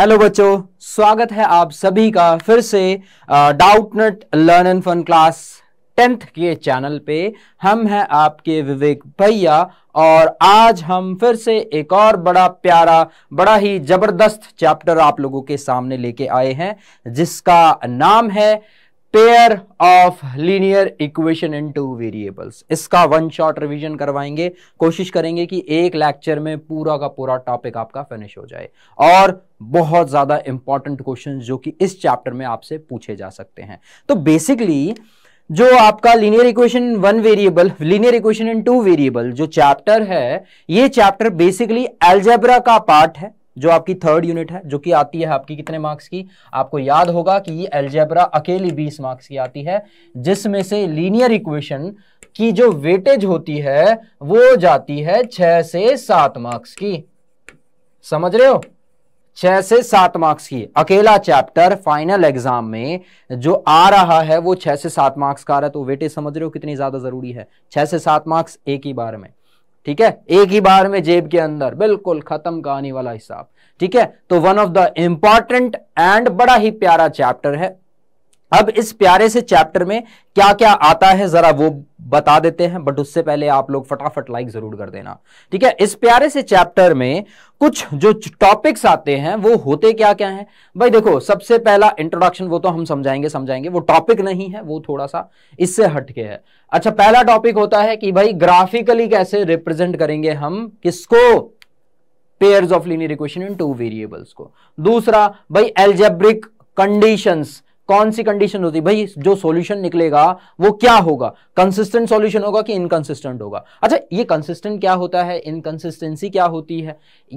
hello बच्चों स्वागत है आप सभी का फिर से Doubtnut learn and fun class tenth के चैनल पे हम हैं आपके विवेक भैया और आज हम फिर से एक और बड़ा प्यारा बड़ा ही जबरदस्त चैप्टर आप लोगों के सामने लेके आए हैं जिसका नाम है pair of linear equation in two variables इसका वन शॉट रिवीजन करवाएंगे कोशिश करेंगे कि एक लेक्चर में पूरा का पूरा टॉपिक आपका फिनिश हो जाए और बहुत ज़्यादा इंपॉर्टेंट क्वेश्चन जो कि इस चैप्टर में आपसे पूछे जा सकते हैं तो बेसिकली जो आपका linear equation one variable linear equation in two variable जो चैप्टर है ये चैप्टर बेसिकली एल्जेब्रा का पार्ट है जो आपकी थर्ड यूनिट है जो कि आती है आपकी कितने मार्क्स की आपको याद होगा कि ये एल्जेब्रा अकेली 20 मार्क्स की आती है जिसमें से लीनियर इक्वेशन की जो वेटेज होती है वो जाती है छह से सात मार्क्स की समझ रहे हो छह से सात मार्क्स की अकेला चैप्टर फाइनल एग्जाम में जो आ रहा है वो छह से सात मार्क्स का आ रहा है तो वेटेज समझ रहे हो कितनी ज्यादा जरूरी है छह से सात मार्क्स एक ही बार में ठीक है एक ही बार में जेब के अंदर बिल्कुल खत्म कहानी वाला हिसाब ठीक है तो one of the important and बड़ा ही प्यारा चैप्टर है अब इस प्यारे से चैप्टर में क्या क्या आता है जरा वो बता देते हैं बट उससे पहले आप लोग फटाफट लाइक जरूर कर देना ठीक है इस प्यारे से चैप्टर में कुछ जो टॉपिक्स आते हैं वो होते क्या क्या हैं भाई देखो सबसे पहला इंट्रोडक्शन वो तो हम समझाएंगे समझाएंगे वो टॉपिक नहीं है वो थोड़ा सा इससे हटके है अच्छा पहला टॉपिक होता है कि भाई ग्राफिकली कैसे रिप्रेजेंट करेंगे हम किसको pairs of linear equation in two variables को दूसरा भाई एल्जेब्रिक कंडीशंस कौन सी कंडीशन होती भाई जो सॉल्यूशन निकलेगा वो क्या होगा कंसिस्टेंट सॉल्यूशन होगा कि इनकंसिस्टेंट होगा अच्छा ये कंसिस्टेंट क्या होता है इनकंसिस्टेंसी क्या होती है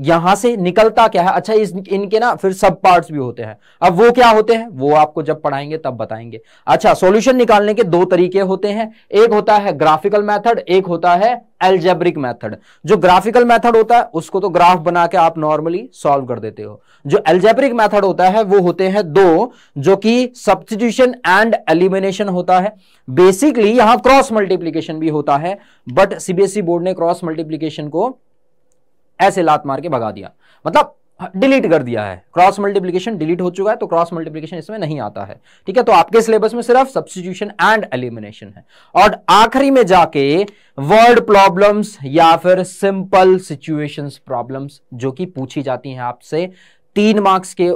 यहां से निकलता क्या है अच्छा इस इनके ना फिर सब पार्ट्स भी होते हैं अब वो क्या होते हैं वो आपको जब पढ़ाएंगे तब बताएंगे अच्छा सोल्यूशन निकालने के दो तरीके होते हैं एक होता है ग्राफिकल मैथड एक होता है एल्जेब्रिक मेथड जो ग्राफिकल मेथड होता है उसको तो ग्राफ बना के आप नॉर्मली सॉल्व कर देते हो जो एल्जेब्रिक मेथड होता है वो होते हैं दो जो कि सब्सटीट्यूशन एंड एलिमिनेशन होता है बेसिकली यहां क्रॉस मल्टीप्लीकेशन भी होता है बट सीबीएसई बोर्ड ने क्रॉस मल्टीप्लीकेशन को ऐसे लात मार के भगा दिया मतलब डिलीट हाँ, कर दिया है क्रॉस मल्टीप्लीकेशन डिलीट हो चुका है तो क्रॉस मल्टीप्लीकेशन इसमें नहीं आता है ठीक है तो आपके सिलेबस में सिर्फ सब्सटीट्यूशन एंड एलिमिनेशन है और आखिरी में जाके वर्ड प्रॉब्लम्स या फिर सिंपल सिचुएशंस प्रॉब्लम्स जो कि पूछी जाती हैं आपसे तीन मार्क्स के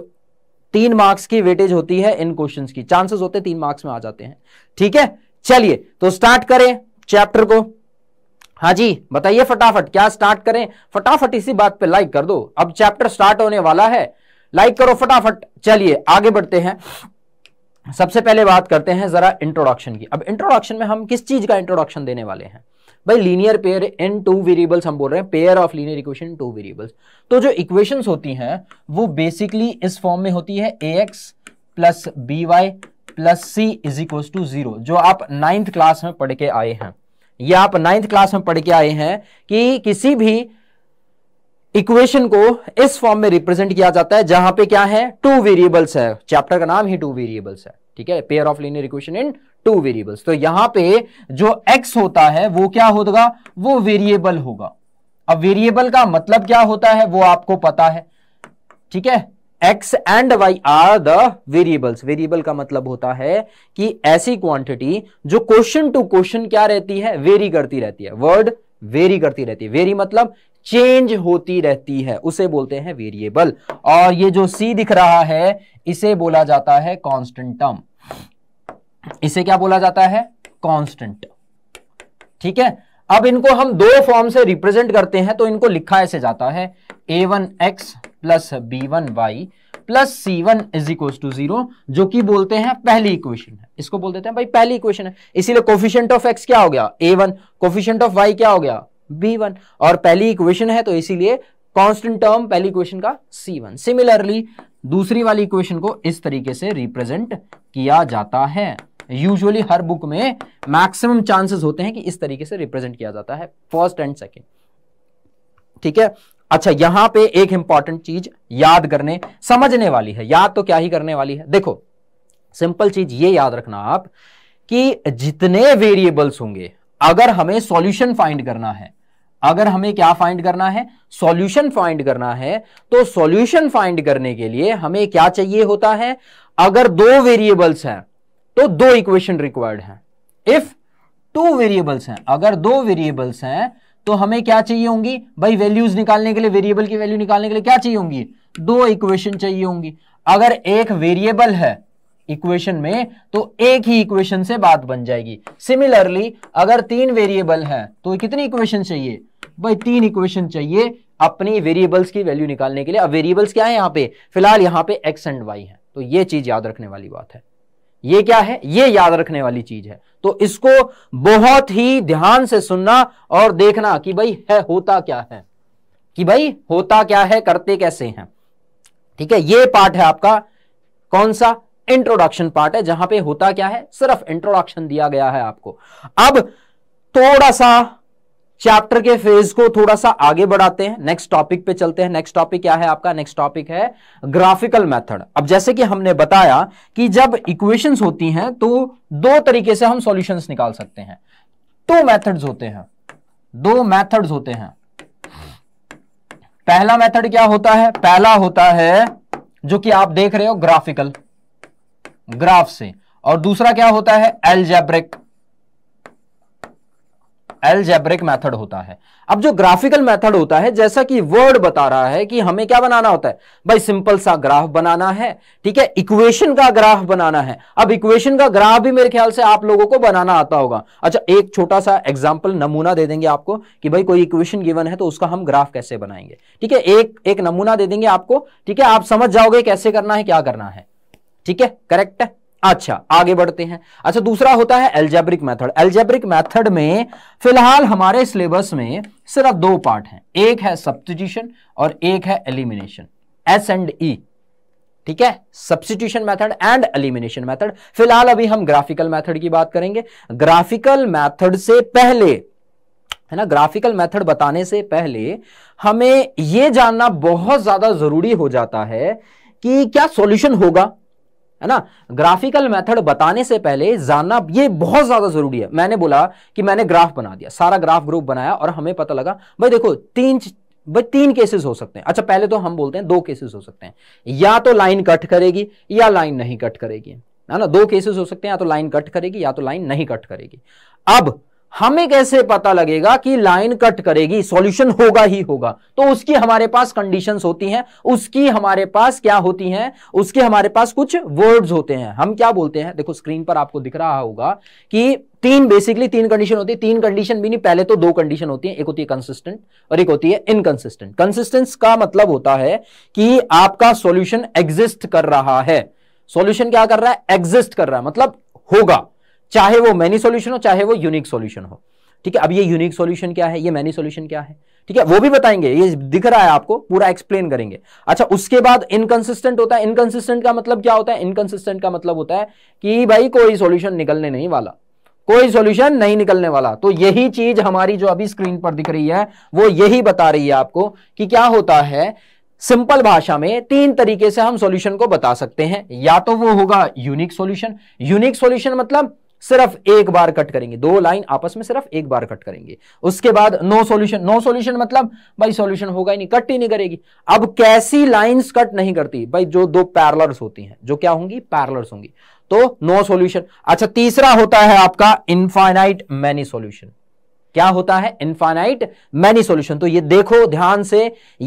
तीन मार्क्स की वेटेज होती है इन क्वेश्चन की चांसेस होते हैं तीन मार्क्स में आ जाते हैं ठीक है चलिए तो स्टार्ट करें चैप्टर को हाँ जी बताइए फटाफट क्या स्टार्ट करें फटाफट इसी बात पे लाइक कर दो अब चैप्टर स्टार्ट होने वाला है लाइक करो फटाफट चलिए आगे बढ़ते हैं सबसे पहले बात करते हैं जरा इंट्रोडक्शन की अब इंट्रोडक्शन में हम किस चीज का इंट्रोडक्शन देने वाले हैं भाई linear pair in two variables हम बोल रहे हैं pair of linear equation two variables तो जो इक्वेशन होती हैं वो बेसिकली इस फॉर्म में होती है a x plus b y plus c is equal to zero जो आप नाइन्थ क्लास में पढ़ के आए हैं यह आप नाइन्थ क्लास में पढ़ के आए हैं कि किसी भी इक्वेशन को इस फॉर्म में रिप्रेजेंट किया जाता है जहां पे क्या है टू वेरिएबल्स है चैप्टर का नाम ही टू वेरिएबल्स है ठीक है pair of linear equation in two variables तो यहां पे जो एक्स होता है वो क्या होगा वो वेरिएबल होगा अब वेरिएबल का मतलब क्या होता है वो आपको पता है ठीक है x and y are the variables variable का मतलब होता है कि ऐसी क्वांटिटी जो क्वेश्चन टू क्वेश्चन क्या रहती है वेरी करती रहती है वर्ड वेरी करती रहती है वेरी मतलब चेंज होती रहती है उसे बोलते हैं वेरिएबल और ये जो सी दिख रहा है इसे बोला जाता है कांस्टेंट टर्म इसे क्या बोला जाता है कांस्टेंट ठीक है अब इनको हम दो फॉर्म से रिप्रेजेंट करते हैं तो इनको लिखा ऐसे जाता है a one x plus b one y plus C one is equal to zero जो कि बोलते हैं पहली इक्वेशन है इसको बोल देते हैं भाई पहली इक्वेशन है इसीलिए कोफिशियंट ऑफ एक्स क्या हो गया a one coefficient of y क्या हो गया बी वन और पहली इक्वेशन है तो इसीलिए कॉन्स्टेंट टर्म पहली इक्वेशन का सी वन सिमिलरली दूसरी वाली इक्वेशन को इस तरीके से रिप्रेजेंट किया जाता है यूजुअली हर बुक में मैक्सिमम चांसेस होते हैं कि इस तरीके से रिप्रेजेंट किया जाता है फर्स्ट एंड सेकेंड ठीक है अच्छा यहां पे एक इंपॉर्टेंट चीज याद करने समझने वाली है याद तो क्या ही करने वाली है देखो सिंपल चीज ये याद रखना आप कि जितने वेरिएबल्स होंगे अगर हमें सॉल्यूशन फाइंड करना है अगर हमें क्या फाइंड करना है सॉल्यूशन फाइंड करना है तो सॉल्यूशन फाइंड करने के लिए हमें क्या चाहिए होता है अगर दो वेरिएबल्स हैं तो दो इक्वेशन रिक्वायर्ड है इफ टू वेरिएबल्स हैं अगर दो वेरिएबल्स हैं तो हमें क्या चाहिए होंगी भाई वैल्यूज निकालने के लिए वेरिएबल की वैल्यू निकालने के लिए क्या चाहिए होंगी दो इक्वेशन चाहिए होंगी अगर एक वेरिएबल है इक्वेशन में तो एक ही इक्वेशन से बात बन जाएगी सिमिलरली अगर तीन वेरिएबल है तो कितनी इक्वेशन चाहिए भाई तीन इक्वेशन चाहिए अपनी वेरिएबल्स की वैल्यू निकालने के लिए अब वेरिएबल्स क्या है यहां पे फिलहाल यहां पे एक्स एंड वाई है तो ये चीज याद रखने वाली बात है ये क्या है ये याद रखने वाली चीज है तो इसको बहुत ही ध्यान से सुनना और देखना कि भाई है होता क्या है कि भाई होता क्या है करते कैसे हैं ठीक है ये पार्ट है आपका कौन सा इंट्रोडक्शन पार्ट है जहां पे होता क्या है सिर्फ इंट्रोडक्शन दिया गया है आपको अब थोड़ा सा चैप्टर के फेज को थोड़ा सा आगे बढ़ाते हैं नेक्स्ट टॉपिक पे चलते हैं नेक्स्ट टॉपिक क्या है आपका नेक्स्ट टॉपिक है ग्राफिकल मेथड अब जैसे कि हमने बताया कि जब इक्वेशंस होती हैं तो दो तरीके से हम सॉल्यूशंस निकाल सकते हैं दो मेथड्स होते हैं दो मेथड्स होते हैं पहला मेथड क्या होता है पहला होता है जो कि आप देख रहे हो ग्राफिकल ग्राफ से और दूसरा क्या होता है एलजेब्रिक एलजेब्रिक मेथड होता है अब जो ग्राफिकल मेथड होता है जैसा कि वर्ड बता रहा है कि हमें क्या बनाना होता है भाई सिंपल सा ग्राफ बनाना है ठीक है इक्वेशन का ग्राफ बनाना है अब इक्वेशन का ग्राफ भी मेरे ख्याल से आप लोगों को बनाना आता होगा अच्छा एक छोटा सा एग्जाम्पल नमूना दे देंगे आपको कि भाई कोई इक्वेशन गिवन है तो उसका हम ग्राफ कैसे बनाएंगे ठीक है एक एक नमूना दे देंगे आपको ठीक है आप समझ जाओगे कैसे करना है क्या करना है ठीक है करेक्ट है अच्छा आगे बढ़ते हैं अच्छा दूसरा होता है एल्जेब्रिक मेथड एल्जेब्रिक मेथड में फिलहाल हमारे सिलेबस में सिर्फ दो पार्ट हैं एक है सब्सटीट्यूशन और एक है एलिमिनेशन एस एंड ई ठीक है substitution method and elimination method फिलहाल अभी हम ग्राफिकल मेथड की बात करेंगे ग्राफिकल मेथड से पहले है ना ग्राफिकल मेथड बताने से पहले हमें यह जानना बहुत ज्यादा जरूरी हो जाता है कि क्या सॉल्यूशन होगा है ना ग्राफिकल मेथड बताने से पहले जानना ये बहुत ज्यादा जरूरी है मैंने बोला कि मैंने ग्राफ बना दिया सारा ग्राफ ग्रुप बनाया और हमें पता लगा भाई देखो तीन भाई तीन केसेस हो सकते हैं अच्छा पहले तो हम बोलते हैं दो केसेस हो सकते हैं या तो लाइन कट करेगी या लाइन नहीं कट करेगी है ना दो केसेस हो सकते हैं या तो लाइन कट करेगी या तो लाइन नहीं कट करेगी अब हमें कैसे पता लगेगा कि लाइन कट करेगी सॉल्यूशन होगा ही होगा तो उसकी हमारे पास कंडीशंस होती हैं उसकी हमारे पास क्या होती हैं उसके हमारे पास कुछ वर्ड्स होते हैं हम क्या बोलते हैं देखो स्क्रीन पर आपको दिख रहा होगा कि तीन बेसिकली तीन कंडीशन होती है तीन कंडीशन भी नहीं पहले तो दो कंडीशन होती है एक होती है कंसिस्टेंट और एक होती है इनकंसिस्टेंट कंसिस्टेंस का मतलब होता है कि आपका सोल्यूशन एग्जिस्ट कर रहा है सोल्यूशन क्या कर रहा है एग्जिस्ट कर रहा है मतलब होगा चाहे वो मैनी सोल्यूशन हो चाहे वो यूनिक सोल्यूशन हो ठीक है अब ये यूनिक सोल्यूशन क्या है ये मैनी सोल्यूशन क्या है ठीक है वो भी बताएंगे ये दिख रहा है आपको पूरा एक्सप्लेन करेंगे अच्छा उसके बाद इनकंसिस्टेंट होता है इनकंसिस्टेंट का मतलब क्या होता है इनकंसिस्टेंट का मतलब होता है कि भाई कोई सोल्यूशन निकलने नहीं वाला कोई सॉल्यूशन नहीं निकलने वाला तो यही चीज हमारी जो अभी स्क्रीन पर दिख रही है वो यही बता रही है आपको कि क्या होता है सिंपल भाषा में तीन तरीके से हम सॉल्यूशन को बता सकते हैं या तो वो होगा यूनिक सॉल्यूशन यूनिक सॉल्यूशन मतलब सिर्फ एक बार कट करेंगे दो लाइन आपस में सिर्फ एक बार कट करेंगे उसके बाद नो सॉल्यूशन नो सॉल्यूशन मतलब भाई सॉल्यूशन होगा ही नहीं कट ही नहीं करेगी अब कैसी लाइंस कट नहीं करती भाई जो दो पैरलर्स होती हैं जो क्या होंगी पैरलर्स होंगी तो नो सॉल्यूशन अच्छा तीसरा होता है आपका इनफाइनाइट मैनी सोल्यूशन क्या होता है इनफाइनाइट मैनी सॉल्यूशन तो ये देखो ध्यान से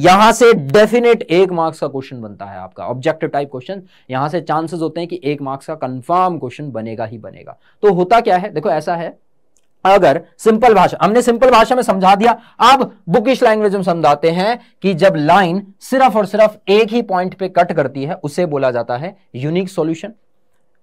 यहां से डेफिनेट एक मार्क्स का क्वेश्चन बनता है आपका ऑब्जेक्टिव टाइप क्वेश्चन यहां से चांसेस होते हैं कि एक मार्क्स का कंफर्म क्वेश्चन बनेगा ही बनेगा तो होता क्या है देखो ऐसा है अगर सिंपल भाषा हमने सिंपल भाषा में समझा दिया अब बुकिश लैंग्वेज में समझाते हैं कि जब लाइन सिर्फ और सिर्फ एक ही पॉइंट पे कट करती है उसे बोला जाता है यूनिक सॉल्यूशन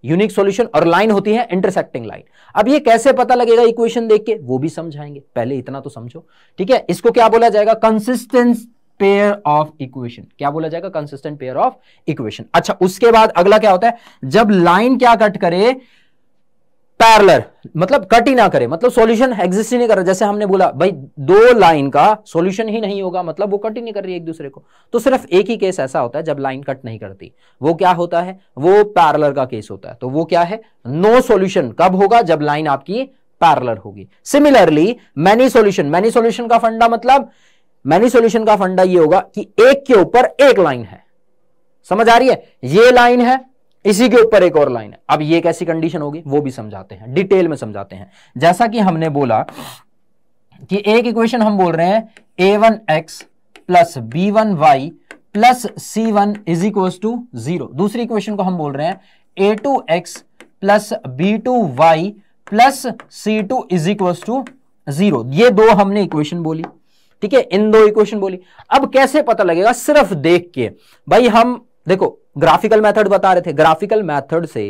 यूनिक सॉल्यूशन और लाइन होती है इंटरसेक्टिंग लाइन अब ये कैसे पता लगेगा इक्वेशन देख के वो भी समझाएंगे पहले इतना तो समझो ठीक है इसको क्या बोला जाएगा कंसिस्टेंस पेयर ऑफ इक्वेशन क्या बोला जाएगा कंसिस्टेंट पेयर ऑफ इक्वेशन अच्छा उसके बाद अगला क्या होता है जब लाइन क्या कट करे पैरलर मतलब कट ही ना करे मतलब सॉल्यूशन एग्जिस्ट ही नहीं कर रहा जैसे हमने बोला भाई दो लाइन का सॉल्यूशन ही नहीं होगा मतलब वो कट ही नहीं कर रही एक दूसरे को तो सिर्फ एक ही केस ऐसा होता है जब लाइन कट नहीं करती वो क्या होता है वो पैरलर का केस होता है तो वो क्या है नो सॉल्यूशन कब होगा जब लाइन आपकी पैरलर होगी similarly many solution many solution का फंडा मतलब मैनी सोल्यूशन का फंडा ये होगा कि एक के ऊपर एक लाइन है समझ आ रही है ये लाइन है इसी के ऊपर एक और लाइन है अब ये कैसी कंडीशन होगी वो भी समझाते हैं डिटेल में समझाते हैं जैसा कि हमने बोला कि एक इक्वेशन हम बोल रहे हैं a one x plus b one y plus C one is equal to zero दूसरी इक्वेशन को हम बोल रहे हैं a two x plus B two y plus C two is equal to zero ये दो हमने इक्वेशन बोली ठीक है इन दो इक्वेशन बोली अब कैसे पता लगेगा सिर्फ देख के भाई हम देखो ग्राफिकल मेथड बता रहे थे ग्राफिकल मेथड से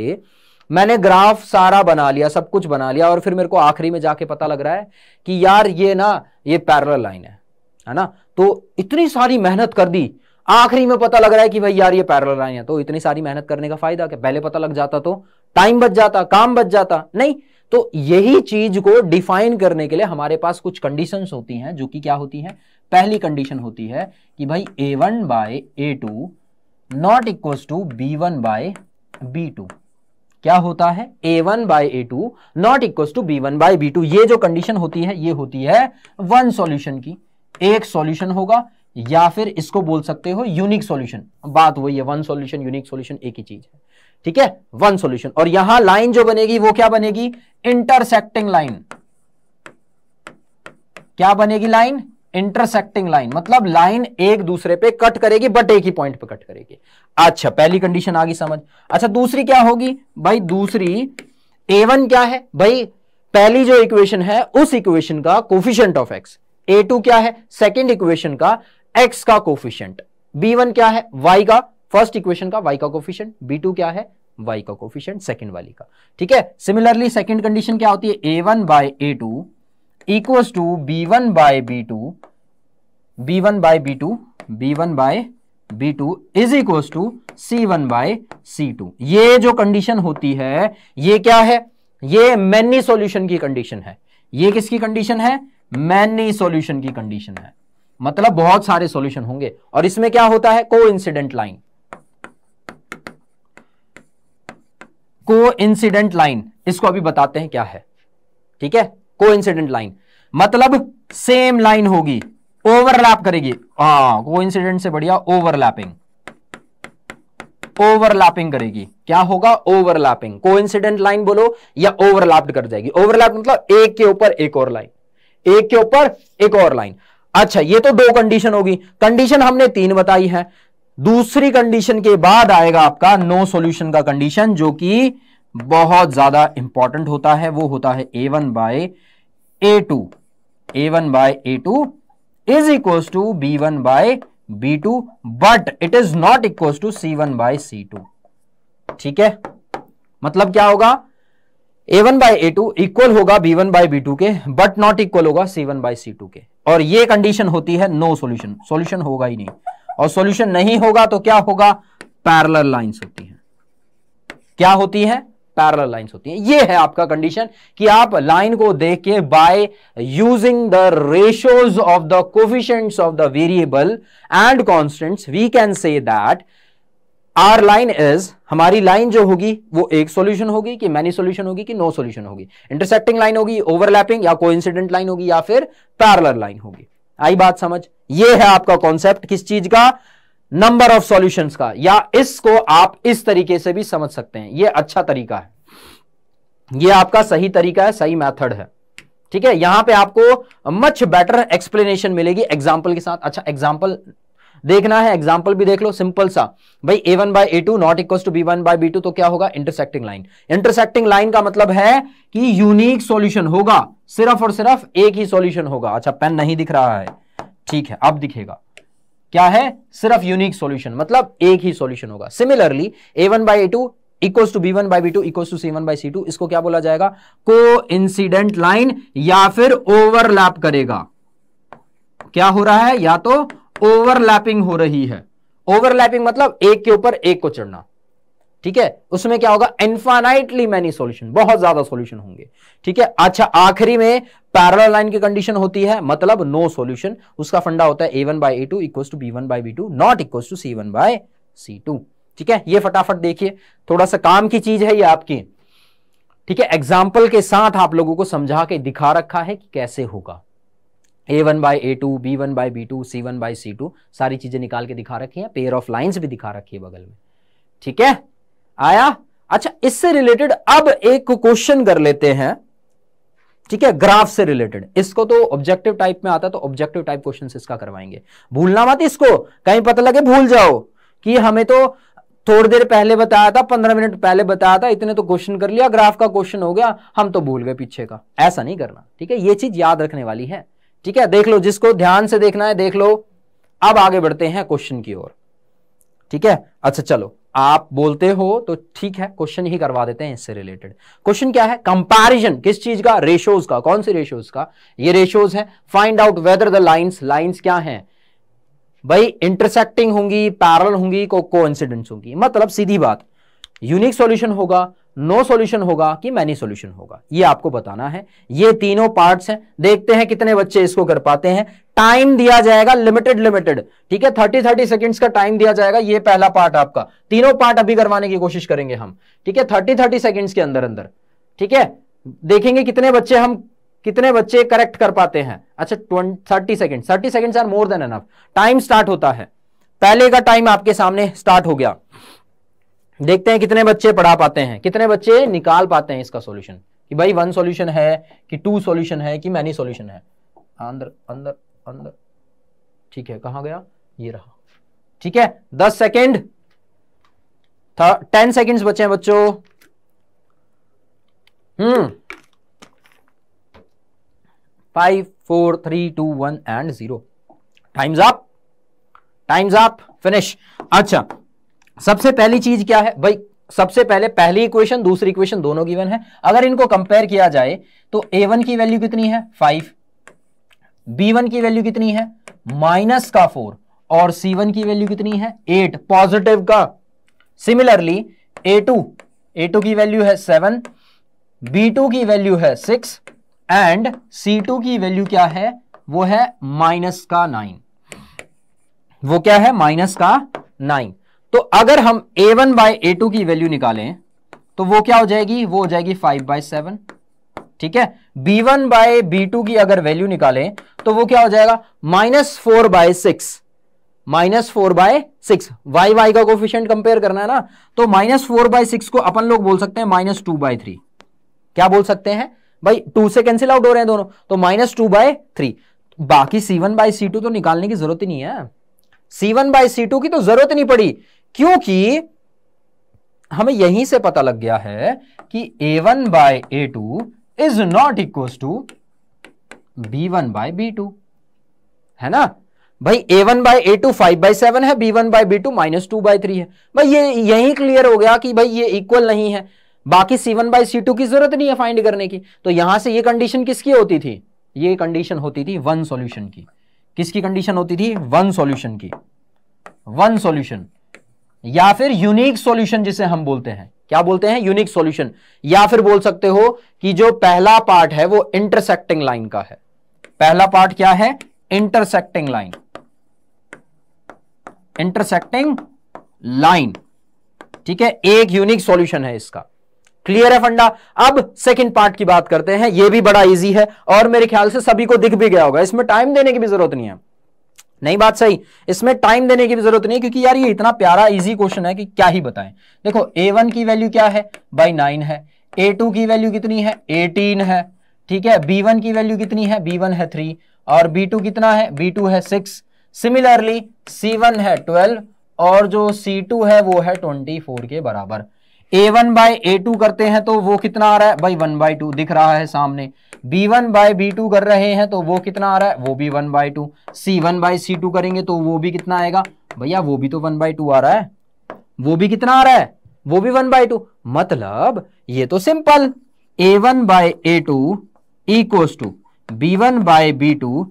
मैंने ग्राफ सारा बना लिया सब कुछ बना लिया और फिर मेरे को आखिरी में जाके पता लग रहा है कि यार ये ना ये पैरल लाइन है है ना तो इतनी सारी मेहनत कर दी आखिरी में पता लग रहा है कि भाई यार ये पैरल लाइन है तो इतनी सारी मेहनत करने का फायदा क्या पहले पता लग जाता तो टाइम बच जाता काम बच जाता नहीं तो यही चीज को डिफाइन करने के लिए हमारे पास कुछ कंडीशन होती हैं जो कि क्या होती हैं पहली कंडीशन होती है कि भाई a one by a two not equals to b one by b two क्या होता है a one by a two not equals to b one by b two ये जो कंडीशन होती है ये होती है वन सॉल्यूशन की एक सॉल्यूशन होगा या फिर इसको बोल सकते हो यूनिक सॉल्यूशन बात वही है वन सॉल्यूशन यूनिक सॉल्यूशन एक ही चीज है ठीक है वन सॉल्यूशन और यहां लाइन जो बनेगी वो क्या बनेगी इंटरसेक्टिंग लाइन क्या बनेगी लाइन इंटरसेक्टिंग लाइन मतलब लाइन एक दूसरे पे कट करेगी बट एक ही पॉइंट पे कट करेगी अच्छा पहली कंडीशन आ गई समझ अच्छा दूसरी क्या होगी भाई दूसरी ए वन क्या है भाई पहली जो इक्वेशन है उस इक्वेशन का coefficient of x a two क्या है सेकेंड इक्वेशन का एक्स का कोफिशियंट बी वन क्या है वाई का फर्स्ट इक्वेशन का वाई का कोफिशियंट बी टू क्या है वाई का कोफिशियंट सेकेंड वाली का ठीक है सिमिलरली सेकेंड कंडीशन क्या होती है a one by a two equals to b one by b two b one by b two b one by b two is equals to c one by c two ये जो condition होती है ये क्या है ये many solution की condition है ये किसकी कंडीशन है मैनी सॉल्यूशन की कंडीशन है मतलब बहुत सारे सॉल्यूशन होंगे और इसमें क्या होता है coincident line coincident line इसको अभी बताते हैं क्या है ठीक है को लाइन मतलब सेम लाइन होगी ओवरलैप करेगी हाँ को इंसिडेंट से बढ़िया ओवरलैपिंग ओवरलैपिंग करेगी क्या होगा ओवरलैपिंग को इंसिडेंट लाइन बोलो या ओवरलैप्ड कर जाएगी ओवरलैप मतलब एक के ऊपर एक और लाइन एक के ऊपर एक और लाइन अच्छा ये तो दो कंडीशन होगी कंडीशन हमने तीन बताई है दूसरी कंडीशन के बाद आएगा आपका नो सॉल्यूशन का कंडीशन जो कि बहुत ज़्यादा इंपॉर्टेंट होता है वो होता है a one by a two a one by a two is equal to b one by b two but it is not equal to c one by c two ठीक है मतलब क्या होगा a one by a two equal होगा b one by b two के but not equal होगा c one by c two के और ये कंडीशन होती है नो सॉल्यूशन सॉल्यूशन होगा ही नहीं और सॉल्यूशन नहीं होगा तो क्या होगा पैरेलल लाइंस होती हैं क्या होती है पैरल लाइन होती है ये है आपका कंडीशन कि आप लाइन को देख के by using the ratios of the coefficients of the variable and constants we can say that our line is हमारी लाइन जो होगी वो एक सॉल्यूशन होगी कि मैनी सॉल्यूशन होगी कि नो सॉल्यूशन होगी इंटरसेक्टिंग लाइन होगी ओवरलैपिंग या कोइंसिडेंट लाइन होगी या फिर पैरलर लाइन होगी आई बात समझ ये है आपका कॉन्सेप्ट किस चीज का नंबर ऑफ सॉल्यूशंस का या इसको आप इस तरीके से भी समझ सकते हैं यह अच्छा तरीका है यह आपका सही तरीका है सही मेथड है ठीक है यहां पे आपको मच बेटर एक्सप्लेनेशन मिलेगी एग्जाम्पल के साथ अच्छा एग्जाम्पल देखना है एग्जाम्पल भी देख लो सिंपल सा भाई a one by a two not equal to b one by b two तो क्या होगा इंटरसेक्टिंग लाइन इंटरसेक्टिंग लाइन का मतलब है कि यूनिक सॉल्यूशन होगा सिर्फ और सिर्फ एक ही सॉल्यूशन होगा अच्छा पेन नहीं दिख रहा है ठीक है अब दिखेगा क्या है सिर्फ यूनिक सॉल्यूशन मतलब एक ही सॉल्यूशन होगा similarly a one by a two equal to b one by b two equal to c one by c two इसको क्या बोला जाएगा को इंसिडेंट लाइन या फिर ओवरलैप करेगा क्या हो रहा है या तो ओवरलैपिंग हो रही है ओवरलैपिंग मतलब एक के ऊपर एक को चढ़ना ठीक है उसमें क्या होगा इन्फानाइटली मैनी सोल्यूशन बहुत ज्यादा सोल्यूशन होंगे ठीक है अच्छा आखिरी में पैरल लाइन की कंडीशन होती है मतलब नो no सोल्यूशन उसका फंडा होता है a one by a two equal to b one by b two not equal to c one by c two ठीक है ये फटाफट देखिए थोड़ा सा काम की चीज है ये आपकी ठीक है एग्जाम्पल के साथ आप लोगों को समझा के दिखा रखा है कि कैसे होगा a one by a two b one by b two c one by c two सारी चीजें निकाल के दिखा रखी है पेयर ऑफ लाइन्स भी दिखा रखी है बगल में ठीक है आया अच्छा इससे रिलेटेड अब एक क्वेश्चन कर लेते हैं ठीक है ग्राफ से रिलेटेड इसको तो ऑब्जेक्टिव टाइप में आता है तो ऑब्जेक्टिव टाइप क्वेश्चन इसका करवाएंगे भूलना मत इसको कहीं पता लगे भूल जाओ कि हमें तो थोड़ी देर पहले बताया था पंद्रह मिनट पहले बताया था इतने तो क्वेश्चन कर लिया ग्राफ का क्वेश्चन हो गया हम तो भूल गए पीछे का ऐसा नहीं करना ठीक है ये चीज याद रखने वाली है ठीक है देख लो जिसको ध्यान से देखना है देख लो अब आगे बढ़ते हैं क्वेश्चन की ओर ठीक है अच्छा चलो आप बोलते हो तो ठीक है क्वेश्चन ही करवा देते हैं इससे रिलेटेड क्वेश्चन क्या है कंपैरिजन किस चीज का रेशोज का कौन से रेशोज का ये रेशोज है find out whether the lines lines क्या हैं भाई इंटरसेक्टिंग होंगी पैरल होंगी को कोइंसिडेंस होंगी मतलब सीधी बात यूनिक सॉल्यूशन होगा नो no सॉल्यूशन होगा कि मैनी सॉल्यूशन होगा ये आपको बताना है ये तीनों पार्ट्स हैं देखते हैं कितने बच्चे इसको कर पाते हैं टाइम दिया जाएगा लिमिटेड लिमिटेड ठीक है थर्टी थर्टी सेकेंड्स का टाइम दिया जाएगा ये पहला पार्ट आपका तीनों पार्ट अभी करवाने की कोशिश करेंगे हम ठीक है थर्टी थर्टी सेकेंड्स के अंदर अंदर ठीक है देखेंगे कितने बच्चे हम कितने बच्चे करेक्ट कर पाते हैं अच्छा thirty second thirty seconds are more than enough time start होता है पहले का टाइम आपके सामने स्टार्ट हो गया देखते हैं कितने बच्चे पढ़ा पाते हैं कितने बच्चे निकाल पाते हैं इसका सोल्यूशन कि भाई वन सोल्यूशन है कि टू सोल्यूशन है कि मैनी सोल्यूशन है हाँ, अंदर अंदर अंदर ठीक है कहा गया ये रहा ठीक है दस सेकेंड टेन सेकेंड्स बचे हैं बच्चों hmm five four three two one and zero time's up time's up finish अच्छा सबसे पहली चीज क्या है भाई सबसे पहले पहली इक्वेशन दूसरी इक्वेशन दोनों गिवन है अगर इनको कंपेयर किया जाए तो ए वन की वैल्यू कितनी है फाइव बी वन की वैल्यू कितनी है माइनस का फोर और सी वन की वैल्यू कितनी है एट पॉजिटिव का similarly a two a two की वैल्यू है सेवन बी टू की वैल्यू है सिक्स एंड सी टू की वैल्यू क्या है वो है माइनस का नाइन वो क्या है माइनस का नाइन तो अगर हम a one by a two की वैल्यू निकालें तो वो क्या हो जाएगी वो हो जाएगी फाइव बाई सेवन ठीक है B one by b two की अगर वैल्यू निकालें तो वो क्या हो जाएगा minus four by six minus four by six y y का कोफिशियंट कंपेयर करना है ना तो माइनस फोर बाय सिक्स को अपन लोग बोल सकते हैं माइनस टू बाय थ्री क्या बोल सकते हैं भाई टू से कैंसिल आउट हो रहे हैं दोनों तो माइनस टू बाय थ्री बाकी c one by c two तो निकालने की जरूरत ही नहीं है c one by c two की तो जरूरत नहीं पड़ी क्योंकि हमें यहीं से पता लग गया है कि ए one by a two is not equal to b one by b two है ना भाई a one by a two five by seven है B one by b two minus two by three है भाई ये यही क्लियर हो गया कि भाई ये इक्वल नहीं है बाकी c one by c two की जरूरत नहीं है फाइंड करने की तो यहां से ये कंडीशन किसकी होती थी ये कंडीशन होती थी वन सॉल्यूशन की किसकी कंडीशन होती थी वन सॉल्यूशन की वन सॉल्यूशन या फिर यूनिक सॉल्यूशन जिसे हम बोलते हैं क्या बोलते हैं यूनिक सॉल्यूशन या फिर बोल सकते हो कि जो पहला पार्ट है वो इंटरसेक्टिंग लाइन का है पहला पार्ट क्या है इंटरसेक्टिंग लाइन इंटरसेक्टिंग लाइन ठीक है एक यूनिक सॉल्यूशन है इसका क्लियर है फंडा अब सेकंड पार्ट की बात करते हैं यह भी बड़ा इजी है और मेरे ख्याल से सभी को दिख भी गया होगा इसमें टाइम देने की भी जरूरत नहीं है नहीं बात सही इसमें टाइम देने की जरूरत नहीं क्योंकि यार ये इतना प्यारा इजी क्वेश्चन है कि क्या ही बताएं देखो ए वन की वैल्यू क्या है बाई नाइन है ए टू की वैल्यू कितनी है एटीन है ठीक है बी वन की वैल्यू कितनी है बी वन है थ्री और बी टू कितना है बी टू है सिक्स सिमिलरली सी वन है ट्वेल्व और जो सी टू है वो है ट्वेंटी फोर के बराबर a one by a two करते हैं तो वो कितना आ रहा है भाई वन बाई टू दिख रहा है सामने b one by b two कर रहे हैं तो वो कितना आ रहा है वो भी one by two c one by c two करेंगे तो वो भी कितना आएगा भैया वो भी तो वन बाई टू आ रहा है वो भी कितना आ रहा है वो भी वन बाई टू मतलब ये तो simple a one by a two equals to b one by b two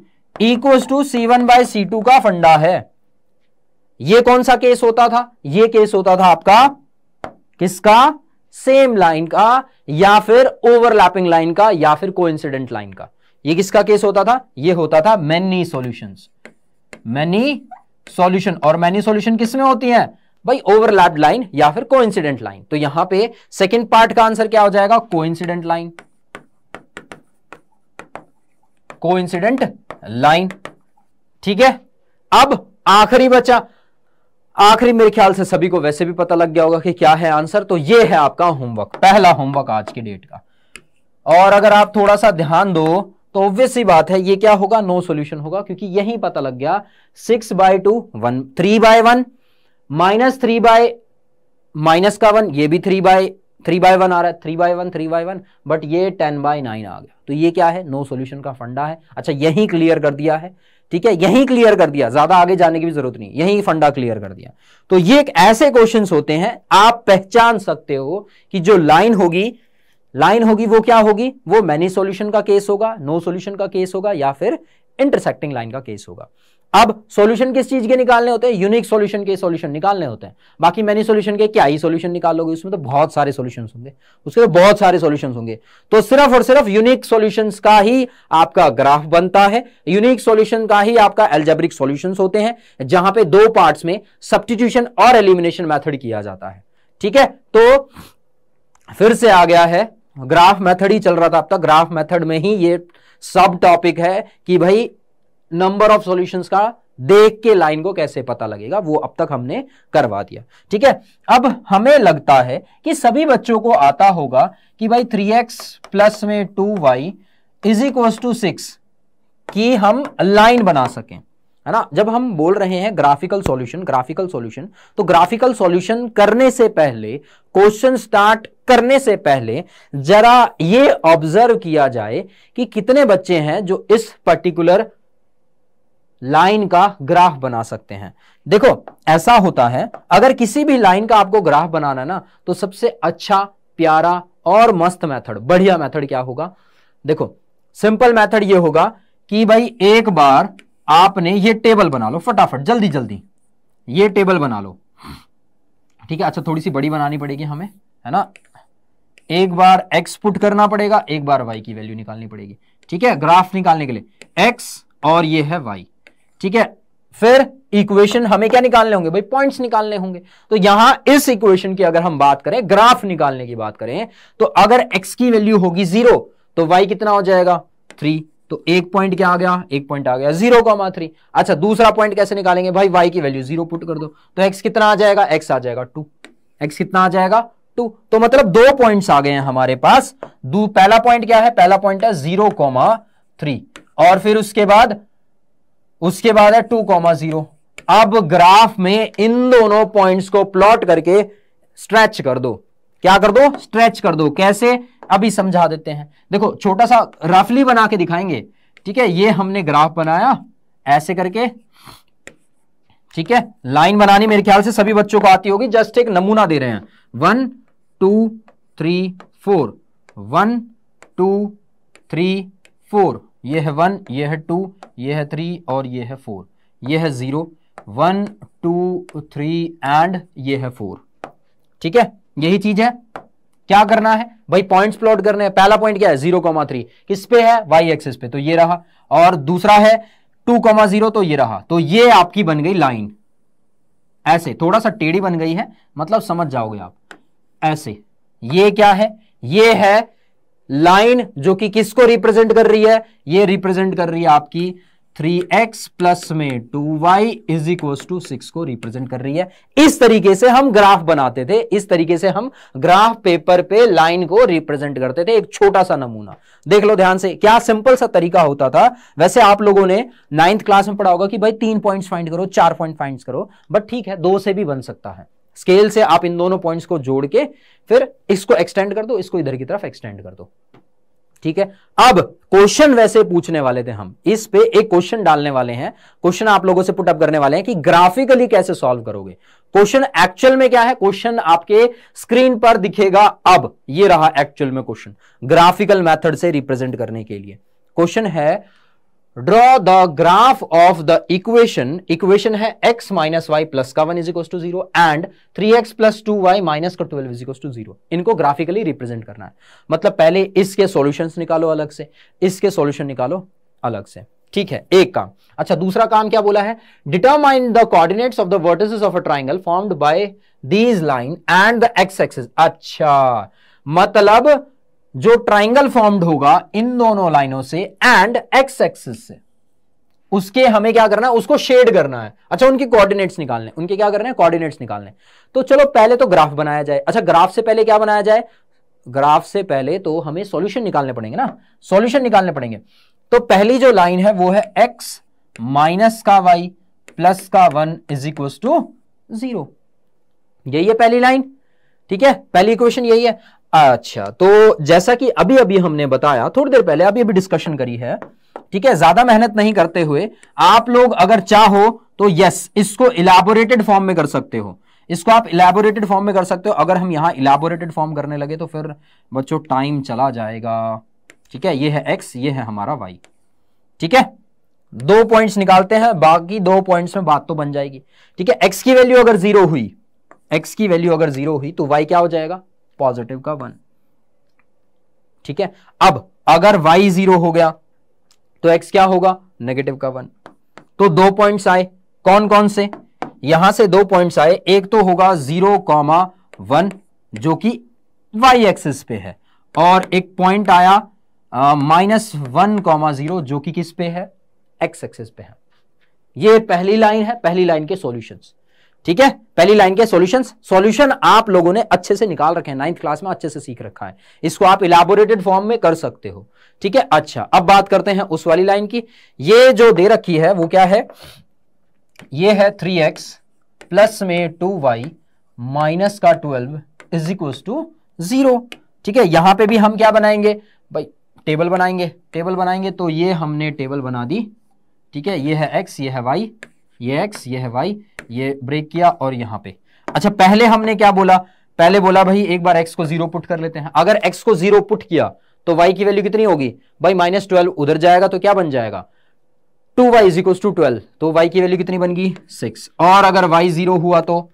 equals to c one by c two का फंडा है ये कौन सा केस होता था ये केस होता था आपका किसका सेम लाइन का या फिर ओवरलैपिंग लाइन का या फिर कोइंसिडेंट लाइन का ये किसका केस होता था ये होता था मैनी सॉल्यूशंस मैनी सॉल्यूशन और मैनी सॉल्यूशन किसमें होती है भाई ओवरलैप लाइन या फिर कोइंसिडेंट लाइन तो यहां पे सेकंड पार्ट का आंसर क्या हो जाएगा कोइंसिडेंट लाइन कोइंसिडेंट लाइन ठीक है अब आखिरी बचा आखिरी मेरे ख्याल से सभी को वैसे भी पता लग गया होगा कि क्या है आंसर तो ये है आपका होमवर्क पहला होमवर्क आज की डेट का और अगर आप थोड़ा सा ध्यान दो तो ऑब्वियस ही बात है ये क्या होगा नो no सॉल्यूशन होगा क्योंकि यही पता लग गया six by two one three by one minus three by minus का वन ये भी three by three by one आ रहा है three by one three by one but ये टेन बाय नाइन आ गया तो ये क्या है नो no सॉल्यूशन का फंडा है अच्छा यही क्लियर कर दिया है ठीक है यही क्लियर कर दिया ज्यादा आगे जाने की भी जरूरत नहीं यही फंडा क्लियर कर दिया तो ये एक ऐसे क्वेश्चंस होते हैं आप पहचान सकते हो कि जो लाइन होगी लाइन होगी वो क्या होगी वो मैनी सॉल्यूशन का केस होगा नो सॉल्यूशन का केस होगा या फिर इंटरसेक्टिंग लाइन का केस होगा अब सॉल्यूशन किस चीज के निकालने होते हैं यूनिक सॉल्यूशन के सॉल्यूशन निकालने होते हैं बाकी मैनी सॉल्यूशन के क्या ही सॉल्यूशन निकालोगे उसमें तो बहुत सारे सॉल्यूशंस होंगे उसके तो बहुत सारे सॉल्यूशंस होंगे तो सिर्फ और सिर्फ यूनिक सॉल्यूशंस का ही आपका ग्राफ बनता है यूनिक सोल्यूशन का ही आपका एल्जेब्रिक सोल्यूशन होते हैं जहां पर दो पार्ट में सब्सटीट्यूशन और एलिमिनेशन मैथड किया जाता है ठीक है तो फिर से आ गया है ग्राफ मैथड ही चल रहा था आपका ग्राफ मैथड में ही ये सब टॉपिक है कि भाई नंबर ऑफ सॉल्यूशंस का देख के लाइन को कैसे पता लगेगा वो अब तक हमने करवा दिया ठीक है अब हमें लगता है कि सभी बच्चों को आता होगा कि भाई थ्री एक्स प्लस में two y is equal to six की हम लाइन बना सकें है ना जब हम बोल रहे हैं ग्राफिकल सॉल्यूशन ग्राफिकल सॉल्यूशन तो ग्राफिकल सॉल्यूशन करने से पहले क्वेश्चन स्टार्ट करने से पहले जरा ये ऑब्जर्व किया जाए कि कितने बच्चे हैं जो इस पर्टिकुलर लाइन का ग्राफ बना सकते हैं देखो ऐसा होता है अगर किसी भी लाइन का आपको ग्राफ बनाना है ना तो सबसे अच्छा प्यारा और मस्त मेथड बढ़िया मेथड क्या होगा देखो सिंपल मेथड ये होगा कि भाई एक बार आपने ये टेबल बना लो फटाफट जल्दी जल्दी ये टेबल बना लो ठीक है अच्छा थोड़ी सी बड़ी बनानी पड़ेगी हमें है ना एक बार एक्स पुट करना पड़ेगा एक बार वाई की वैल्यू निकालनी पड़ेगी ठीक है ग्राफ निकालने के लिए एक्स और ये है वाई ठीक है फिर इक्वेशन हमें क्या निकालने होंगे भाई पॉइंट्स निकालने होंगे तो यहां इस इक्वेशन की अगर हम बात करें ग्राफ निकालने की बात करें तो अगर एक्स की वैल्यू होगी जीरो तो वाई कितना हो जाएगा थ्री तो एक पॉइंट क्या आ गया एक पॉइंट आ गया जीरो कॉमा थ्री अच्छा दूसरा पॉइंट कैसे निकालेंगे भाई वाई की वैल्यू जीरो पुट कर दो तो एक्स कितना आ जाएगा एक्स आ जाएगा टू एक्स कितना आ जाएगा टू तो मतलब दो पॉइंट्स आ गए हैं हमारे पास दो पहला पॉइंट क्या है पहला पॉइंट है जीरो कॉमा थ्री और फिर उसके बाद उसके बाद है टू कॉमा जीरो अब ग्राफ में इन दोनों पॉइंट्स को प्लॉट करके स्ट्रेच कर दो क्या कर दो स्ट्रेच कर दो कैसे अभी समझा देते हैं देखो छोटा सा रफली बना के दिखाएंगे ठीक है ये हमने ग्राफ बनाया ऐसे करके ठीक है लाइन बनानी मेरे ख्याल से सभी बच्चों को आती होगी जस्ट एक नमूना दे रहे हैं one two three four one two three four ये है वन ये है टू ये है थ्री और ये है फोर ये है zero one two three and ये है फोर ठीक है यही चीज़ है क्या करना है भाई पॉइंट्स प्लॉट करने हैं पहला पॉइंट क्या है जीरो कॉमा थ्री किस पे है वाई एक्सिस पे तो ये रहा और दूसरा है टू कॉमा जीरो तो ये रहा तो ये आपकी बन गई लाइन ऐसे थोड़ा सा टेढ़ी बन गई है मतलब समझ जाओगे आप ऐसे ये क्या है ये है लाइन जो कि किसको रिप्रेजेंट कर रही है ये रिप्रेजेंट कर रही है आपकी थ्री एक्स प्लस में two y is equal to six को रिप्रेजेंट कर रही है इस तरीके से हम ग्राफ बनाते थे इस तरीके से हम ग्राफ पेपर पे लाइन को रिप्रेजेंट करते थे एक छोटा सा नमूना देख लो ध्यान से क्या सिंपल सा तरीका होता था वैसे आप लोगों ने नाइन्थ क्लास में पढ़ा होगा कि भाई तीन पॉइंट्स फाइंड करो चार पॉइंट फाइंड करो बट ठीक है दो से भी बन सकता है स्केल से आप इन दोनों पॉइंट्स को जोड़ के फिर इसको एक्सटेंड कर दो इसको इधर की तरफ एक्सटेंड कर दो ठीक है अब क्वेश्चन वैसे पूछने वाले थे हम इस पे एक क्वेश्चन डालने वाले हैं क्वेश्चन आप लोगों से पुटअप करने वाले हैं कि ग्राफिकली कैसे सॉल्व करोगे क्वेश्चन एक्चुअल में क्या है क्वेश्चन आपके स्क्रीन पर दिखेगा अब ये रहा एक्चुअल में क्वेश्चन ग्राफिकल मेथड से रिप्रेजेंट करने के लिए क्वेश्चन है draw the graph of the equation equation है x माइनस वाई प्लस का one is equal to zero and three x plus two y minus का twelve is equal to zero इनको graphically represent करना है मतलब पहले इसके सोल्यूशन निकालो अलग से इसके सोल्यूशन निकालो अलग से ठीक है एक काम अच्छा दूसरा काम क्या बोला है determine the coordinates of the vertices of a triangle formed by these line and the x axis अच्छा मतलब जो ट्राइंगल फॉर्म्ड होगा इन दोनों लाइनों से एंड एक्स एक्सिस से उसके हमें क्या करना है उसको शेड करना है अच्छा उनके कोऑर्डिनेट्स निकालने उनके क्या करना है कोऑर्डिनेट्स निकालने तो चलो पहले तो ग्राफ बनाया जाए अच्छा ग्राफ से पहले क्या बनाया जाए ग्राफ से पहले तो हमें सॉल्यूशन निकालने पड़ेंगे ना सॉल्यूशन निकालने पड़ेंगे तो पहली जो लाइन है वो है एक्स माइनस का वाई प्लस का one is equal to zero यही है पहली लाइन ठीक है पहली इक्वेशन यही है अच्छा तो जैसा कि अभी अभी हमने बताया थोड़ी देर पहले अभी अभी डिस्कशन करी है ठीक है ज्यादा मेहनत नहीं करते हुए आप लोग अगर चाहो तो यस इसको इलाबोरेटेड फॉर्म में कर सकते हो इसको आप इलाबोरेटेड फॉर्म में कर सकते हो अगर हम यहां इलाबोरेटेड फॉर्म करने लगे तो फिर बच्चों टाइम चला जाएगा ठीक है ये है एक्स ये है हमारा वाई ठीक है दो पॉइंट्स निकालते हैं बाकी दो पॉइंट्स में बात तो बन जाएगी ठीक है एक्स की वैल्यू अगर जीरो हुई एक्स की वैल्यू अगर जीरो हुई तो वाई क्या हो जाएगा पॉजिटिव का वन ठीक है अब अगर वाई जीरो हो गया तो एक्स क्या होगा नेगेटिव का वन तो दो पॉइंट्स आए कौन कौन से यहां से दो पॉइंट्स आए एक तो होगा जीरो कॉमा वन जो कि वाई एक्सिस पे है और एक पॉइंट आया माइनस वन कॉमा जीरो जो कि किस पे है एक्स एक्सिस पे है ये पहली लाइन है पहली लाइन के सॉल्यूशंस ठीक है पहली लाइन के सॉल्यूशंस सॉल्यूशन आप लोगों ने अच्छे से निकाल रखे हैं नाइन्थ क्लास में अच्छे से सीख रखा है इसको आप इलाबोरेटेड फॉर्म में कर सकते हो ठीक है अच्छा अब बात करते हैं उस वाली लाइन की ये जो दे रखी है वो क्या है ये है थ्री एक्स प्लस में टू वाई माइनस का twelve is equal to zero ठीक है यहां पे भी हम क्या बनाएंगे भाई टेबल बनाएंगे टेबल बनाएंगे तो ये हमने टेबल बना दी ठीक है ये है एक्स ये है वाई ये एक्स ये है वाई ये ब्रेक किया और यहां पे अच्छा पहले हमने क्या बोला पहले बोला भाई एक बार एक्स को जीरो पुट कर लेते हैं अगर एक्स को जीरो पुट किया तो वाई की वैल्यू कितनी होगी भाई माइनस ट्वेल्व उधर जाएगा तो क्या बन जाएगा two y is equal to twelve तो वाई की वैल्यू कितनी बन गई सिक्स और अगर वाई जीरो हुआ तो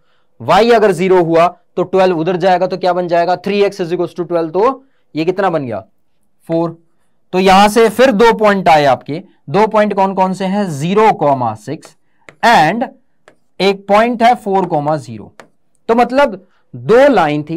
वाई अगर जीरो हुआ तो ट्वेल्व उधर जाएगा तो क्या बन जाएगा three x is equal to twelve तो ये कितना बन गया फोर तो यहां से फिर दो पॉइंट आए आपके दो पॉइंट कौन कौन से हैं जीरो कॉमा सिक्स एंड एक पॉइंट है फोर कोमा जीरो तो मतलब दो लाइन थी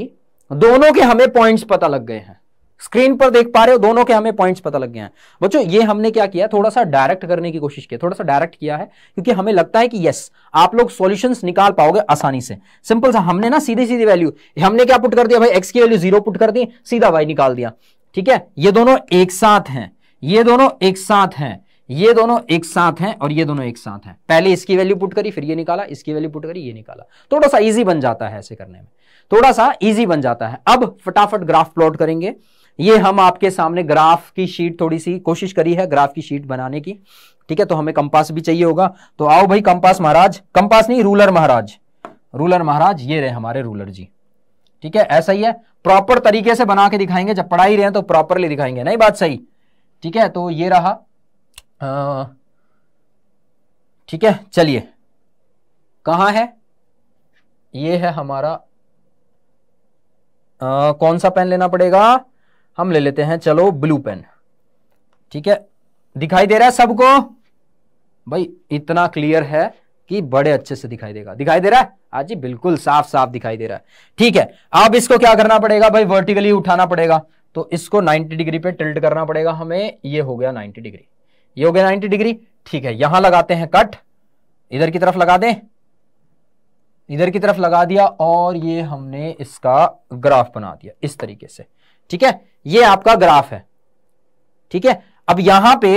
दोनों के हमें पॉइंट्स पता लग गए हैं स्क्रीन पर देख पा रहे हो दोनों के हमें पॉइंट्स पता लग गए हैं बच्चों ये हमने क्या किया थोड़ा सा डायरेक्ट करने की कोशिश की थोड़ा सा डायरेक्ट किया है क्योंकि हमें लगता है कि यस आप लोग सॉल्यूशंस निकाल पाओगे आसानी से सिंपल सा हमने ना सीधी सीधी वैल्यू हमने क्या पुट कर दिया भाई एक्स की वैल्यू जीरो पुट कर दी सीधा वाई निकाल दिया ठीक है ये दोनों एक साथ हैं ये दोनों एक साथ हैं ये दोनों एक साथ हैं और ये दोनों एक साथ हैं पहले इसकी वैल्यू पुट करी फिर ये निकाला इसकी वैल्यू पुट करी ये निकाला थोड़ा सा इजी बन जाता है ऐसे करने में थोड़ा सा इजी बन जाता है अब फटाफट ग्राफ प्लॉट करेंगे ये हम आपके सामने ग्राफ की शीट थोड़ी सी कोशिश करी है ग्राफ की शीट बनाने की ठीक है तो हमें कंपास भी चाहिए होगा तो आओ भाई कंपास महाराज कंपास नहीं रूलर महाराज रूलर महाराज ये रहे हमारे रूलर जी ठीक है ऐसा ही है प्रॉपर तरीके से बना के दिखाएंगे जब पढ़ाई रहे हैं तो प्रॉपरली दिखाएंगे नहीं बात सही ठीक है तो ये रहा ठीक है चलिए कहाँ है ये है हमारा आ, कौन सा पेन लेना पड़ेगा हम ले लेते हैं चलो ब्लू पेन ठीक है दिखाई दे रहा है सबको भाई इतना क्लियर है कि बड़े अच्छे से दिखाई देगा दिखाई दे रहा है आज हाँ जी बिल्कुल साफ साफ दिखाई दे रहा है ठीक है अब इसको क्या करना पड़ेगा भाई वर्टिकली उठाना पड़ेगा तो इसको 90 डिग्री पे टिल्ट करना पड़ेगा हमें ये हो गया 90 डिग्री ये हो गया नाइन्टी डिग्री ठीक है यहां लगाते हैं कट इधर की तरफ लगा दें इधर की तरफ लगा दिया और ये हमने इसका ग्राफ बना दिया इस तरीके से ठीक है ये आपका ग्राफ है ठीक है अब यहां पे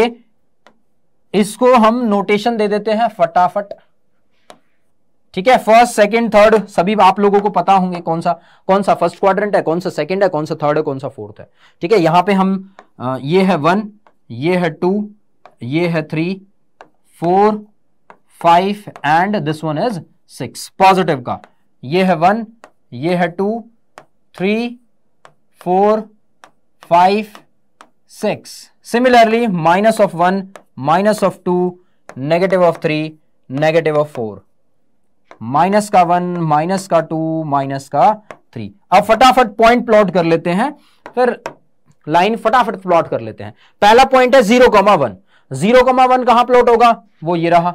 इसको हम नोटेशन दे देते हैं फटाफट ठीक है फर्स्ट सेकंड थर्ड सभी आप लोगों को पता होंगे कौन सा कौन सा फर्स्ट क्वाड्रेंट है कौन सा सेकंड है कौन सा थर्ड है कौन सा फोर्थ है ठीक है यहां पे हम ये है वन ये है टू ये है three four five and this one is six positive का ये है वन ये है two three four five six similarly minus of one minus of two negative of three negative of four minus का वन माइनस का two minus का three अब फटाफट पॉइंट प्लॉट कर लेते हैं फिर लाइन फटाफट प्लॉट कर लेते हैं पहला पॉइंट है zero comma one zero comma one कहां प्लॉट होगा वो ये रहा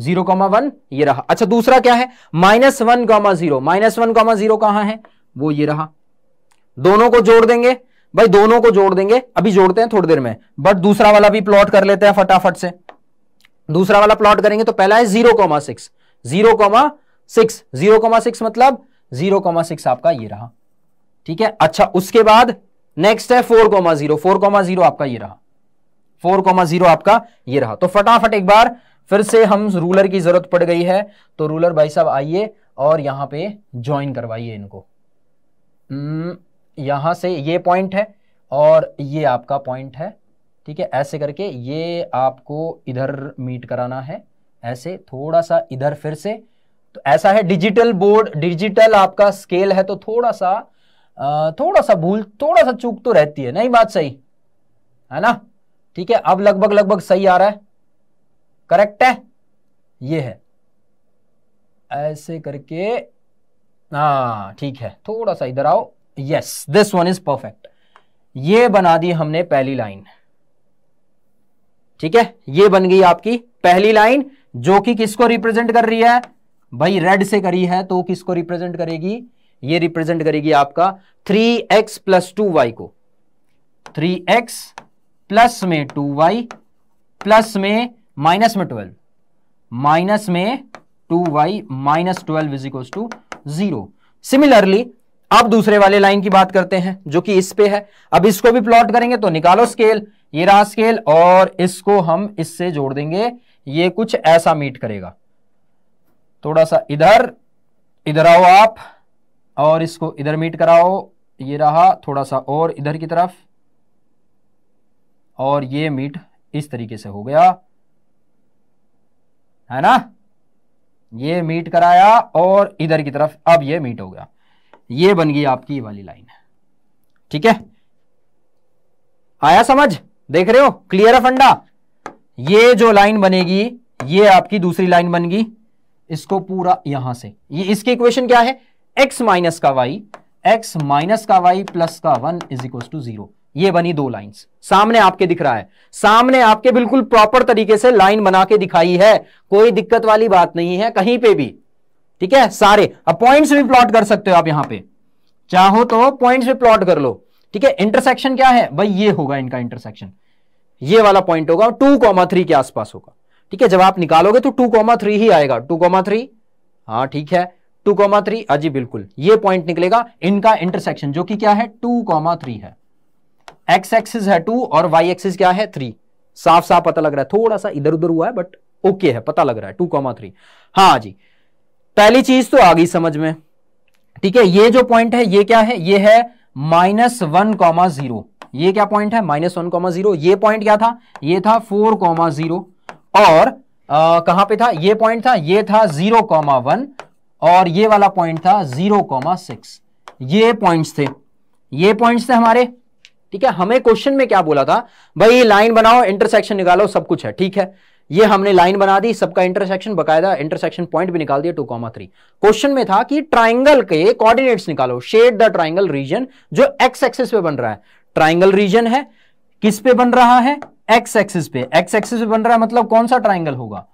जीरो कमा वन ये रहा अच्छा दूसरा क्या है minus one comma zero minus one comma zero कहां है वो ये रहा दोनों को जोड़ देंगे भाई दोनों को जोड़ देंगे अभी जोड़ते हैं थोड़ी देर में बट दूसरा वाला भी प्लॉट कर लेते हैं फटाफट से दूसरा वाला प्लॉट करेंगे तो पहला है zero comma six zero comma six zero comma six मतलब जीरो कॉमा सिक्स आपका ये रहा ठीक है अच्छा उसके बाद नेक्स्ट है four comma zero four comma zero आपका ये रहा फोर कॉमा जीरो आपका ये रहा तो फटाफट एक बार फिर से हम रूलर की जरूरत पड़ गई है तो रूलर भाई साहब आइए और यहां पे ज्वाइन करवाइए इनको हम्म, यहां से ये पॉइंट है और ये आपका पॉइंट है ठीक है ऐसे करके ये आपको इधर मीट कराना है ऐसे थोड़ा सा इधर फिर से तो ऐसा है डिजिटल बोर्ड डिजिटल आपका स्केल है तो थोड़ा सा थोड़ा सा भूल थोड़ा सा चूक तो रहती है नहीं बात सही है ना ठीक है अब लगभग लगभग सही आ रहा है करेक्ट है ये है ऐसे करके हाँ ठीक है थोड़ा सा इधर आओ yes this one is perfect ये बना दी हमने पहली लाइन ठीक है ये बन गई आपकी पहली लाइन जो कि किसको रिप्रेजेंट कर रही है भाई रेड से करी है तो किसको रिप्रेजेंट करेगी ये रिप्रेजेंट करेगी आपका three x plus two y को थ्री एक्स प्लस में टू वाई प्लस में माइनस में ट्वेल्व माइनस में two y minus twelve is equal to zero similarly अब दूसरे वाले लाइन की बात करते हैं जो कि इस पे है अब इसको भी प्लॉट करेंगे तो निकालो स्केल ये रहा स्केल और इसको हम इससे जोड़ देंगे ये कुछ ऐसा मीट करेगा थोड़ा सा इधर इधर आओ आप और इसको इधर मीट कराओ ये रहा थोड़ा सा और इधर की तरफ और ये मीट इस तरीके से हो गया है ना ये मीट कराया और इधर की तरफ अब ये मीट हो गया ये बन गई आपकी वाली लाइन ठीक है आया समझ देख रहे हो क्लियर है फंडा ये जो लाइन बनेगी ये आपकी दूसरी लाइन बन गई इसको पूरा यहां से ये इसकी इक्वेशन क्या है एक्स माइनस का वाई एक्स माइनस का वाई प्लस का one is equal to zero ये बनी दो लाइंस सामने आपके दिख रहा है सामने आपके बिल्कुल प्रॉपर तरीके से लाइन बना के दिखाई है कोई दिक्कत वाली बात नहीं है कहीं पे भी ठीक है सारे अब पॉइंट्स भी प्लॉट कर सकते हो आप यहां पे चाहो तो पॉइंट्स भी प्लॉट कर लो ठीक है इंटरसेक्शन क्या है भाई ये होगा इनका इंटरसेक्शन ये वाला पॉइंट होगा टू कॉमा थ्री के आसपास होगा ठीक है जब आप निकालोगे तो टू कॉमा थ्री ही आएगा टू कॉमा थ्री हाँ ठीक है टू कॉमा थ्री अजी बिल्कुल ये पॉइंट निकलेगा इनका इंटरसेक्शन जो कि क्या है टू कॉमा थ्री है एक्स एक्सिस है टू और वाई एक्सिस क्या है थ्री साफ साफ पता लग रहा है थोड़ा सा इधर उधर हुआ है बट ओके okay है पता लग रहा है टू कॉमा थ्री हाँ जी पहली चीज तो आ गई समझ में ठीक है ये जो पॉइंट है ये क्या है ये है माइनस वन कॉमा जीरो ये क्या पॉइंट है माइनस वन कॉमा जीरो ये पॉइंट क्या था ये था फोर कॉमा जीरो और आ, कहां पे था ये पॉइंट था ये था जीरो कॉमा वन और ये वाला पॉइंट था जीरो कॉमा सिक्स ये पॉइंट्स थे ये पॉइंट्स थे हमारे ठीक है हमें क्वेश्चन में क्या बोला था भाई लाइन बनाओ इंटरसेक्शन निकालो सब कुछ है ठीक है ये हमने लाइन बना दी सबका इंटरसेक्शन बकायदा इंटरसेक्शन पॉइंट भी निकाल दिया टू कॉमा थ्री क्वेश्चन में था कि ट्राइंगल के कोऑर्डिनेट्स निकालो शेड द ट्राइंगल रीजन जो एक्स एक्सिस पे बन रहा है ट्राइंगल रीजन है किस पे बन रहा है एक्स एक्सिस पे एक्स एक्सिस पे बन रहा है मतलब कौन सा ट्राइंगल होगा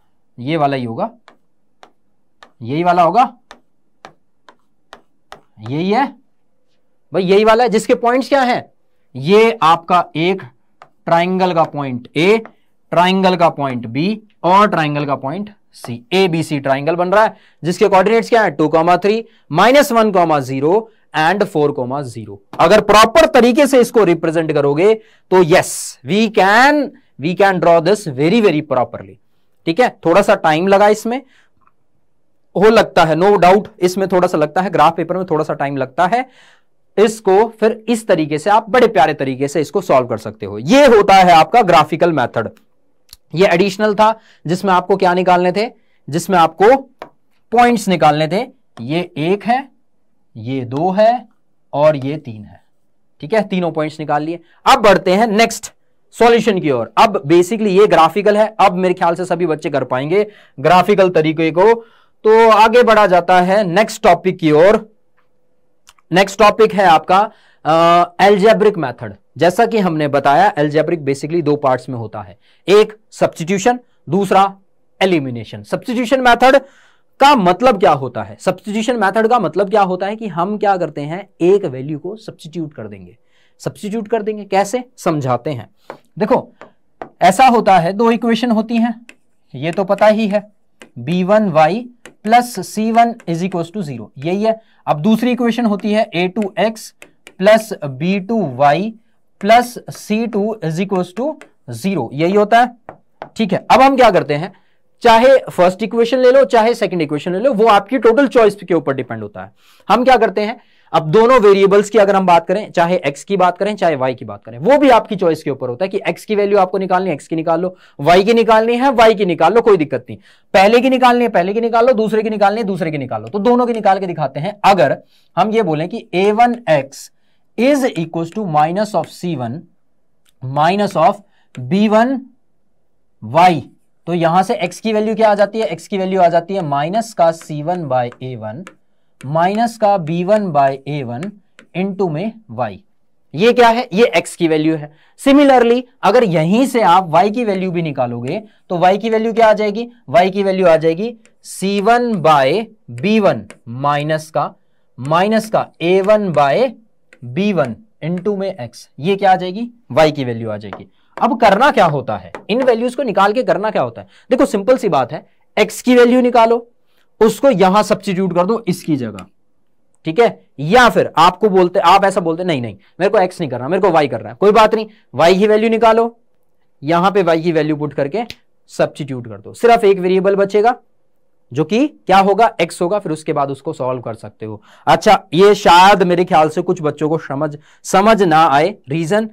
ये वाला ही होगा यही वाला होगा यही है भाई यही वाला है जिसके पॉइंट क्या है ये आपका एक ट्राइंगल का पॉइंट ए ट्राइंगल का पॉइंट बी और ट्राइंगल का point C A B C triangle बन रहा है जिसके कोऑर्डिनेट्स क्या है two comma three minus one comma zero and four comma zero अगर प्रॉपर तरीके से इसको रिप्रेजेंट करोगे तो yes we can we can draw this very very properly ठीक है थोड़ा सा टाइम लगा इसमें हो लगता है नो no डाउट इसमें थोड़ा सा लगता है ग्राफ पेपर में थोड़ा सा टाइम लगता है इसको फिर इस तरीके से आप बड़े प्यारे तरीके से इसको सॉल्व कर सकते हो ये होता है आपका ग्राफिकल मेथड ये एडिशनल था जिसमें आपको क्या निकालने थे जिसमें आपको पॉइंट्स निकालने थे ये एक है ये दो है और ये तीन है ठीक है तीनों पॉइंट्स निकाल लिए अब बढ़ते हैं नेक्स्ट सॉल्यूशन की ओर अब बेसिकली ये ग्राफिकल है अब मेरे ख्याल से सभी बच्चे कर पाएंगे ग्राफिकल तरीके को तो आगे बढ़ा जाता है नेक्स्ट टॉपिक की ओर नेक्स्ट टॉपिक है आपका एल्जेब्रिक uh, मेथड जैसा कि हमने बताया एल्जेब्रिक बेसिकली दो पार्ट्स में होता है एक सब्सटीट्यूशन दूसरा एलिमिनेशन सब्सटीट्यूशन मेथड का मतलब क्या होता है सब्सटीट्यूशन मेथड का मतलब क्या होता है कि हम क्या करते हैं एक वैल्यू को सब्सटीट्यूट कर देंगे सब्सटीट्यूट कर देंगे कैसे समझाते हैं देखो ऐसा होता है दो इक्वेशन होती हैं ये तो पता ही है B one y plus C one is equal to zero यही है अब दूसरी इक्वेशन होती है A two x plus B two y plus C two is equal to zero यही होता है ठीक है अब हम क्या करते हैं चाहे फर्स्ट इक्वेशन ले लो चाहे सेकंड इक्वेशन ले लो वो आपकी टोटल चॉइस के ऊपर डिपेंड होता है हम क्या करते हैं अब दोनों वेरिएबल्स की अगर हम बात करें चाहे एक्स की बात करें चाहे वाई की बात करें वो भी आपकी चॉइस के ऊपर होता है कि एक्स की वैल्यू आपको निकालनी एक्स की निकाल लो वाई की निकालनी है वाई की निकाल लो कोई दिक्कत नहीं पहले की निकालनी है पहले की निकाल लो दूसरे की निकालनी है दूसरे की निकाल लो तो दोनों की निकाल के दिखाते हैं अगर हम ये बोले कि ए one x is equal to minus of C one minus of B one y तो यहां से एक्स की वैल्यू क्या आ जाती है एक्स की वैल्यू आ जाती है माइनस का C one by A one minus का B one by A one into में वाई ये क्या है ये x की वैल्यू है सिमिलरली अगर यहीं से आप y की वैल्यू भी निकालोगे तो y की वैल्यू क्या आ जाएगी y की वैल्यू आ जाएगी c1 one by B minus का माइनस का a1 one by B one two में x ये क्या आ जाएगी y की वैल्यू आ जाएगी अब करना क्या होता है इन वैल्यूज को निकाल के करना क्या होता है देखो सिंपल सी बात है x की वैल्यू निकालो उसको यहां सब्सिट्यूट कर दो इसकी जगह ठीक है या फिर आपको बोलते आप ऐसा बोलते नहीं नहीं मेरे को एक्स नहीं करना मेरे को वाई करना है कोई बात नहीं वाई की वैल्यू निकालो यहां पे वाई की वैल्यू पुट करके सब्सिट्यूट कर दो सिर्फ एक वेरिएबल बचेगा जो कि क्या होगा एक्स होगा फिर उसके बाद उसको सॉल्व कर सकते हो अच्छा ये शायद मेरे ख्याल से कुछ बच्चों को समझ समझ ना आए रीजन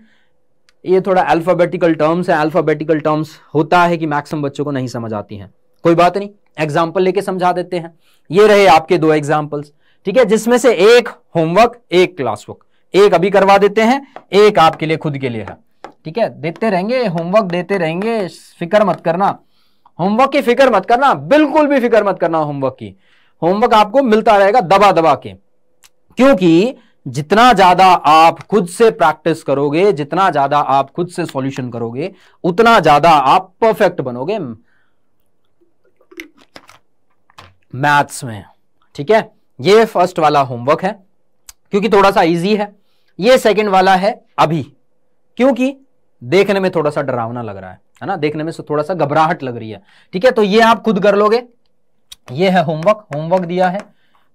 ये थोड़ा अल्फाबेटिकल टर्म्स है अल्फाबेटिकल टर्म्स होता है कि मैक्सिमम बच्चों को नहीं समझ आती हैं कोई बात नहीं एग्जाम्पल लेके समझा देते हैं ये रहे आपके दो एग्जाम्पल्स ठीक है जिसमें से एक होमवर्क एक क्लासवर्क एक अभी करवा देते हैं एक आपके लिए खुद के लिए है ठीक है देते रहेंगे होमवर्क देते रहेंगे फिक्र मत करना होमवर्क की फिक्र मत करना बिल्कुल भी फिक्र मत करना होमवर्क की होमवर्क आपको मिलता रहेगा दबा दबा के क्योंकि जितना ज्यादा आप खुद से प्रैक्टिस करोगे जितना ज्यादा आप खुद से सॉल्यूशन करोगे उतना ज्यादा आप परफेक्ट बनोगे मैथ्स में ठीक है ये फर्स्ट वाला होमवर्क है क्योंकि थोड़ा सा इजी है ये सेकंड वाला है अभी क्योंकि देखने में थोड़ा सा डरावना लग रहा है है ना देखने में थोड़ा सा घबराहट लग रही है ठीक है तो ये आप खुद कर लोगे ये है होमवर्क होमवर्क दिया है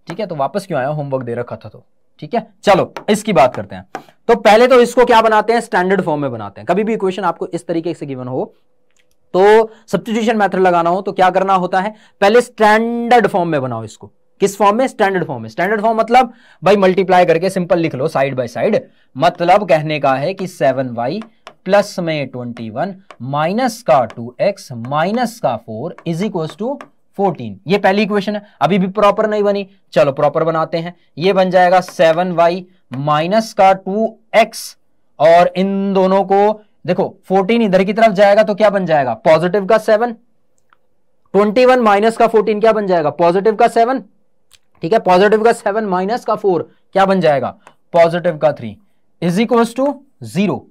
ठीक है तो वापस क्यों आया होमवर्क दे रखा था तो ठीक है चलो इसकी बात करते हैं तो पहले तो इसको क्या बनाते हैं स्टैंडर्ड फॉर्म में बनाते हैं कभी भी इक्वेशन आपको इस तरीके से गिवन हो तो सब्सिट्यूशन मेथड लगाना हो तो क्या करना होता है पहले स्टैंडर्ड फॉर्म में बनाओ इसको किस फॉर्म में स्टैंडर्ड फॉर्म में स्टैंडर्ड फॉर्म मतलब भाई मल्टीप्लाई करके सिंपल लिख लो साइड बाय साइड मतलब कहने का है कि सेवन वाई प्लस में ट्वेंटी वन माइनस का टू एक्स माइनस का four is equal to fourteen ये पहली इक्वेशन है अभी भी प्रॉपर नहीं बनी चलो प्रॉपर बनाते हैं ये बन जाएगा सेवन वाई माइनस का टू एक्स और इन दोनों को देखो 14 इधर की तरफ जाएगा तो क्या बन जाएगा पॉजिटिव का सेवन ट्वेंटी वन माइनस का फोर्टीन क्या बन जाएगा पॉजिटिव का सेवन ठीक है पॉजिटिव का सेवन माइनस का फोर क्या बन जाएगा पॉजिटिव का three is equal to zero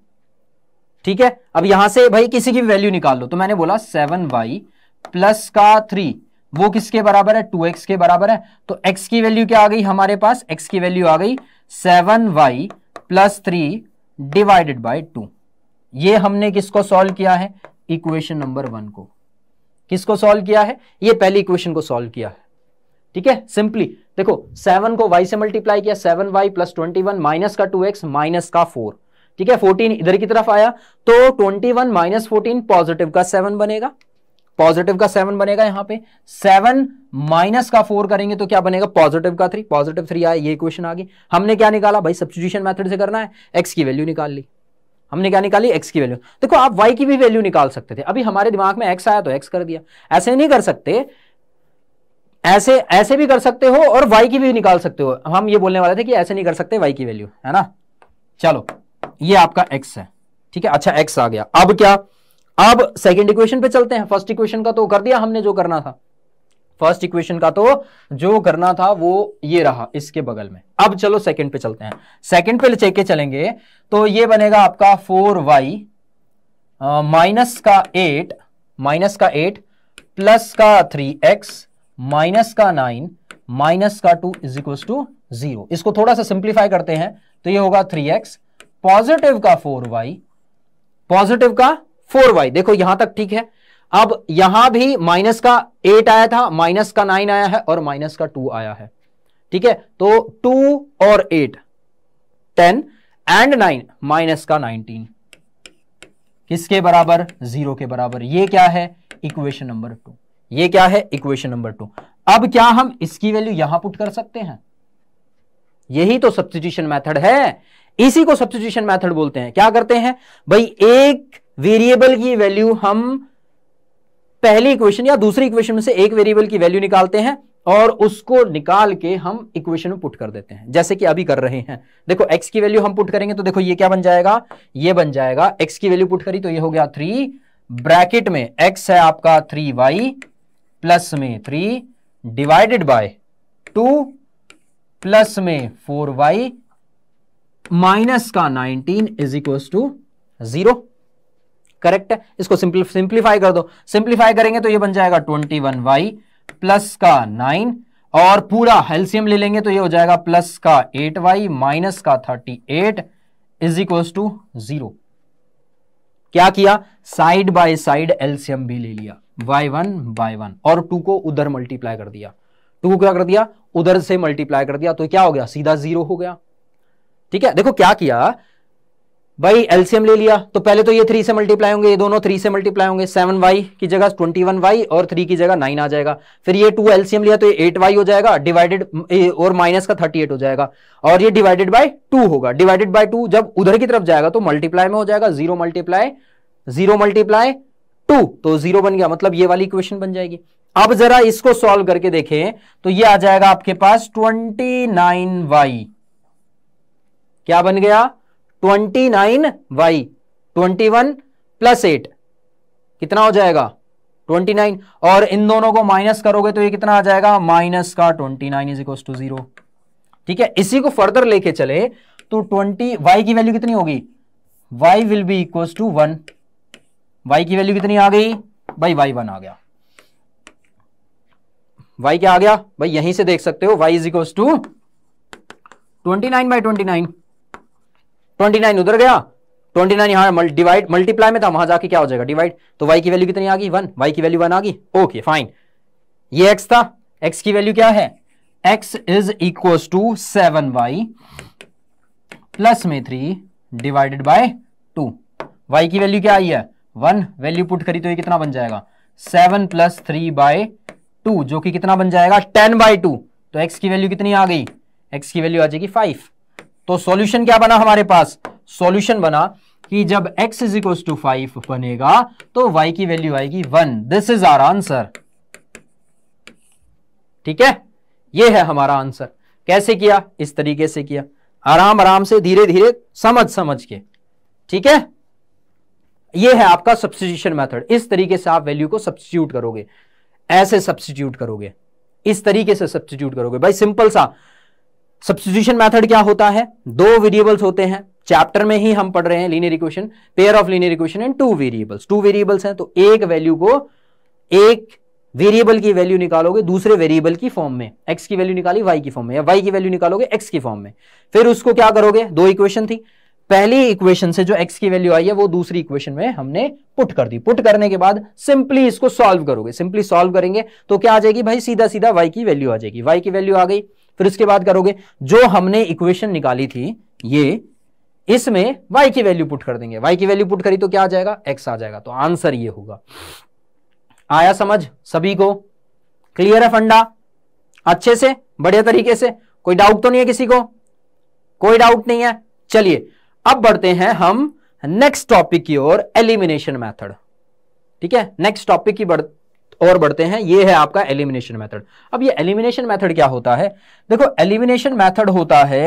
ठीक है अब यहां से भाई किसी की वैल्यू निकाल लो तो मैंने बोला सेवन वाई प्लस का थ्री वो किसके बराबर है टू एक्स के बराबर है तो एक्स की वैल्यू क्या आ गई हमारे पास एक्स की वैल्यू आ गई seven y plus three divided by two ये हमने किसको सॉल्व किया है इक्वेशन नंबर वन को किसको सॉल्व किया है ये पहली इक्वेशन को सॉल्व किया है ठीक है सिंपली देखो सेवन को वाई से मल्टीप्लाई किया seven y plus twenty one minus का टू एक्स माइनस का फोर ठीक है फोर्टीन इधर की तरफ आया तो twenty one minus fourteen positive का सेवन बनेगा पॉजिटिव का सेवन बनेगा यहां पे सेवन माइनस का फोर करेंगे तो क्या बनेगा पॉजिटिव का थ्री पॉजिटिव थ्री आया ये क्वेश्चन आ गई हमने क्या निकाला भाई सब्सिट्यूशन मेथड से करना है एक्स की वैल्यू निकाल ली हमने क्या निकाली एक्स की वैल्यू देखो आप वाई की भी वैल्यू निकाल सकते थे अभी हमारे दिमाग में एक्स आया तो एक्स कर दिया ऐसे नहीं कर सकते ऐसे ऐसे भी कर सकते हो और वाई की भी निकाल सकते हो हम ये बोलने वाले थे कि ऐसे नहीं कर सकते वाई की वैल्यू है ना चलो ये आपका एक्स है ठीक है अच्छा एक्स आ गया अब क्या अब सेकेंड इक्वेशन पे चलते हैं फर्स्ट इक्वेशन का तो कर दिया हमने जो करना था फर्स्ट इक्वेशन का तो जो करना था वो ये रहा इसके बगल में अब चलो सेकंड पे चलते हैं सेकंड पे लेके चलेंगे तो ये बनेगा आपका फोर वाई माइनस का एट माइनस का एट प्लस का थ्री एक्स माइनस का नाइन माइनस का two is equal to zero इसको थोड़ा सा सिंप्लीफाई करते हैं तो ये होगा थ्री एक्स पॉजिटिव का फोर वाई पॉजिटिव का फोर वाई देखो यहां तक ठीक है अब यहां भी माइनस का एट आया था माइनस का नाइन आया है और माइनस का टू आया है ठीक है तो टू और eight ten and nine minus का नाइनटीन किसके बराबर जीरो के बराबर ये क्या है इक्वेशन नंबर टू ये क्या है इक्वेशन नंबर टू अब क्या हम इसकी वैल्यू यहां पुट कर सकते हैं यही तो सब्सिट्यूशन मेथड है इसी को सब्सटीट्यूशन मेथड बोलते हैं क्या करते हैं भाई एक वेरिएबल की वैल्यू हम पहली इक्वेशन या दूसरी इक्वेशन में से एक वेरिएबल की वैल्यू निकालते हैं और उसको निकाल के हम इक्वेशन में पुट कर देते हैं जैसे कि अभी कर रहे हैं देखो एक्स की वैल्यू हम पुट करेंगे तो देखो ये क्या बन जाएगा ये बन जाएगा एक्स की वैल्यू पुट करी तो ये हो गया थ्री ब्रैकेट में एक्स है आपका थ्री वाई प्लस में three divided by two plus में फोर वाई माइनस का nineteen is equal to zero correct है इसको सिंप्लीफाई कर दो सिंप्लीफाई करेंगे तो ये बन जाएगा ट्वेंटी वन वाई प्लस का नाइन और पूरा हेल्सियम ले लेंगे तो ये हो जाएगा प्लस का एट वाई माइनस का thirty eight is equal to zero क्या किया साइड बाय साइड एल्सियम भी ले लिया वाई वन बाय वन और टू को उधर मल्टीप्लाई कर दिया टू को क्या कर दिया उधर से मल्टीप्लाई कर दिया तो क्या हो गया सीधा जीरो हो गया ठीक है देखो क्या किया भाई एलसीएम ले लिया तो पहले तो ये थ्री से मल्टीप्लाई होंगे ये दोनों थ्री से मल्टीप्लाई होंगे सेवन वाई की जगह ट्वेंटी वन वाई और थ्री की जगह नाइन आ जाएगा फिर ये टू एलसीएम लिया तो ये एट वाई हो जाएगा डिवाइडेड और माइनस का थर्टी एट हो जाएगा और ये डिवाइडेड बाय टू होगा डिवाइडेड बाय टू जब उधर की तरफ जाएगा तो मल्टीप्लाई में हो जाएगा zero multiply zero multiply two तो जीरो बन गया मतलब ये वाली इक्वेशन बन जाएगी अब जरा इसको सॉल्व करके देखें तो ये आ जाएगा आपके पास ट्वेंटी नाइन वाई क्या बन गया twenty nine y twenty one plus eight कितना हो जाएगा ट्वेंटी नाइन और इन दोनों को माइनस करोगे तो ये कितना आ जाएगा माइनस का twenty nine is equal to zero ठीक है इसी को फर्दर लेके चले तो ट्वेंटी वाई की वैल्यू कितनी होगी y will be equal to one y की वैल्यू कितनी आ गई भाई वाई वन आ गया वाई क्या आ गया भाई यहीं से देख सकते हो y is equal to twenty nine by twenty nine twenty nine उधर गया ट्वेंटी नाइन यहाँ डिवाइड मल्टीप्लाई में था वहां जाके क्या हो जाएगा डिवाइड तो वाई की वैल्यू कितनी आ गई वन वाई की वैल्यू वन आ गई ओके फाइन ये एक्स था एक्स की वैल्यू क्या है x is equal to seven y plus में three divided by two y की वैल्यू क्या आई है वन वैल्यू पुट करी तो ये कितना बन जाएगा seven plus three by two जो कि कितना बन जाएगा टेन बाय टू तो एक्स की वैल्यू कितनी आ गई एक्स की वैल्यू आ जाएगी फाइव तो सॉल्यूशन क्या बना हमारे पास सॉल्यूशन बना कि जब x is equal to five बनेगा तो y की वैल्यू आएगी one this is our answer ठीक है ये है हमारा आंसर कैसे किया इस तरीके से किया आराम आराम से धीरे धीरे समझ समझ के ठीक है ये है आपका सब्सिट्यूशन मेथड इस तरीके से आप वैल्यू को सब्सिट्यूट करोगे ऐसे सब्सिट्यूट करोगे इस तरीके से सब्सिट्यूट करोगे भाई सिंपल सा सब्सिट्यूशन मेथड क्या होता है दो वेरिएबल्स होते हैं चैप्टर में ही हम पढ़ रहे हैं linear equation pair of linear equation and two variables two variables हैं तो एक वैल्यू को एक वेरिएबल की वैल्यू निकालोगे दूसरे वेरिएबल की फॉर्म में एक्स की वैल्यू निकाली वाई की फॉर्म में या वाई की वैल्यू निकालोगे एक्स की फॉर्म में फिर उसको क्या करोगे दो इक्वेशन थी पहली इक्वेशन से जो एक्स की वैल्यू आई है वो दूसरी इक्वेशन में हमने पुट कर दी पुट करने के बाद सिंपली इसको सॉल्व करोगे सिंपली सॉल्व करेंगे तो क्या आ जाएगी भाई सीधा सीधा वाई की वैल्यू आ जाएगी वाई की वैल्यू आ गई फिर उसके बाद करोगे जो हमने इक्वेशन निकाली थी ये इसमें y की वैल्यू पुट कर देंगे y की वैल्यू पुट करी तो क्या आ जाएगा x आ जाएगा तो आंसर ये होगा आया समझ सभी को क्लियर है फंडा अच्छे से बढ़िया तरीके से कोई डाउट तो नहीं है किसी को कोई डाउट नहीं है चलिए अब बढ़ते हैं हम नेक्स्ट टॉपिक की ओर एलिमिनेशन मेथड ठीक है नेक्स्ट टॉपिक की बढ़ और बढ़ते हैं ये है आपका एलिमिनेशन मेथड अब ये एलिमिनेशन मेथड क्या होता है देखो एलिमिनेशन मेथड होता है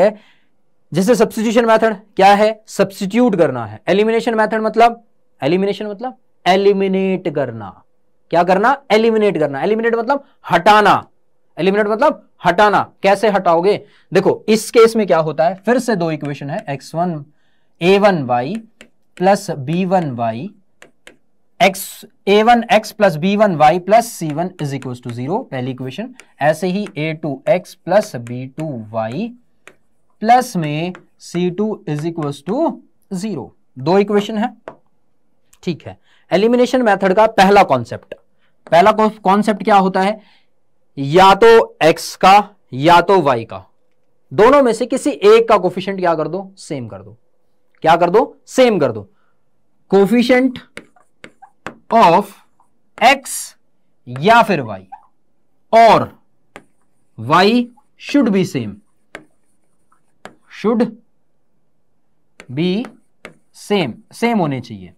जैसे सब्सिट्यूशन मेथड क्या है सब्सिट्यूट करना है एलिमिनेशन मेथड मतलब एलिमिनेशन मतलब एलिमिनेट करना क्या करना एलिमिनेट करना एलिमिनेट मतलब हटाना एलिमिनेट मतलब हटाना कैसे हटाओगे देखो इस केस में क्या होता है फिर से दो इक्वेशन है x one a one y plus b one y x a one x plus b one y plus C one is equal to zero पहली इक्वेशन ऐसे ही a two x plus B two y plus में c two is equal to zero दो equation है ठीक है elimination method का पहला कॉन्सेप्ट पहला कॉन्सेप्ट क्या होता है या तो एक्स का या तो वाई का दोनों में से किसी एक का कोफिशियंट क्या कर दो सेम कर दो क्या कर दो सेम कर दो कोफिशियंट ऑफ एक्स या फिर वाई और y should be same should be same same होने चाहिए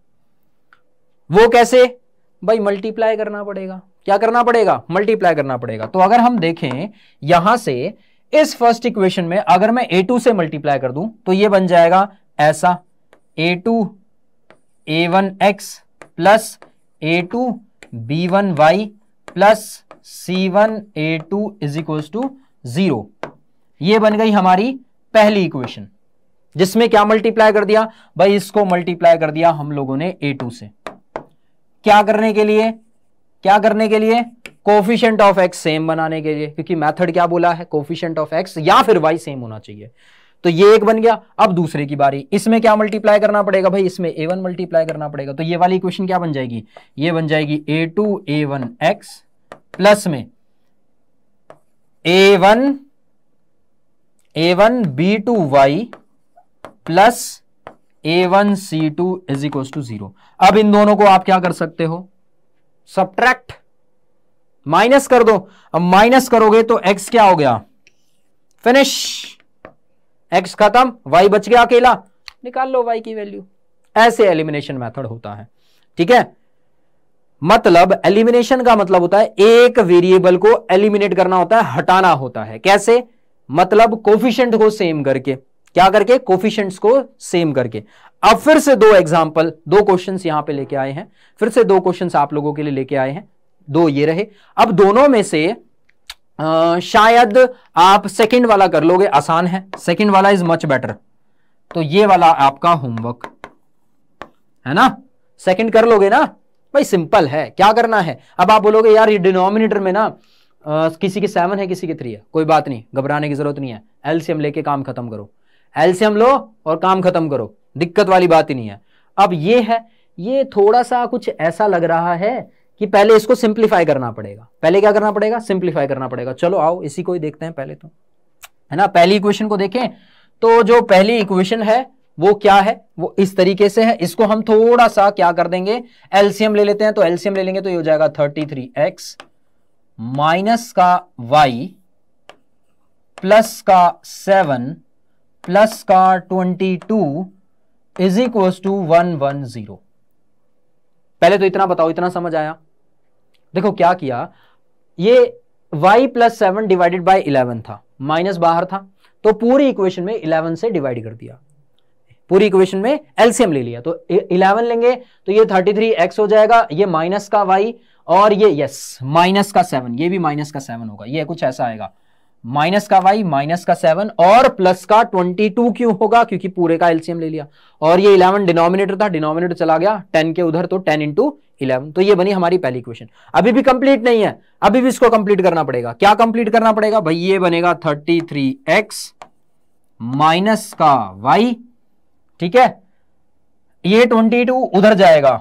वो कैसे भाई मल्टीप्लाई करना पड़ेगा क्या करना पड़ेगा मल्टीप्लाई करना पड़ेगा तो अगर हम देखें यहां से इस फर्स्ट इक्वेशन में अगर मैं ए टू से मल्टीप्लाई कर दूं तो ये बन जाएगा ऐसा a two a one x plus a two b one y plus C one a two is equal to zero ये बन गई हमारी पहली इक्वेशन जिसमें क्या मल्टीप्लाई कर दिया भाई इसको मल्टीप्लाई कर दिया हम लोगों ने ए टू से क्या करने के लिए क्या करने के लिए कोफिशेंट ऑफ एक्स सेम बनाने के लिए क्योंकि मेथड क्या बोला है कोफिशियंट ऑफ एक्स या फिर वाई सेम होना चाहिए तो ये एक बन गया अब दूसरे की बारी इसमें क्या मल्टीप्लाई करना पड़ेगा भाई इसमें ए वन मल्टीप्लाई करना पड़ेगा तो ये वाली इक्वेशन क्या बन जाएगी ये बन जाएगी a two a one x plus में a one a one b two y plus a one c two is equal to zero अब इन दोनों को आप क्या कर सकते हो सब्ट्रैक्ट माइनस कर दो अब माइनस करोगे तो एक्स क्या हो गया फिनिश एक्स खत्म वाई बच गया अकेला निकाल लो वाई की वैल्यू ऐसे एलिमिनेशन मेथड होता है ठीक है मतलब एलिमिनेशन का मतलब होता है एक वेरिएबल को एलिमिनेट करना होता है हटाना होता है कैसे मतलब कोफिशियंट को सेम करके क्या करके कोफिशियंट को सेम करके अब फिर से दो एग्जाम्पल दो क्वेश्चंस यहां पे लेके आए हैं फिर से दो क्वेश्चंस आप लोगों के लिए लेके आए हैं दो ये रहे अब दोनों में से शायद आप सेकंड वाला कर लोगे आसान है सेकंड वाला इज मच बेटर तो ये वाला आपका होमवर्क है ना सेकंड कर लोगे ना भाई सिंपल है क्या करना है अब आप बोलोगे यार ये डिनोमिनेटर में ना आ, किसी के सेवन है किसी के थ्री है कोई बात नहीं घबराने की जरूरत नहीं है एलसीएम लेके काम खत्म करो एलसीएम लो और काम खत्म करो दिक्कत वाली बात ही नहीं है अब ये है ये थोड़ा सा कुछ ऐसा लग रहा है कि पहले इसको सिंप्लीफाई करना पड़ेगा पहले क्या करना पड़ेगा सिंप्लीफाई करना पड़ेगा चलो आओ इसी को ही देखते हैं पहले तो है ना पहली इक्वेशन को देखें तो जो पहली इक्वेशन है वो क्या है वो इस तरीके से है इसको हम थोड़ा सा क्या कर देंगे एलसीएम ले लेते हैं तो एलसीएम ले लेंगे तो ये हो जाएगा थर्टी थ्री एक्स माइनस का वाई प्लस का सेवन प्लस का twenty two is equal to one one zero पहले तो इतना बताओ इतना समझ आया देखो क्या किया ये y plus seven divided by eleven था माइनस बाहर था तो पूरी इक्वेशन में इलेवन से डिवाइड कर दिया पूरी इक्वेशन में एल्सियम ले लिया तो इलेवन लेंगे तो ये थर्टी थ्री एक्स हो जाएगा ये माइनस का वाई और ये यस माइनस का सेवन ये भी माइनस का सेवन होगा ये कुछ ऐसा आएगा माइनस का वाई माइनस का सेवन और प्लस का ट्वेंटी टू क्यों होगा क्योंकि पूरे का एलसीएम ले लिया और ये इलेवन डिनोमिनेटर था डिनोमिनेटर चला गया टेन के उधर तो टेन इंटू इलेवन तो ये बनी हमारी पहली क्वेश्चन अभी भी कंप्लीट नहीं है अभी भी इसको कंप्लीट करना पड़ेगा क्या कंप्लीट करना पड़ेगा भाई ये बनेगा थर्टी थ्री एक्स माइनस का वाई ठीक है ये ट्वेंटी टू उधर जाएगा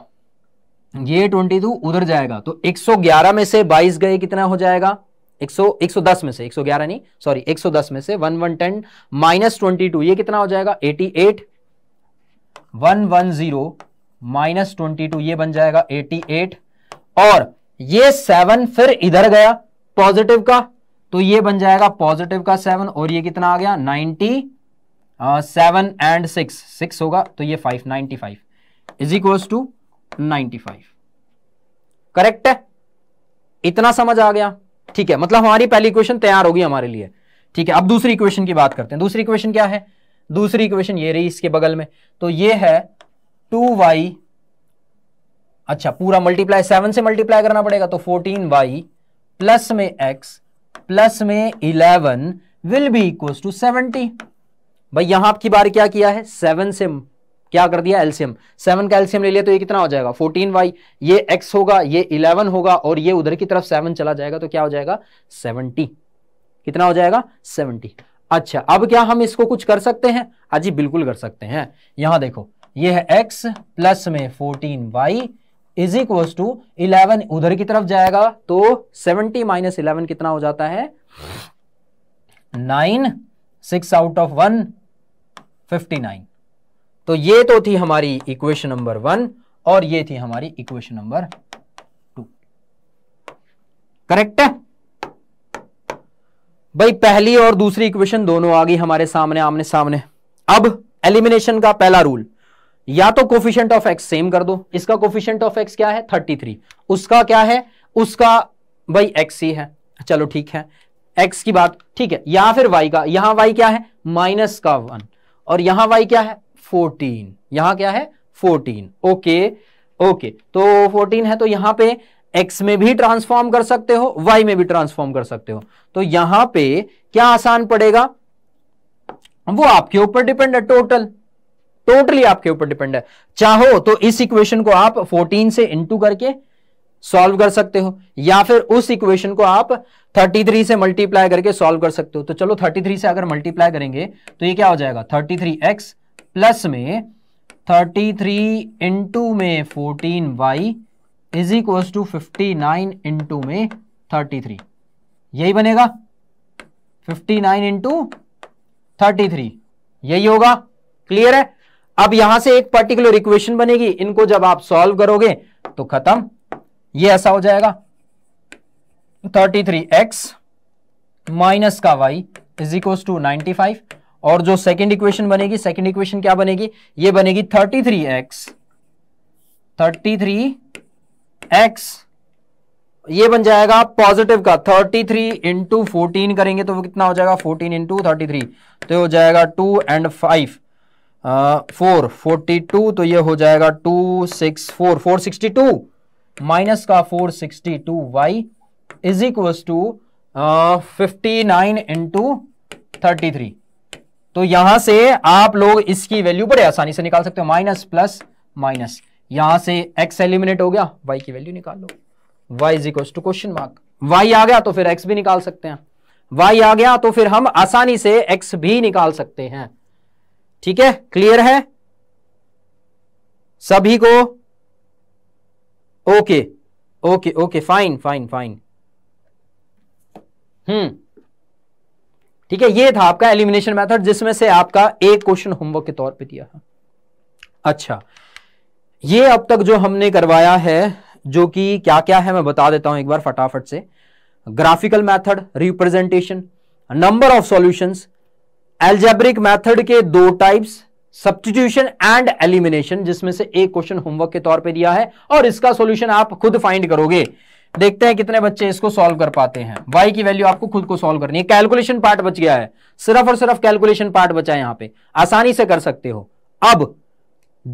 ये ट्वेंटी टू उधर जाएगा तो एक सौ ग्यारह में से बाईस गए कितना हो जाएगा 100 110 में से 111 नहीं सॉरी 110 में से 1 1 10 माइनस 22 ये कितना हो जाएगा 88 110 माइनस 22 ये बन जाएगा 88 और ये 7 फिर इधर गया पॉजिटिव का तो ये बन जाएगा पॉजिटिव का 7 और ये कितना आ गया 90 सेवन एंड 6 6 होगा तो ये 5 95 five is equals to ninety correct है इतना समझ आ गया ठीक है मतलब हमारी पहली क्वेश्चन तैयार होगी हमारे लिए ठीक है अब दूसरी क्वेश्चन की बात करते हैं दूसरी क्वेश्चन क्या है दूसरी क्वेश्चन ये रही इसके बगल में तो ये है टू वाई अच्छा पूरा मल्टीप्लाई सेवन से मल्टीप्लाई करना पड़ेगा तो फोर्टीन वाई प्लस में एक्स प्लस में eleven will be equal to seventy भाई यहां आपकी बार क्या किया है सेवन से क्या कर दिया एल्सियम सेवन का एल्सियम ले लिया तो ये कितना हो जाएगा फोर्टीन वाई ये एक्स होगा ये इलेवन होगा और ये उधर की तरफ सेवन चला जाएगा तो क्या हो जाएगा सेवनटी कितना हो जाएगा सेवनटी अच्छा अब क्या हम इसको कुछ कर सकते हैं अजी हाँ बिल्कुल कर सकते हैं यहां देखो ये है एक्स प्लस में fourteen y is equal to eleven उधर की तरफ जाएगा तो सेवनटी माइनस इलेवन कितना हो जाता है nine six out of one fifty nine तो ये तो थी हमारी इक्वेशन नंबर वन और ये थी हमारी इक्वेशन नंबर टू करेक्ट है भाई पहली और दूसरी इक्वेशन दोनों आ गई हमारे सामने आमने सामने अब एलिमिनेशन का पहला रूल या तो कोफिशियंट ऑफ एक्स सेम कर दो इसका कोफिशियंट ऑफ एक्स क्या है 33 उसका क्या है उसका भाई एक्स ही है चलो ठीक है एक्स की बात ठीक है या फिर वाई का यहां वाई क्या है माइनस का वन और यहां वाई क्या है फोर्टीन यहां क्या है फोर्टीन ओके ओके तो फोर्टीन है तो यहां पे एक्स में भी ट्रांसफॉर्म कर सकते हो वाई में भी ट्रांसफॉर्म कर सकते हो तो यहां पे क्या आसान पड़ेगा वो आपके ऊपर डिपेंड है टोटल टोटली आपके ऊपर डिपेंड है चाहो तो इस इक्वेशन को आप 14 से इंटू करके सॉल्व कर सकते हो या फिर उस इक्वेशन को आप 33 से मल्टीप्लाई करके सॉल्व कर सकते हो तो चलो 33 से अगर मल्टीप्लाई करेंगे तो ये क्या हो जाएगा 33x प्लस में थर्टी थ्री इंटू में fourteen y is equal to fifty nine into में थर्टी थ्री यही बनेगा fifty nine into thirty three यही होगा क्लियर है अब यहां से एक पर्टिकुलर इक्वेशन बनेगी इनको जब आप सॉल्व करोगे तो खत्म ये ऐसा हो जाएगा थर्टी थ्री एक्स माइनस का y is equal to ninety five और जो सेकेंड इक्वेशन बनेगी सेकेंड इक्वेशन क्या बनेगी ये बनेगी thirty three x thirty three x ये बन जाएगा पॉजिटिव का थर्टी थ्री इंटू फोर्टीन करेंगे तो वो कितना हो जाएगा फोर्टीन इंटू थर्टी थ्री तो ये हो जाएगा two and five four forty two तो ये हो जाएगा two six four four sixty two minus का four sixty two y is equal to fifty nine into thirty three तो यहां से आप लोग इसकी वैल्यू बड़े आसानी से निकाल सकते हो माइनस प्लस माइनस यहां से एक्स एलिमिनेट हो गया वाई की वैल्यू निकाल लो y is equal to question mark y आ गया तो फिर एक्स भी निकाल सकते हैं वाई आ गया तो फिर हम आसानी से एक्स भी निकाल सकते हैं ठीक है क्लियर है सभी को okay okay okay fine fine fine hmm ठीक है ये था आपका एलिमिनेशन मेथड जिसमें से आपका एक क्वेश्चन होमवर्क के तौर पे दिया था अच्छा ये अब तक जो हमने करवाया है जो कि क्या क्या है मैं बता देता हूं एक बार फटाफट से graphical method representation number of solutions algebraic method के दो टाइप्स सब्सटीट्यूशन एंड एलिमिनेशन जिसमें से एक क्वेश्चन होमवर्क के तौर पे दिया है और इसका सॉल्यूशन आप खुद फाइंड करोगे देखते हैं कितने बच्चे इसको सॉल्व कर पाते हैं वाई की वैल्यू आपको खुद को सॉल्व करनी है कैलकुलेशन पार्ट बच गया है सिर्फ और सिर्फ कैलकुलेशन पार्ट बचा है यहां पे आसानी से कर सकते हो अब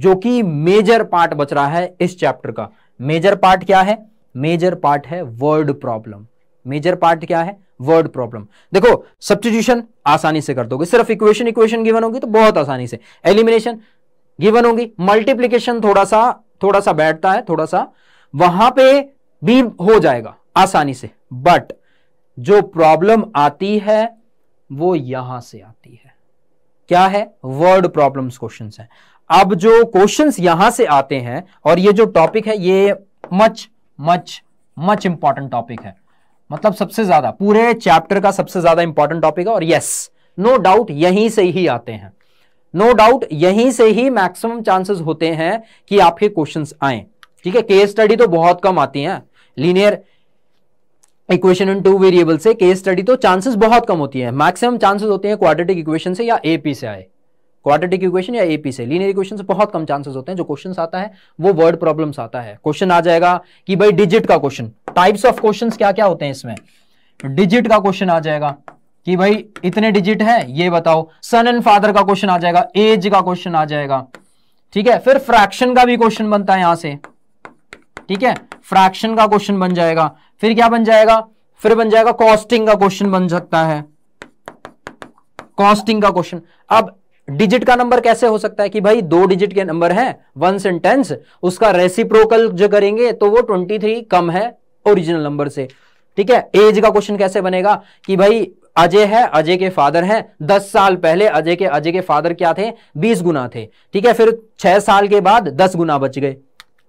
जो कि मेजर पार्ट बच रहा है इस चैप्टर का मेजर पार्ट क्या है मेजर पार्ट है वर्ड प्रॉब्लम मेजर पार्ट क्या है वर्ड प्रॉब्लम देखो सब्सटीट्यूशन आसानी से कर दोगे सिर्फ इक्वेशन इक्वेशन गिवन होगी तो बहुत आसानी से एलिमिनेशन गिवन होगी मल्टीप्लीकेशन थोड़ा सा थोड़ा सा बैठता है थोड़ा सा वहां पे भी हो जाएगा आसानी से बट जो प्रॉब्लम आती है वो यहां से आती है क्या है वर्ड प्रॉब्लम्स क्वेश्चंस हैं अब जो क्वेश्चंस यहां से आते हैं और ये जो टॉपिक है ये much much much important topic है मतलब सबसे ज्यादा पूरे चैप्टर का सबसे ज्यादा इंपॉर्टेंट टॉपिक है और यस नो डाउट यहीं से ही आते हैं नो no डाउट यहीं से ही मैक्सिमम चांसेस होते हैं कि आपके क्वेश्चंस आए ठीक है केस स्टडी तो बहुत कम आती है linear equation in two variable से केस स्टडी तो चांसेस बहुत कम होती है मैक्सिमम चांसेस होते हैं क्वाड्रेटिक इक्वेशन से या एपी से आए क्वाड्रेटिक इक्वेशन या एपी से लीनियर इक्वेशन से बहुत कम चांसेस होते हैं जो क्वेश्चन आता है वो वर्ड प्रॉब्लम आता है क्वेश्चन आ जाएगा कि भाई डिजिट का क्वेश्चन टाइप्स ऑफ क्वेश्चन क्या क्या होते हैं इसमें डिजिट का क्वेश्चन आ जाएगा कि भाई इतने डिजिट है ये बताओ सन एंड फादर का क्वेश्चन आ जाएगा एज का क्वेश्चन आ जाएगा ठीक है फिर फ्रैक्शन का भी क्वेश्चन बनता है यहां से ठीक है फ्रैक्शन का क्वेश्चन बन जाएगा फिर क्या बन जाएगा फिर बन जाएगा कॉस्टिंग का क्वेश्चन बन सकता है कॉस्टिंग का क्वेश्चन अब डिजिट का नंबर कैसे हो सकता है कि भाई दो डिजिट के नंबर है वन सेंटेंस उसका रेसिप्रोकल जो करेंगे तो वो ट्वेंटी थ्री कम है ओरिजिनल नंबर से ठीक है एज का क्वेश्चन कैसे बनेगा कि भाई अजय है अजय के फादर हैं दस साल पहले अजय के अजय के फादर क्या थे बीस गुना थे ठीक है फिर छह साल के बाद दस गुना बच गए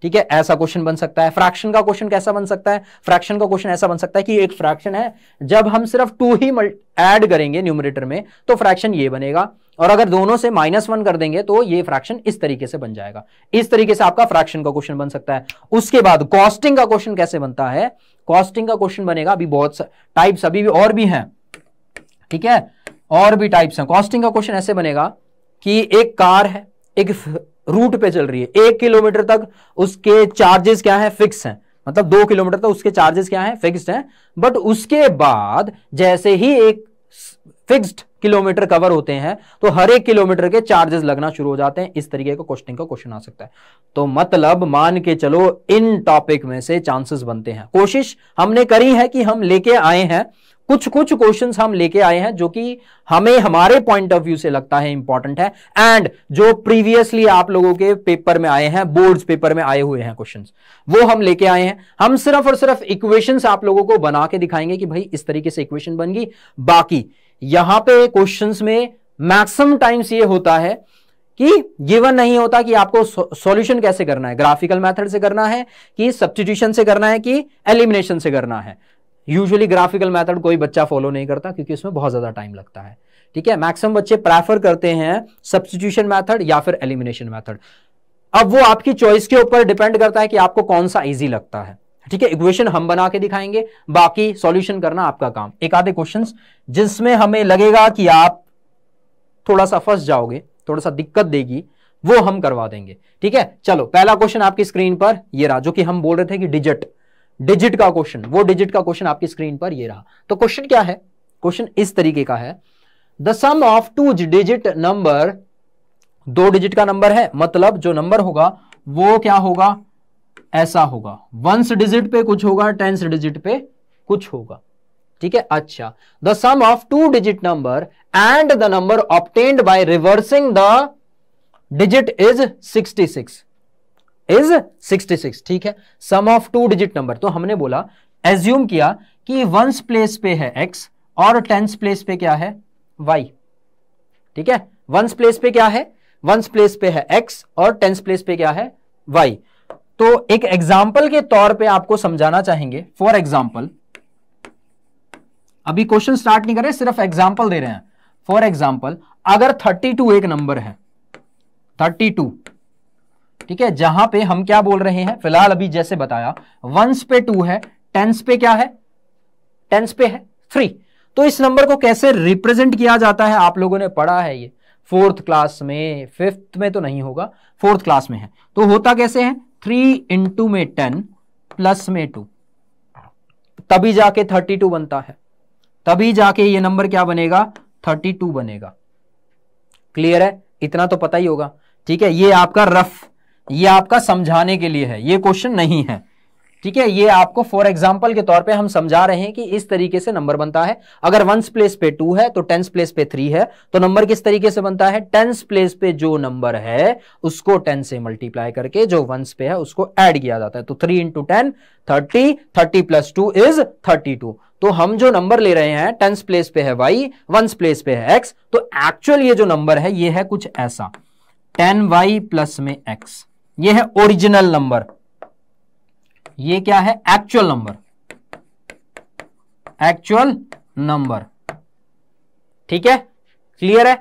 ठीक है ऐसा क्वेश्चन बन सकता है फ्रैक्शन का क्वेश्चन कैसा बन सकता है फ्रैक्शन का क्वेश्चन ऐसा बन सकता है कि एक फ्रैक्शन है जब हम सिर्फ टू ही ऐड करेंगे न्यूमरेटर में तो फ्रैक्शन ये बनेगा और अगर दोनों से माइनस वन कर देंगे तो ये फ्रैक्शन इस तरीके से बन जाएगा इस तरीके से आपका फ्रैक्शन का क्वेश्चन बन सकता है उसके बाद कॉस्टिंग का क्वेश्चन कैसे बनता है कॉस्टिंग का क्वेश्चन बनेगा अभी बहुत टाइप्स अभी भी और भी हैं ठीक है और भी टाइप्स हैं कॉस्टिंग का क्वेश्चन ऐसे बनेगा कि एक कार है एक रूट पे चल रही है एक किलोमीटर तक उसके चार्जेस क्या है फिक्स है मतलब दो किलोमीटर तक उसके चार्जेस क्या है फिक्स है बट उसके बाद जैसे ही एक फिक्स्ड किलोमीटर कवर होते हैं तो हर एक किलोमीटर के चार्जेस लगना शुरू हो जाते हैं इस तरीके का क्वेश्चन का क्वेश्चन आ सकता है तो मतलब मान के चलो इन टॉपिक में से चांसेस बनते हैं कोशिश हमने करी है कि हम लेके आए हैं कुछ कुछ क्वेश्चंस हम लेके आए हैं जो कि हमें हमारे पॉइंट ऑफ व्यू से लगता है इंपॉर्टेंट है एंड जो प्रीवियसली आप लोगों के पेपर में आए हैं बोर्ड्स पेपर में आए हुए हैं क्वेश्चंस वो हम लेके आए हैं हम सिर्फ और सिर्फ इक्वेशंस आप लोगों को बना के दिखाएंगे कि भाई इस तरीके से इक्वेशन बन गई बाकी यहां पे क्वेश्चंस में मैक्सिमम टाइम्स ये होता है कि गिवन नहीं होता कि आपको सॉल्यूशन कैसे करना है ग्राफिकल मेथड से करना है कि सब्सटीट्यूशन से करना है कि एलिमिनेशन से करना है यूजुअली ग्राफिकल मेथड कोई बच्चा फॉलो नहीं करता क्योंकि उसमें बहुत ज़्यादा टाइम लगता है ठीक है मैक्सिमम बच्चे प्रेफर करते हैं सब्सटीट्यूशन मैथड या फिर एलिमिनेशन मैथड अब वो आपकी चॉइस के ऊपर डिपेंड करता है कि आपको कौन सा ईजी लगता है ठीक है इक्वेशन हम बना के दिखाएंगे बाकी सॉल्यूशन करना आपका काम एक आधे क्वेश्चन जिसमें हमें लगेगा कि आप थोड़ा सा फंस जाओगे थोड़ा सा दिक्कत देगी वो हम करवा देंगे ठीक है चलो पहला क्वेश्चन आपकी स्क्रीन पर ये रहा जो कि हम बोल रहे थे कि डिजिट डिजिट का क्वेश्चन वो डिजिट का क्वेश्चन आपकी स्क्रीन पर ये रहा तो क्वेश्चन क्या है क्वेश्चन इस तरीके का है the sum of two digit number दो डिजिट का नंबर है मतलब जो नंबर होगा वो क्या होगा ऐसा होगा वंस डिजिट पे कुछ होगा टेंस डिजिट पे कुछ होगा ठीक है अच्छा the sum of two digit number and the number obtained by reversing the digit is 66 is 66 ठीक है sum of two digit number तो हमने बोला एज्यूम किया कि वंस प्लेस पे है एक्स और टेंस प्लेस पे क्या है वाई ठीक है वंस प्लेस पे क्या है वंस प्लेस पे है एक्स और टेंस प्लेस पे क्या है वाई तो एक एग्जाम्पल के तौर पे आपको समझाना चाहेंगे फॉर एग्जाम्पल अभी क्वेश्चन स्टार्ट नहीं कर रहे सिर्फ एग्जाम्पल दे रहे हैं फॉर एग्जाम्पल अगर 32 एक नंबर है 32 ठीक है जहां पे हम क्या बोल रहे हैं फिलहाल अभी जैसे बताया वंस पे टू है टेंस पे क्या है टेंस पे है थ्री तो इस नंबर को कैसे रिप्रेजेंट किया जाता है आप लोगों ने पढ़ा है ये फोर्थ क्लास में फिफ्थ में तो नहीं होगा फोर्थ क्लास में है तो होता कैसे है थ्री इंटू में टेन प्लस में टू तभी जाके थर्टी टू बनता है तभी जाके ये नंबर क्या बनेगा थर्टी टू बनेगा क्लियर है इतना तो पता ही होगा ठीक है ये आपका रफ ये आपका समझाने के लिए है ये क्वेश्चन नहीं है ठीक है ये आपको फॉर एग्जाम्पल के तौर पे हम समझा रहे हैं कि इस तरीके से नंबर बनता है अगर वंस प्लेस पे टू है तो टेंस प्लेस पे थ्री है तो नंबर किस तरीके से बनता है टेंस प्लेस पे जो नंबर है उसको टेन से मल्टीप्लाई करके जो वंस पे है उसको ऐड किया जाता है तो three into ten thirty thirty plus two is thirty two तो हम जो नंबर ले रहे हैं टेंस प्लेस पे है वाई वंस प्लेस पे है एक्स तो एक्चुअल ये जो नंबर है ये है कुछ ऐसा टेन वाई प्लस में एक्स ये है ओरिजिनल नंबर ये क्या है एक्चुअल नंबर एक्चुअल नंबर ठीक है क्लियर है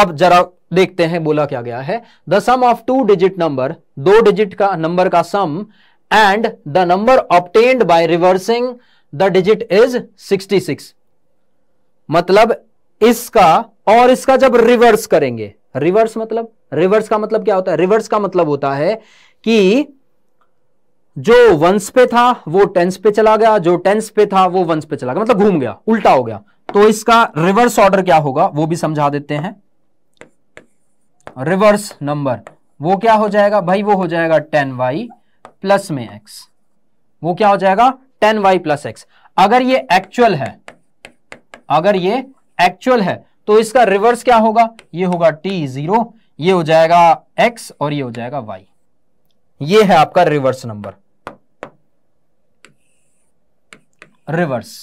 अब जरा देखते हैं बोला क्या गया है the sum of two digit number दो डिजिट का नंबर का sum and the number obtained by reversing the digit is 66 मतलब इसका और इसका जब रिवर्स करेंगे रिवर्स मतलब रिवर्स का मतलब क्या होता है रिवर्स का मतलब होता है कि जो वंस पे था वो टेंस पे चला गया जो टेंस पे था वो वंस पे चला गया मतलब घूम गया उल्टा हो गया तो इसका रिवर्स ऑर्डर क्या होगा वो भी समझा देते हैं रिवर्स नंबर वो क्या हो जाएगा भाई वो हो जाएगा टेन वाई प्लस में एक्स वो क्या हो जाएगा टेन वाई प्लस एक्स अगर ये एक्चुअल है अगर ये एक्चुअल है तो इसका रिवर्स क्या होगा ये होगा टी जीरो ये हो जाएगा एक्स और ये हो जाएगा वाई ये है आपका रिवर्स नंबर रिवर्स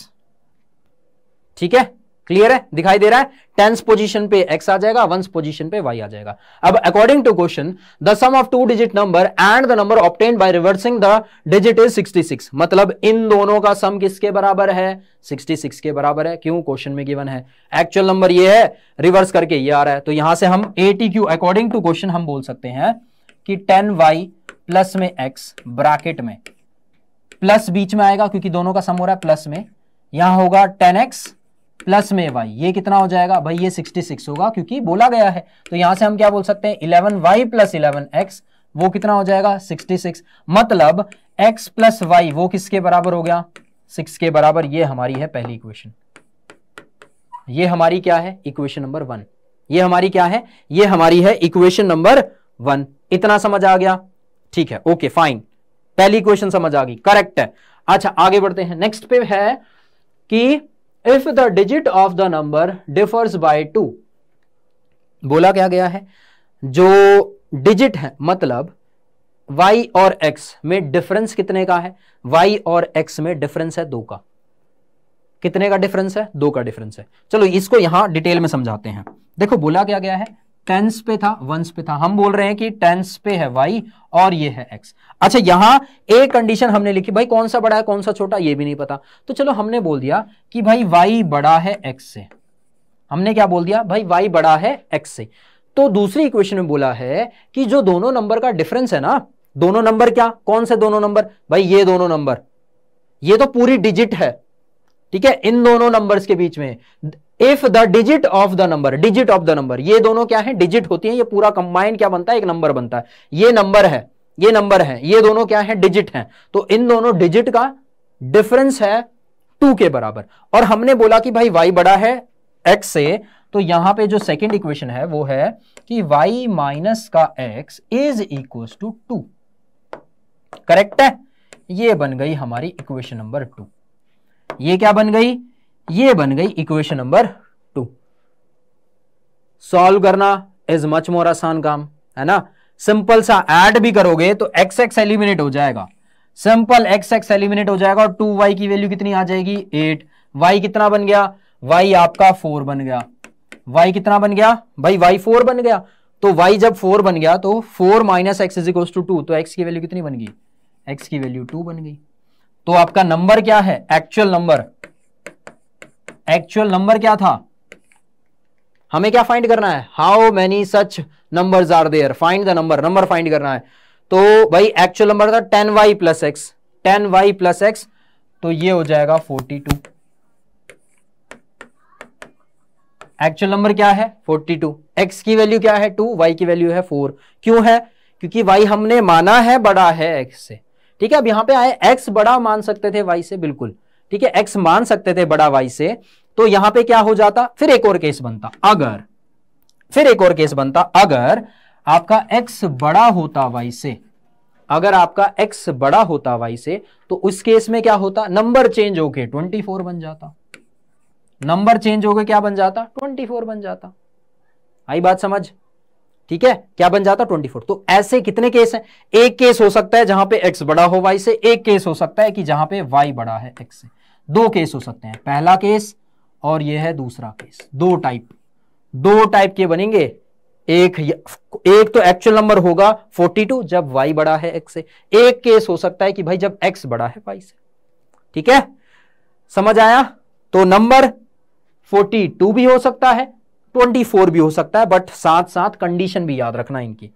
ठीक है क्लियर है दिखाई दे रहा है टेंस पोजीशन पे एक्स आ जाएगा वंस पोजीशन पे वाई आ जाएगा अब according to question the sum of two digit number and the number obtain by reversing the digit is 66 मतलब इन दोनों का सम किसके बराबर है 66 के बराबर है क्यों क्वेश्चन में गिवन है एक्चुअल नंबर ये है रिवर्स करके ये आ रहा है तो यहां से हम A T Q according to question हम बोल सकते हैं कि टेन वाई प्लस में एक्स ब्राकेट में प्लस बीच में आएगा क्योंकि दोनों का सम हो रहा है प्लस में यहां होगा टेन एक्स प्लस में वाई ये कितना हो जाएगा भाई ये 66 होगा क्योंकि बोला गया है तो यहां से हम क्या बोल सकते हैं eleven y plus eleven x वो कितना हो जाएगा 66 मतलब एक्स प्लस वाई वो किसके बराबर हो गया सिक्स के बराबर ये हमारी है पहली इक्वेशन ये हमारी क्या है इक्वेशन नंबर वन ये हमारी क्या है ये हमारी है इक्वेशन नंबर वन इतना समझ आ गया ठीक है ओके फाइन पहली इक्वेशन समझ आ गई करेक्ट है अच्छा आगे बढ़ते हैं नेक्स्ट पे है कि if the digit of the number differs by two बोला क्या गया है जो डिजिट है मतलब y और x में डिफरेंस कितने का है y और x में डिफरेंस है दो का कितने का डिफरेंस है दो का डिफरेंस है चलो इसको यहां डिटेल में समझाते हैं देखो बोला क्या गया है टेंस पे था वंस पे था हम बोल रहे हैं कि टेंस पे है वाई और ये है एक्स अच्छा यहां ए कंडीशन हमने लिखी भाई कौन सा बड़ा है कौन सा छोटा ये भी नहीं पता तो चलो हमने बोल दिया कि भाई वाई बड़ा है एक्स से हमने क्या बोल दिया भाई वाई बड़ा है एक्स से तो दूसरी इक्वेशन में बोला है कि जो दोनों नंबर का डिफरेंस है ना दोनों नंबर क्या कौन से दोनों नंबर भाई ये दोनों नंबर ये तो पूरी डिजिट है ठीक है इन दोनों नंबर्स के बीच में if the digit of the number digit of the number ये दोनों क्या है डिजिट होती है ये पूरा कंबाइंड क्या बनता है एक नंबर बनता है ये नंबर है ये नंबर है ये दोनों क्या है डिजिट है तो इन दोनों डिजिट का डिफरेंस है टू के बराबर और हमने बोला कि भाई वाई बड़ा है एक्स से तो यहां पे जो सेकंड इक्वेशन है वो है कि वाई माइनस का x is equal to two correct है ये बन गई हमारी इक्वेशन नंबर टू ये क्या बन गई ये बन गई इक्वेशन नंबर टू सॉल्व करना इज मच मोर आसान काम है ना सिंपल सा ऐड भी करोगे तो एक्स एक्स एलिमिनेट हो जाएगा सिंपल एक्स एक्स एलिमिनेट हो जाएगा और टू वाई की वैल्यू कितनी आ जाएगी एट वाई कितना बन गया वाई आपका फोर बन गया वाई कितना बन गया भाई वाई फोर बन गया तो वाई जब फोर बन गया तो four minus x is equal to two तो एक्स की वैल्यू कितनी बन गई एक्स की वैल्यू टू बन गई तो आपका नंबर क्या है एक्चुअल नंबर एक्चुअल नंबर क्या था हमें क्या फाइंड करना है how many such number are there find the number number find करना है तो भाई एक्चुअल नंबर था ten y plus x ten y plus x तो ये हो जाएगा फोर्टी टू एक्चुअल नंबर क्या है फोर्टी टू एक्स की वैल्यू क्या है टू वाई की वैल्यू है फोर क्यों है क्योंकि वाई हमने माना है बड़ा है एक्स से ठीक है अब यहां पे आए एक्स बड़ा मान सकते थे वाई से बिल्कुल ठीक है एक्स मान सकते थे बड़ा वाई से तो यहां पे क्या हो जाता फिर एक और केस बनता अगर फिर एक और केस बनता अगर आपका एक्स बड़ा होता वाई से अगर आपका एक्स बड़ा होता वाई से तो उस केस में क्या होता नंबर चेंज होके ट्वेंटी फोर बन जाता नंबर चेंज होके क्या बन जाता ट्वेंटी फोर बन जाता आई बात समझ ठीक है क्या बन जाता 24 तो ऐसे कितने केस हैं एक केस हो सकता है जहां पे x बड़ा हो y से एक केस हो सकता है कि जहां पे y बड़ा है x से दो केस हो सकते हैं पहला केस और यह है दूसरा केस दो टाइप दो टाइप के बनेंगे एक एक तो एक्चुअल नंबर होगा 42 जब y बड़ा है x से एक केस हो सकता है कि भाई जब x बड़ा है y से ठीक है समझ आया तो नंबर 42 भी हो सकता है 24 भी हो सकता है बट साथ साथ कंडीशन भी याद रखना इनकी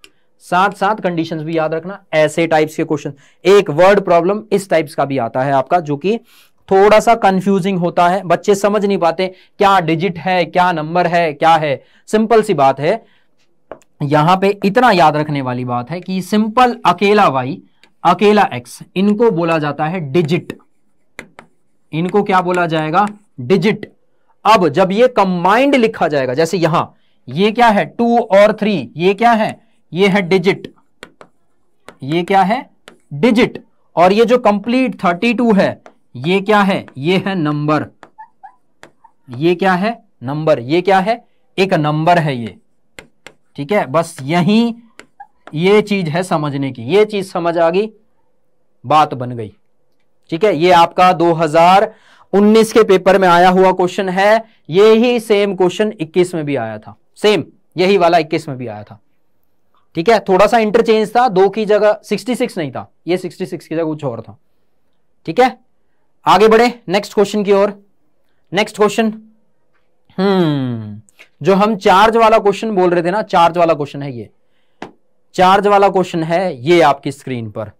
साथ साथ कंडीशंस भी याद रखना ऐसे टाइप्स के क्वेश्चन एक वर्ड प्रॉब्लम इस टाइप्स का भी आता है आपका जो कि थोड़ा सा कंफ्यूजिंग होता है बच्चे समझ नहीं पाते क्या डिजिट है क्या नंबर है क्या है सिंपल सी बात है यहां पे इतना याद रखने वाली बात है कि सिंपल अकेला वाई अकेला एक्स इनको बोला जाता है डिजिट इनको क्या बोला जाएगा डिजिट अब जब ये कंबाइंड लिखा जाएगा जैसे यहां ये क्या है टू और थ्री ये क्या है ये है डिजिट ये क्या है डिजिट और ये जो कंप्लीट थर्टी टू है ये क्या है ये है नंबर ये क्या है नंबर ये क्या है एक नंबर है ये ठीक है बस यही ये चीज है समझने की ये चीज समझ आ गई बात बन गई ठीक है ये आपका 2019 के पेपर में आया हुआ क्वेश्चन है ये ही सेम क्वेश्चन 21 में भी आया था सेम यही वाला 21 में भी आया था ठीक है थोड़ा सा इंटरचेंज था दो की जगह 66 नहीं था ये 66 की जगह कुछ और था ठीक है आगे बढ़े नेक्स्ट क्वेश्चन की ओर नेक्स्ट क्वेश्चन हम्म जो हम चार्ज वाला क्वेश्चन बोल रहे थे ना चार्ज वाला क्वेश्चन है ये चार्ज वाला क्वेश्चन है ये आपकी स्क्रीन पर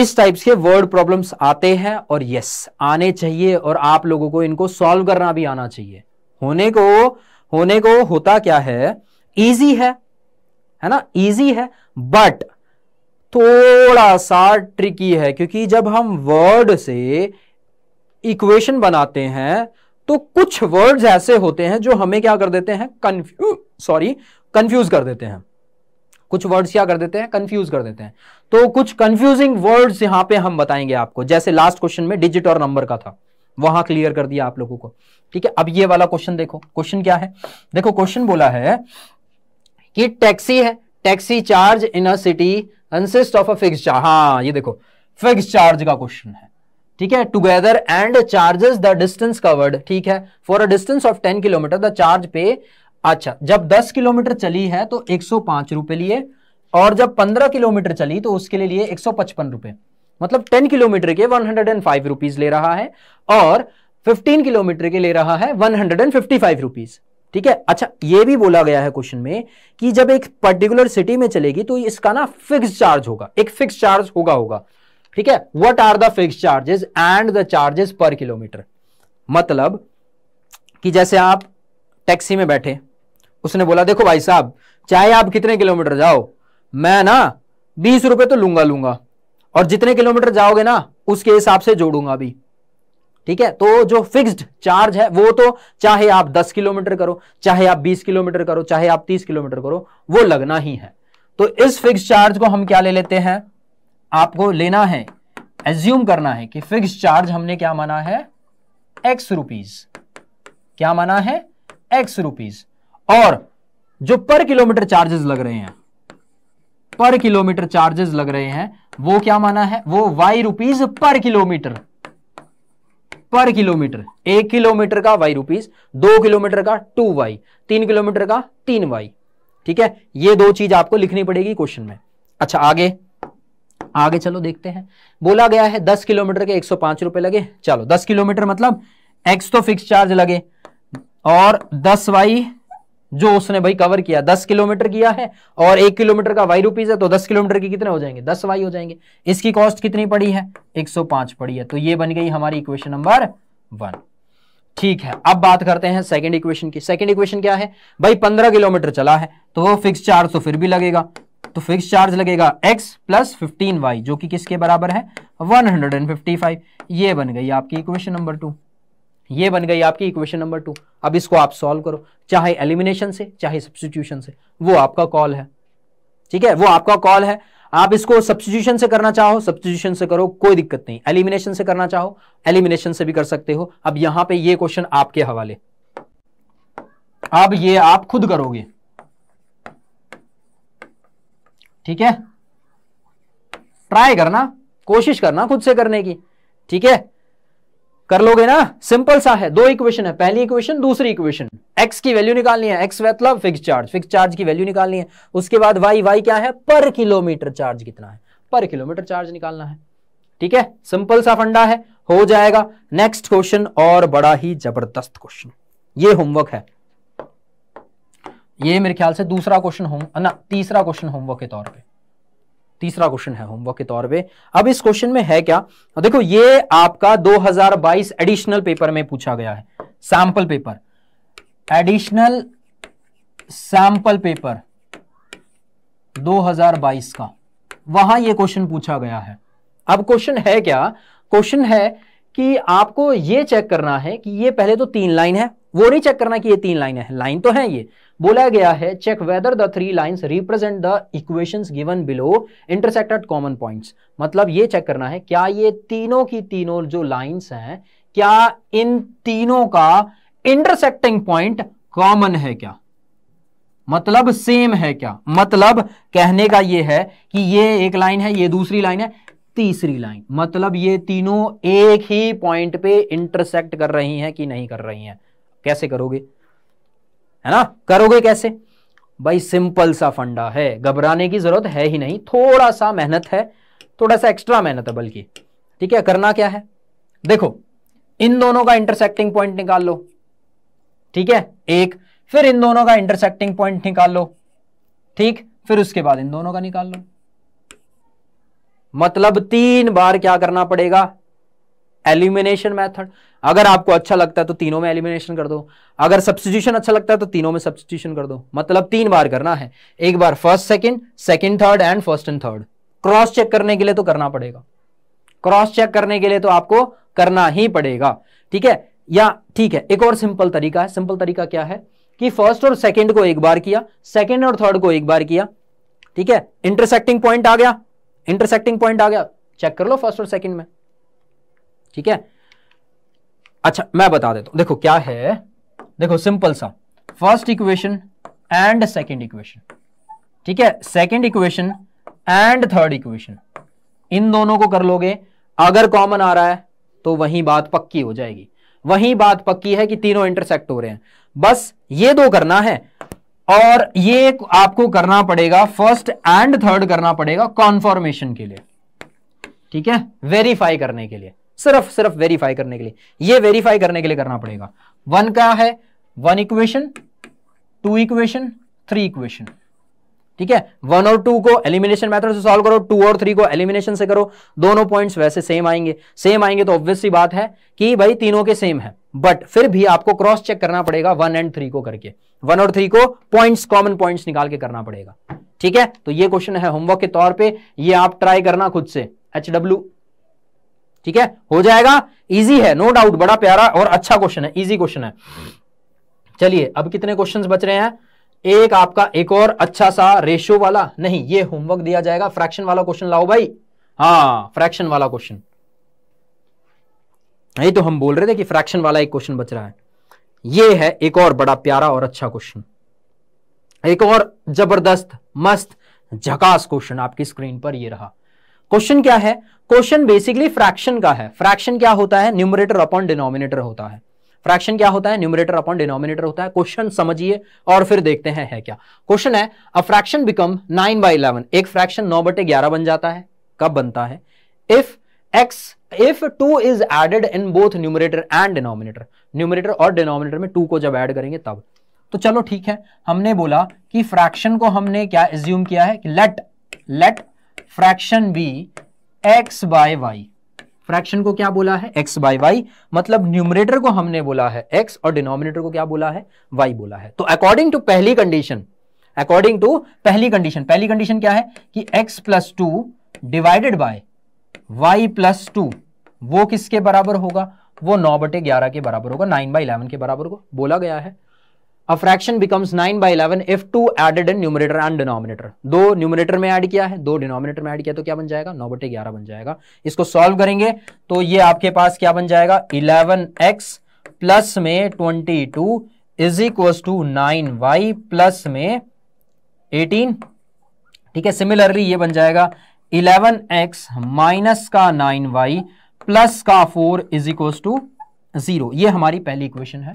इस टाइप्स के वर्ड प्रॉब्लम्स आते हैं और यस आने चाहिए और आप लोगों को इनको सॉल्व करना भी आना चाहिए होने को होने को होता क्या है इजी है है ना इजी है बट थोड़ा सा ट्रिकी है क्योंकि जब हम वर्ड से इक्वेशन बनाते हैं तो कुछ वर्ड्स ऐसे होते हैं जो हमें क्या कर देते हैं कंफ्यू सॉरी कंफ्यूज कर देते हैं कुछ वर्ड्स क्या कर देते हैं कंफ्यूज कर देते हैं तो कुछ कंफ्यूजिंग वर्ड्स यहां पे हम बताएंगे आपको जैसे लास्ट क्वेश्चन में डिजिट और नंबर का था वहां क्लियर कर दिया आप लोगों को ठीक है अब ये वाला क्वेश्चन देखो क्वेश्चन क्या है देखो क्वेश्चन बोला है कि टैक्सी है taxi charge in a city consist of a fix charge हाँ ये देखो फिक्स चार्ज का क्वेश्चन है ठीक है together and charges the distance covered ठीक है for a distance of 10 kilometre the charge पे अच्छा जब 10 किलोमीटर चली है तो 105 रुपए लिए और जब 15 किलोमीटर चली तो उसके लिए लिए 155 रुपए मतलब 10 किलोमीटर के 105 रुपीस ले रहा है और 15 किलोमीटर के ले रहा है 155 रुपीस ठीक है अच्छा ये भी बोला गया है क्वेश्चन में कि जब एक पर्टिकुलर सिटी में चलेगी तो इसका ना फिक्स चार्ज होगा एक फिक्स चार्ज होगा होगा ठीक है what are the fix charges and the charges per kilometre मतलब कि जैसे आप टैक्सी में बैठे उसने बोला देखो भाई साहब चाहे आप कितने किलोमीटर जाओ मैं ना बीस रुपए तो लूंगा लूंगा और जितने किलोमीटर जाओगे ना उसके हिसाब से जोड़ूंगा भी ठीक है तो जो फिक्स्ड चार्ज है वो तो चाहे आप 10 किलोमीटर करो चाहे आप 20 किलोमीटर करो चाहे आप 30 किलोमीटर करो वो लगना ही है तो इस फिक्स चार्ज को हम क्या ले लेते हैं आपको लेना है एज्यूम करना है कि फिक्स चार्ज हमने क्या माना है एक्स रुपीज क्या माना है एक्स रुपीज और जो पर किलोमीटर चार्जेस लग रहे हैं पर किलोमीटर चार्जेस लग रहे हैं वो क्या माना है वो y rupees per kilometre per kilometre एक किलोमीटर का वाई रुपीज दो किलोमीटर का टू वाई तीन किलोमीटर का तीन वाई ठीक है ये दो चीज आपको लिखनी पड़ेगी क्वेश्चन में अच्छा आगे आगे चलो देखते हैं बोला गया है दस किलोमीटर के एक सौ पांच रुपए लगे चलो दस किलोमीटर मतलब एक्स तो फिक्स चार्ज लगे और दस वाई जो उसने भाई कवर किया दस किलोमीटर किया है और एक किलोमीटर का वाई रुपीज है तो दस किलोमीटर की कितने हो जाएंगे दस वाई हो जाएंगे इसकी कॉस्ट कितनी पड़ी है एक सौ पांच पड़ी है तो ये बन गई हमारी इक्वेशन नंबर वन ठीक है अब बात करते हैं सेकेंड इक्वेशन की सेकेंड इक्वेशन क्या है भाई पंद्रह किलोमीटर चला है तो वो फिक्स चार्ज तो फिर भी लगेगा तो फिक्स चार्ज लगेगा एक्स प्लस फिफ्टीन वाई जो कि किसके बराबर है फाइव ये बन गई आपकी इक्वेशन नंबर टू ये बन गई आपकी इक्वेशन नंबर टू अब इसको आप सॉल्व करो चाहे एलिमिनेशन से चाहे सब्सिट्यूशन से वो आपका कॉल है ठीक है वो आपका कॉल है आप इसको सब्सिट्यूशन से करना चाहो सब्सिट्यूशन से करो कोई दिक्कत नहीं एलिमिनेशन से करना चाहो एलिमिनेशन से भी कर सकते हो अब यहां पे ये क्वेश्चन आपके हवाले अब ये आप खुद करोगे ठीक है ट्राई करना कोशिश करना खुद से करने की ठीक है कर लोगे ना सिंपल सा है दो इक्वेशन है पहली इक्वेशन दूसरी इक्वेशन एक्स की वैल्यू निकालनी है एक्स मतलब फिक्स चार्ज फिक्स चार्ज की वैल्यू निकालनी है उसके बाद वाई वाई क्या है पर किलोमीटर चार्ज कितना है पर किलोमीटर चार्ज निकालना है ठीक है सिंपल सा फंडा है हो जाएगा नेक्स्ट क्वेश्चन और बड़ा ही जबरदस्त क्वेश्चन ये होमवर्क है ये मेरे ख्याल से दूसरा क्वेश्चन होम ना तीसरा क्वेश्चन होमवर्क के तौर पे तीसरा क्वेश्चन है होमवर्क के तौर पे अब इस क्वेश्चन में है क्या देखो ये आपका 2022 एडिशनल पेपर में पूछा गया है sample paper additional sample paper 2022 का वहां ये क्वेश्चन पूछा गया है अब क्वेश्चन है क्या क्वेश्चन है कि आपको ये चेक करना है कि ये पहले तो तीन लाइन है वो नहीं चेक करना कि ये तीन लाइन है लाइन तो है ये बोला गया है check whether the three lines represent the equations given below intersect at common points मतलब ये चेक करना है क्या ये तीनों की तीनों जो लाइंस हैं क्या इन तीनों का इंटरसेक्टिंग पॉइंट कॉमन है क्या मतलब सेम है क्या मतलब कहने का ये है कि ये एक लाइन है ये दूसरी लाइन है तीसरी लाइन मतलब ये तीनों एक ही पॉइंट पे इंटरसेक्ट कर रही हैं कि नहीं कर रही हैं कैसे करोगे है ना करोगे कैसे भाई सिंपल सा फंडा है घबराने की जरूरत है ही नहीं थोड़ा सा मेहनत है थोड़ा सा एक्स्ट्रा मेहनत है बल्कि ठीक है करना क्या है देखो इन दोनों का इंटरसेक्टिंग पॉइंट निकाल लो ठीक है एक फिर इन दोनों का इंटरसेक्टिंग पॉइंट निकाल लो ठीक फिर उसके बाद इन दोनों का निकाल लो मतलब तीन बार क्या करना पड़ेगा एलिमिनेशन मेथड अगर आपको अच्छा लगता है तो तीनों में एलिमिनेशन कर दो अगर सब्सिट्यूशन अच्छा लगता है तो तीनों में सब्सिट्यूशन कर दो मतलब तीन बार करना है एक बार first second second third and first and third cross check करने के लिए तो करना पड़ेगा क्रॉस चेक करने के लिए तो आपको करना ही पड़ेगा ठीक है या ठीक है एक और सिंपल तरीका है सिंपल तरीका क्या है कि फर्स्ट और सेकेंड को एक बार किया सेकेंड और थर्ड को एक बार किया ठीक है इंटरसेक्टिंग पॉइंट आ गया इंटरसेक्टिंग पॉइंट आ गया चेक कर लो फर्स्ट और सेकंड में ठीक है अच्छा मैं बता देता हूं देखो क्या है देखो सिंपल सा first equation and second equation ठीक है second equation and third equation इन दोनों को कर लोगे अगर कॉमन आ रहा है तो वही बात पक्की हो जाएगी वही बात पक्की है कि तीनों इंटरसेक्ट हो रहे हैं बस ये दो करना है और ये आपको करना पड़ेगा फर्स्ट एंड थर्ड करना पड़ेगा कॉन्फॉर्मेशन के लिए ठीक है वेरीफाई करने के लिए सिर्फ सिर्फ वेरीफाई करने के लिए ये वेरीफाई करने के लिए करना पड़ेगा वन क्या है one equation two equation three equation ठीक है वन और टू को एलिमिनेशन मेथड से सॉल्व करो टू और थ्री को एलिमिनेशन से करो दोनों पॉइंट्स वैसे सेम आएंगे सेम आएंगे तो ऑब्वियसली बात है कि भाई तीनों के सेम है बट फिर भी आपको क्रॉस चेक करना पड़ेगा वन एंड थ्री को करके वन और थ्री को पॉइंट्स कॉमन पॉइंट्स निकाल के करना पड़ेगा ठीक है तो ये क्वेश्चन है होमवर्क के तौर पर यह आप ट्राई करना खुद से एच डब्ल्यू ठीक है हो जाएगा इजी है नो डाउट बड़ा प्यारा और अच्छा क्वेश्चन है इजी क्वेश्चन है चलिए अब कितने क्वेश्चंस बच रहे हैं एक आपका एक और अच्छा सा रेशियो वाला नहीं ये होमवर्क दिया जाएगा फ्रैक्शन वाला क्वेश्चन लाओ भाई हाँ फ्रैक्शन वाला क्वेश्चन नहीं तो हम बोल रहे थे कि फ्रैक्शन वाला एक क्वेश्चन बच रहा है ये है एक और बड़ा प्यारा और अच्छा क्वेश्चन एक और जबरदस्त मस्त झकास क्वेश्चन आपकी स्क्रीन पर ये रहा क्वेश्चन क्या है क्वेश्चन बेसिकली फ्रैक्शन का है फ्रैक्शन क्या होता है न्यूमरेटर अपॉन डिनोमिनेटर होता है फ्रैक्शन क्या होता है न्यूमरेटर अपॉन डिनोमिनेटर होता है क्वेश्चन समझिए और फिर देखते हैं है क्या क्वेश्चन है a fraction become nine by eleven एक फ्रैक्शन नौ बटे ग्यारह बन जाता है कब बनता है if x if two is added in both numerator and denominator numerator और डिनोमिनेटर में टू को जब एड करेंगे तब तो चलो ठीक है हमने बोला कि फ्रैक्शन को हमने क्या एज्यूम किया है कि let let fraction be x by y fraction को क्या बोला है एक्स बाय वाई मतलब न्यूमरेटर को हमने बोला है एक्स और डिनोमिनेटर को क्या बोला है वाई बोला है तो अकॉर्डिंग टू पहली कंडीशन अकॉर्डिंग टू पहली कंडीशन पहली कंडीशन क्या है कि x plus two divided by y plus two वो किसके बराबर होगा वो नौ बटे ग्यारह के बराबर होगा नाइन बाई इलेवन के बराबर होगा बोला गया है a fraction becomes nine by eleven if two added in numerator and denominator दो न्यूमरेटर में ऐड किया है दो डिनोमिनेटर में ऐड किया तो क्या बन जाएगा नौ बटे ग्यारह बन जाएगा इसको सॉल्व करेंगे तो ये आपके पास क्या बन जाएगा इलेवन एक्स प्लस में twenty two is equal to nine y plus में एटीन ठीक है सिमिलरली ये बन जाएगा इलेवन एक्स माइनस का नाइन वाई प्लस का four is equal to zero हमारी पहली इक्वेशन है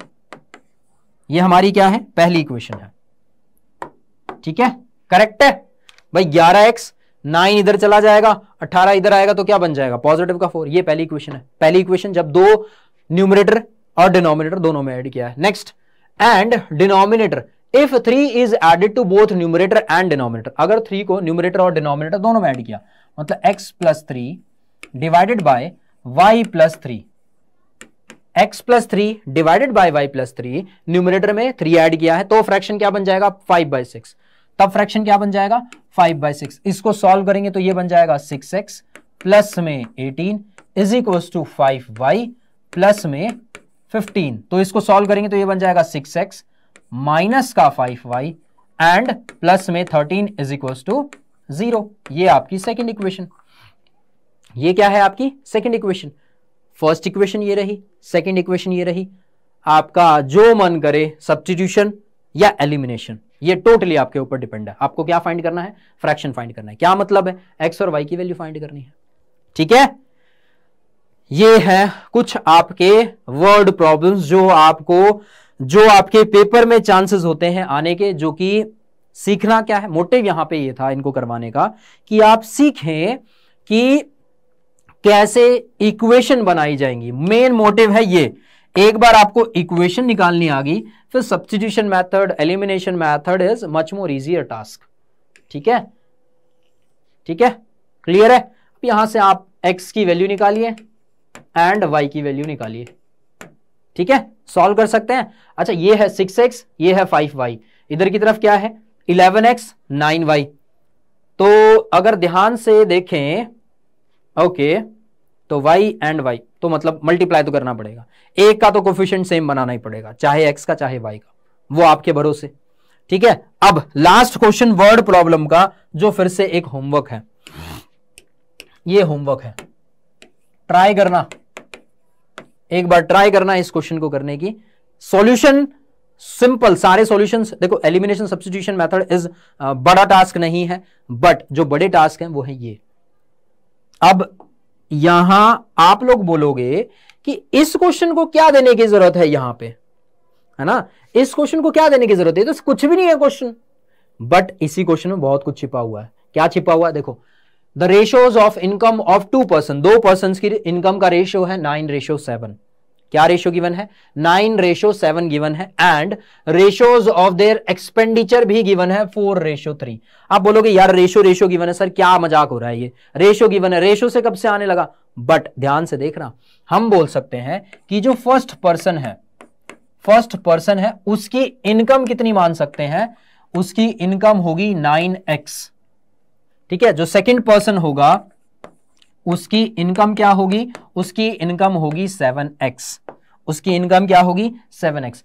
ये हमारी क्या है पहली इक्वेशन है ठीक है करेक्ट है भाई ग्यारह एक्स नाइन इधर चला जाएगा अठारह इधर आएगा तो क्या बन जाएगा पॉजिटिव का फोर ये पहली इक्वेशन है पहली इक्वेशन जब दो न्यूमरेटर और डिनोमिनेटर दोनों में ऐड किया है next and denominator if three is added to both numerator and denominator अगर थ्री को न्यूमरेटर और डिनोमिनेटर दोनों में ऐड किया मतलब x plus three divided by y plus three x plus three divided by y plus three numerator में three add किया है तो फ्रैक्शन क्या बन जाएगा फाइव बाई सिक्स तब फ्रैक्शन क्या बन जाएगा फाइव बाई सिक्स इसको सॉल्व करेंगे तो ये बन जाएगा सिक्स एक्स प्लस में eighteen is equal to five y plus में फिफ्टीन तो इसको सॉल्व करेंगे तो ये बन जाएगा सिक्स एक्स माइनस का फाइव वाई एंड प्लस में thirteen is equal to zero आपकी सेकेंड इक्वेशन ये क्या है आपकी सेकेंड इक्वेशन फर्स्ट इक्वेशन ये रही सेकंड इक्वेशन ये रही आपका जो मन करे सब्सटीट्यूशन या एलिमिनेशन ये टोटली आपके ऊपर डिपेंड है आपको क्या फाइंड करना है फ्रैक्शन फाइंड करना है क्या मतलब है एक्स और वाई की वैल्यू फाइंड करनी है ठीक है ये है कुछ आपके वर्ड प्रॉब्लम्स जो आपको जो आपके पेपर में चांसेस होते हैं आने के जो कि सीखना क्या है मोटिव यहां पे ये था इनको करवाने का कि आप सीखें कि कैसे इक्वेशन बनाई जाएंगी मेन मोटिव है ये एक बार आपको इक्वेशन निकालनी आ गई फिर substitution method elimination method is much more easier task ठीक है ठीक है क्लियर है अब यहां से आप एक्स की वैल्यू निकालिए एंड वाई की वैल्यू निकालिए ठीक है सॉल्व कर सकते हैं अच्छा ये है सिक्स एक्स ये है फाइव वाई इधर की तरफ क्या है इलेवन एक्स नाइन वाई तो अगर ध्यान से देखें ओके तो वाई एंड वाई तो मतलब मल्टीप्लाई तो करना पड़ेगा एक का तो कोफिशियंट सेम बनाना ही पड़ेगा चाहे एक्स का चाहे वाई का वो आपके भरोसे ठीक है अब लास्ट क्वेश्चन वर्ड प्रॉब्लम का जो फिर से एक होमवर्क है ये होमवर्क है ट्राई करना एक बार ट्राई करना इस क्वेश्चन को करने की सॉल्यूशन सिंपल सारे सॉल्यूशंस देखो एलिमिनेशन सब्सिट्यूशन मेथड इज बड़ा टास्क नहीं है बट जो बड़े टास्क हैं वो है ये अब यहां आप लोग बोलोगे कि इस क्वेश्चन को क्या देने की जरूरत है यहां पे है ना इस क्वेश्चन को क्या देने की जरूरत है तो कुछ भी नहीं है क्वेश्चन बट इसी क्वेश्चन में बहुत कुछ छिपा हुआ है क्या छिपा हुआ है देखो the ratios of income of two person दो पर्सन की इनकम का रेशियो है नाइन रेशियो सेवन क्या रेशो गिवन है नाइन रेशो सेवन गिवन है and ratios of their expenditure भी गिवन है फोर रेशो थ्री आप बोलोगे यार रेशो रेशो गिवन है सर क्या मजाक हो रहा है ये रेशो गिवन है रेशो से कब से आने लगा बट ध्यान से देखना हम बोल सकते हैं कि जो फर्स्ट पर्सन है फर्स्ट पर्सन है उसकी इनकम कितनी मान सकते हैं उसकी इनकम होगी नाइन एक्स ठीक है जो सेकेंड पर्सन होगा उसकी इनकम क्या होगी उसकी इनकम होगी सेवन एक्स उसकी इनकम क्या होगी सेवन एक्स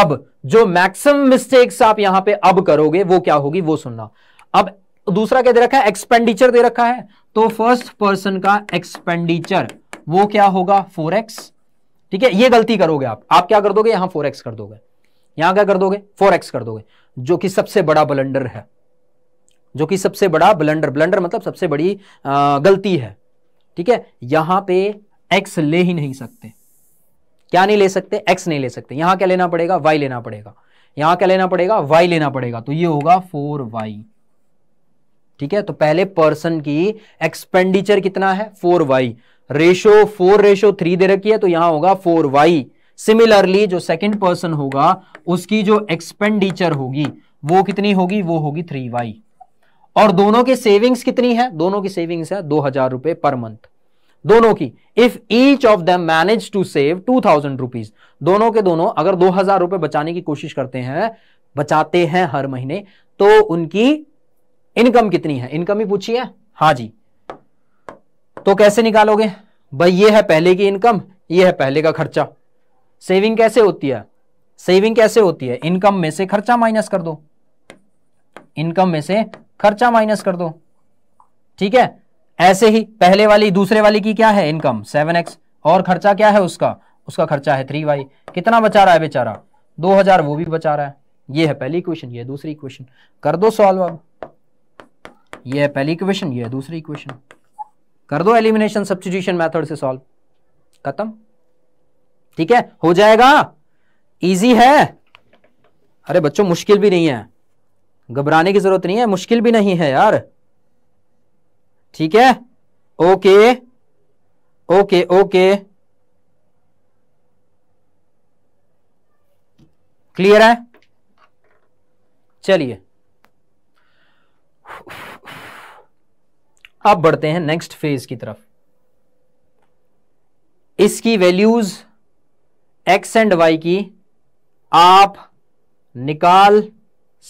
अब जो मैक्सिमम मिस्टेक्स आप यहां पे अब करोगे वो क्या होगी वो सुनना अब दूसरा क्या दे रखा है एक्सपेंडिचर दे रखा है तो फर्स्ट पर्सन का एक्सपेंडिचर वो क्या होगा फोर एक्स ठीक है ये गलती करोगे आप आप क्या कर दोगे यहां फोर एक्स कर दोगे यहां क्या कर दोगे फोर एक्स कर दोगे जो कि सबसे बड़ा ब्लेंडर है जो कि सबसे बड़ा ब्लंडर ब्लंडर मतलब सबसे बड़ी आ, गलती है ठीक है यहां पे एक्स ले ही नहीं सकते क्या नहीं ले सकते एक्स नहीं ले सकते यहां क्या लेना पड़ेगा वाई लेना पड़ेगा यहां क्या लेना पड़ेगा वाई लेना पड़ेगा तो ये होगा फोर वाई ठीक है तो पहले पर्सन की एक्सपेंडिचर कितना है four y ratio four ratio three दे रखी है तो यहां होगा फोर वाई सिमिलरली जो सेकंड पर्सन होगा उसकी जो एक्सपेंडिचर होगी वो कितनी होगी वो होगी थ्री वाई और दोनों की सेविंग्स कितनी है दोनों की सेविंग्स है दो हजार रुपए पर मंथ दोनों की if each of them manage to save two thousand rupees दोनों के दोनों अगर दो हजार रुपए बचाने की कोशिश करते हैं बचाते हैं हर महीने तो उनकी इनकम कितनी है इनकम ही पूछी है हाँ जी तो कैसे निकालोगे भाई ये है पहले की इनकम ये है पहले का खर्चा सेविंग कैसे होती है सेविंग कैसे होती है इनकम में से खर्चा माइनस कर दो इनकम में से खर्चा माइनस कर दो ठीक है ऐसे ही पहले वाली दूसरे वाली की क्या है इनकम सेवन एक्स और खर्चा क्या है उसका उसका खर्चा है थ्री वाई कितना बचा रहा है बेचारा दो हजार वो भी बचा रहा है ये है पहली क्वेश्चन ये दूसरी क्वेश्चन कर दो सॉल्व अब ये है पहली क्वेश्चन ये है दूसरी क्वेश्चन कर दो एलिमिनेशन सब्सटीट्यूशन मैथड से सॉल्व खत्म ठीक है हो जाएगा इजी है अरे बच्चों मुश्किल भी नहीं है घबराने की जरूरत नहीं है मुश्किल भी नहीं है यार ठीक है ओके ओके ओके क्लियर है चलिए अब बढ़ते हैं नेक्स्ट फेज की तरफ इसकी वैल्यूज एक्स एंड वाई की आप निकाल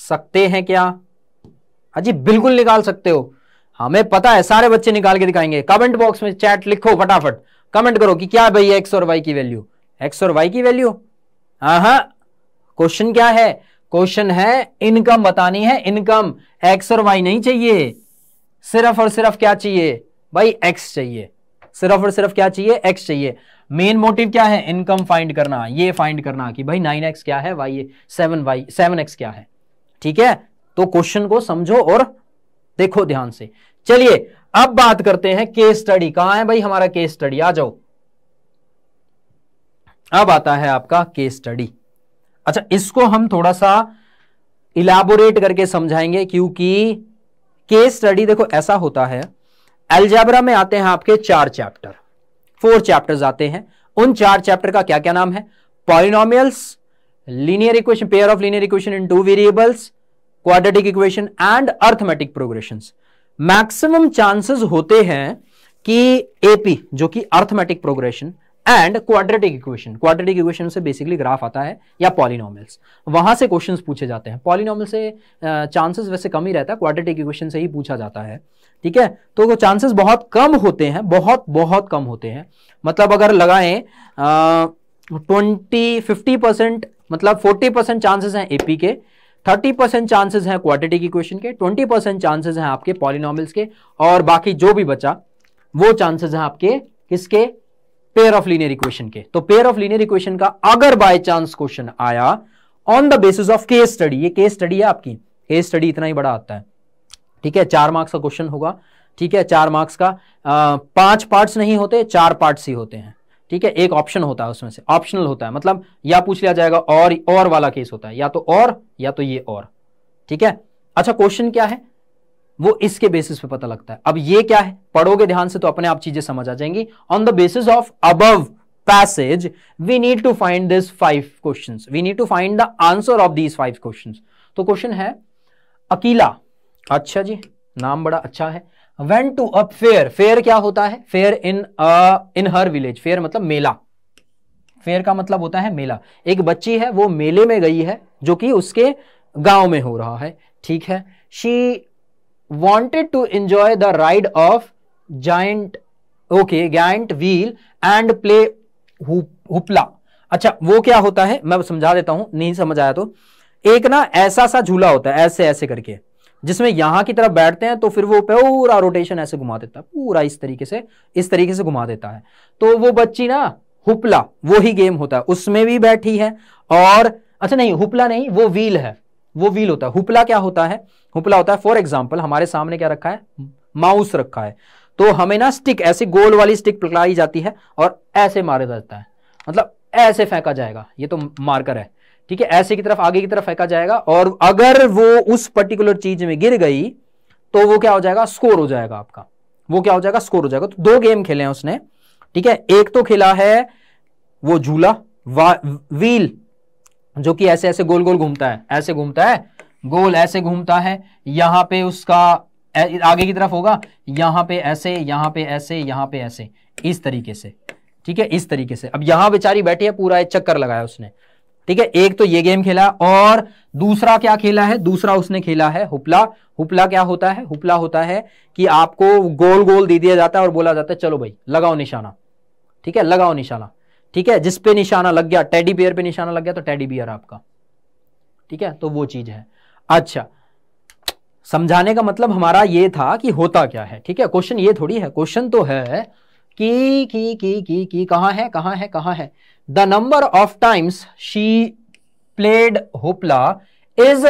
सकते हैं क्या अजी बिल्कुल निकाल सकते हो हमें पता है सारे बच्चे निकाल के दिखाएंगे कमेंट बॉक्स में चैट लिखो फटाफट कमेंट करो कि क्या भाई एक्स और वाई की वैल्यू एक्स और वाई की वैल्यू हाँ क्वेश्चन क्या है क्वेश्चन है इनकम बतानी है इनकम एक्स और वाई नहीं चाहिए सिर्फ और सिर्फ क्या चाहिए भाई एक्स चाहिए सिर्फ और सिर्फ क्या चाहिए एक्स चाहिए मेन मोटिव क्या है इनकम फाइंड करना ये फाइंड करना कि भाई नाइन एक्स क्या है y seven y seven x क्या है ठीक है तो क्वेश्चन को समझो और देखो ध्यान से चलिए अब बात करते हैं केस स्टडी कहां है भाई हमारा केस स्टडी आ जाओ अब आता है आपका केस स्टडी अच्छा इसको हम थोड़ा सा इलाबोरेट करके समझाएंगे क्योंकि केस स्टडी देखो ऐसा होता है एल्जेब्रा में आते हैं आपके चार चैप्टर फोर चैप्टर्स आते हैं उन चार चैप्टर का क्या क्या नाम है polynomials linear equation pair of linear equation in two variables quadratic equation and arithmetic progression maximum chances होते हैं कि एपी जो कि arithmetic progression and quadratic equation quadratic equation से बेसिकली ग्राफ आता है या पॉलिनॉमल्स वहां से क्वेश्चन पूछे जाते हैं पॉलिनॉमल से चांसेस वैसे कम ही रहता है क्वाड्रेटिक इक्वेशन से ही पूछा जाता है ठीक है तो वो चांसेस बहुत कम होते हैं बहुत बहुत कम होते हैं मतलब अगर लगाएं ट्वेंटी फिफ्टी परसेंट मतलब 40 परसेंट चांसेस हैं एपी के 30 परसेंट चांसेस हैं के क्वेश्चन के 20 परसेंट चांसेस हैं आपके पॉलिनॉमिल्स के और बाकी जो भी बचा वो चांसेस हैं आपके किसके पेयर ऑफ लीनियर इक्वेशन के तो पेयर ऑफ लीनियर इक्वेशन का अगर बाय चांस क्वेश्चन आया on the basis of case study ये केस स्टडी है आपकी केस स्टडी इतना ही बड़ा आता है ठीक है चार मार्क्स का क्वेश्चन होगा ठीक है चार मार्क्स का पांच पार्ट्स नहीं होते चार पार्ट्स ही होते हैं ठीक है एक ऑप्शन होता है उसमें से ऑप्शनल होता है मतलब या पूछ लिया जाएगा और और वाला केस होता है या तो और या तो ये और ठीक है अच्छा क्वेश्चन क्या है वो इसके बेसिस पे पता लगता है अब ये क्या है पढ़ोगे ध्यान से तो अपने आप चीजें समझ आ जाएंगी on the basis of above passage we need to find this five question we need to find the answer of these five question तो क्वेश्चन है अकीला अच्छा जी नाम बड़ा अच्छा है went to a fair fair क्या होता है fair in in her village fair मतलब मेला फेयर का मतलब होता है मेला एक बच्ची है वो मेले में गई है जो कि उसके गांव में हो रहा है ठीक है she wanted to enjoy the ride of giant okay giant wheel and play hoopla अच्छा वो क्या होता है मैं समझा देता हूं नहीं समझ आया तो एक ना ऐसा सा झूला होता है ऐसे ऐसे करके जिसमें यहां की तरफ बैठते हैं तो फिर वो पूरा रोटेशन ऐसे घुमा देता है पूरा इस तरीके से इस तरीके से घुमा देता है तो वो बच्ची ना हुपला वो ही गेम होता है उसमें भी बैठी है और अच्छा नहीं हुपला नहीं वो व्हील है वो व्हील होता है हुपला क्या होता है हुपला होता है फॉर एग्जाम्पल हमारे सामने क्या रखा है माउस रखा है तो हमें ना स्टिक ऐसे गोल वाली स्टिक पकड़ाई जाती है और ऐसे मारा जाता है मतलब ऐसे फेंका जाएगा ये तो मार्कर है ठीक है ऐसे की तरफ आगे की तरफ फेंका जाएगा और अगर वो उस पर्टिकुलर चीज में गिर गई तो वो क्या हो जाएगा स्कोर हो जाएगा आपका वो क्या हो जाएगा स्कोर हो जाएगा तो दो गेम खेले हैं उसने ठीक है एक तो खेला है वो झूला व्हील जो कि ऐसे ऐसे गोल गोल घूमता है ऐसे घूमता है गोल ऐसे घूमता है यहां पे उसका आगे की तरफ होगा यहां पे ऐसे यहां पे ऐसे यहां पे ऐसे इस तरीके से ठीक है इस तरीके से अब यहां बेचारी बैठी है पूरा एक चक्कर लगाया उसने ठीक है एक तो ये गेम खेला और दूसरा क्या खेला है दूसरा उसने खेला है हुपला हुपला क्या होता है हुपला होता है कि आपको गोल गोल दे दिया जाता है और बोला जाता है चलो भाई लगाओ निशाना ठीक है लगाओ निशाना ठीक है जिस पे निशाना लग गया टेडी बियर पे निशाना लग गया तो टेडी बियर आपका ठीक है तो वो चीज है अच्छा समझाने का मतलब हमारा ये था कि होता क्या है ठीक है क्वेश्चन ये थोड़ी है क्वेश्चन तो है कि की कि है कहां है कहां है the number of times she played hoopla is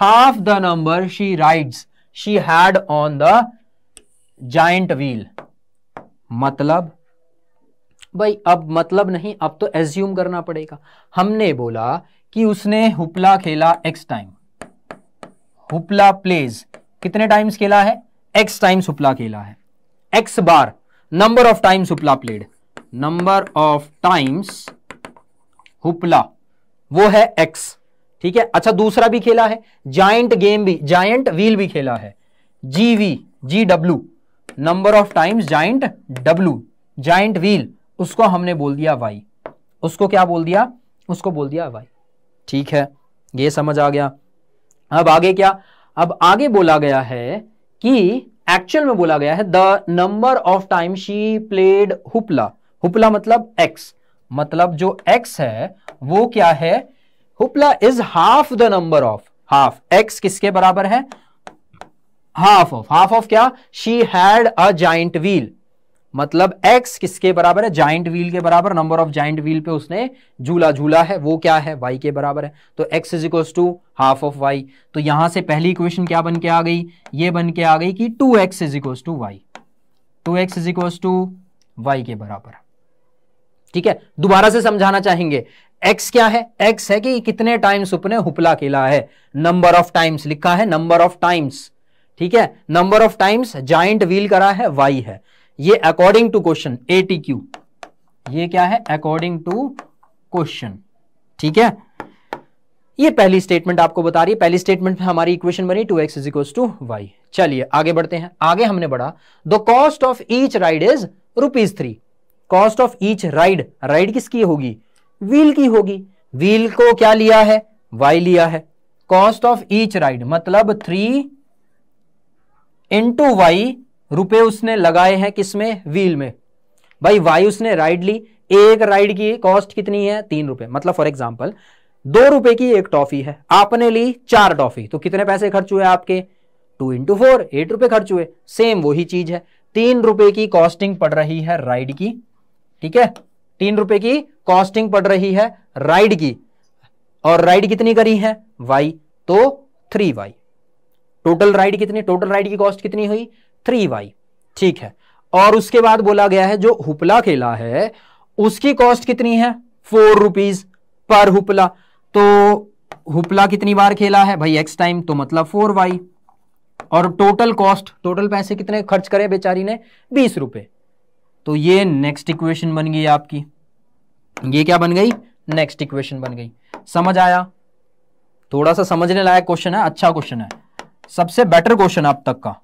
half the number she rides she had on the giant wheel मतलब भाई अब मतलब नहीं अब तो एज्यूम करना पड़ेगा हमने बोला कि उसने हुपला खेला एक्स टाइम हुपला प्लेज कितने टाइम्स खेला है एक्स टाइम्स हुपला खेला है एक्स बार number of times hoopla played number of times hoopla वो है एक्स ठीक है अच्छा दूसरा भी खेला है जाइंट गेम भी जाइंट व्हील भी खेला है G V G W number of times giant W giant wheel उसको हमने बोल दिया वाई उसको क्या बोल दिया उसको बोल दिया वाई ठीक है ये समझ आ गया अब आगे क्या अब आगे बोला गया है कि एक्चुअल में बोला गया है the number of time she played hoopla hoopla मतलब एक्स मतलब जो x है वो क्या है hoopla is half the number of half x किसके बराबर है हाफ ऑफ हाफ ऑफ क्या she had a giant wheel मतलब x किसके बराबर है जाइंट व्हील के बराबर नंबर ऑफ जाइंट व्हील पे उसने झूला झूला है वो क्या है y के बराबर है तो x is equal to half of y तो यहां से पहली इक्वेशन क्या बन के आ गई ये बन के आ गई कि two x is equal to y two x is equal to y के बराबर है ठीक है दोबारा से समझाना चाहेंगे एक्स क्या है एक्स है कि कितने टाइम्स उपने हुपला खेला है नंबर ऑफ टाइम्स लिखा है नंबर ऑफ टाइम्स ठीक है number of times giant wheel करा है वाई है ये according to question T Q ये क्या है अकॉर्डिंग टू क्वेश्चन ठीक है ये पहली स्टेटमेंट आपको बता रही है पहली स्टेटमेंट में हमारी इक्वेशन बनी two x is equal to y चलिए आगे बढ़ते हैं आगे हमने बढ़ा the cost of each ride is rupees three cost of each ride ride किसकी होगी व्हील की होगी व्हील को क्या लिया है वाई लिया है कॉस्ट ऑफ ईच राइड मतलब थ्री इंटू वाई रुपए उसने लगाए हैं किसमें व्हील में भाई वाई उसने राइड ली एक राइड की कॉस्ट कितनी है तीन रुपए मतलब फॉर एग्जाम्पल दो रुपए की एक टॉफी है आपने ली चार टॉफी तो कितने पैसे खर्च हुए आपके टू इंटू फोर एट रुपए खर्च हुए सेम वही चीज है तीन रुपए की कॉस्टिंग पड़ रही है राइड की ठीक है तीन रुपए की कॉस्टिंग पड़ रही है राइड की और राइड कितनी करी है वाई तो थ्री वाई टोटल राइड कितनी टोटल राइड की कॉस्ट कितनी हुई थ्री वाई ठीक है और उसके बाद बोला गया है जो हुपला खेला है उसकी कॉस्ट कितनी है फोर रुपीज पर हुपला तो हुपला कितनी बार खेला है भाई एक्स टाइम तो मतलब फोर वाई और टोटल कॉस्ट टोटल पैसे कितने खर्च करे बेचारी ने बीस रुपए तो ये नेक्स्ट इक्वेशन बन गई आपकी ये क्या बन गई नेक्स्ट इक्वेशन बन गई समझ आया थोड़ा सा समझने लायक क्वेश्चन है अच्छा क्वेश्चन है सबसे बेटर क्वेश्चन अब तक का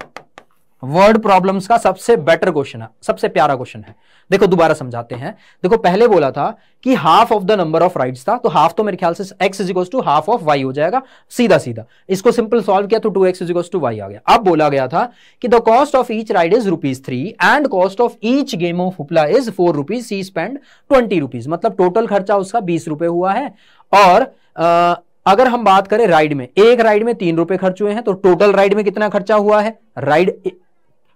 वर्ड प्रॉब्लम्स का सबसे बेटर क्वेश्चन है सबसे प्यारा क्वेश्चन है देखो दोबारा समझाते हैं देखो पहले बोला था कि half of the number of rides था तो हाफ तो मेरे ख्याल से x is equals to half of y हो जाएगा सीधा सीधा इसको सिंपल सॉल्व किया तो two x is equals to y आ गया अब बोला गया था कि the cost of each ride is rupees three and cost of each game of hoopla is four rupees she spend twenty rupees मतलब टोटल खर्चा उसका बीस रुपए हुआ है और आ, अगर हम बात करें राइड में एक राइड में तीन रुपए खर्च हुए हैं तो टोटल राइड में कितना खर्चा हुआ है राइड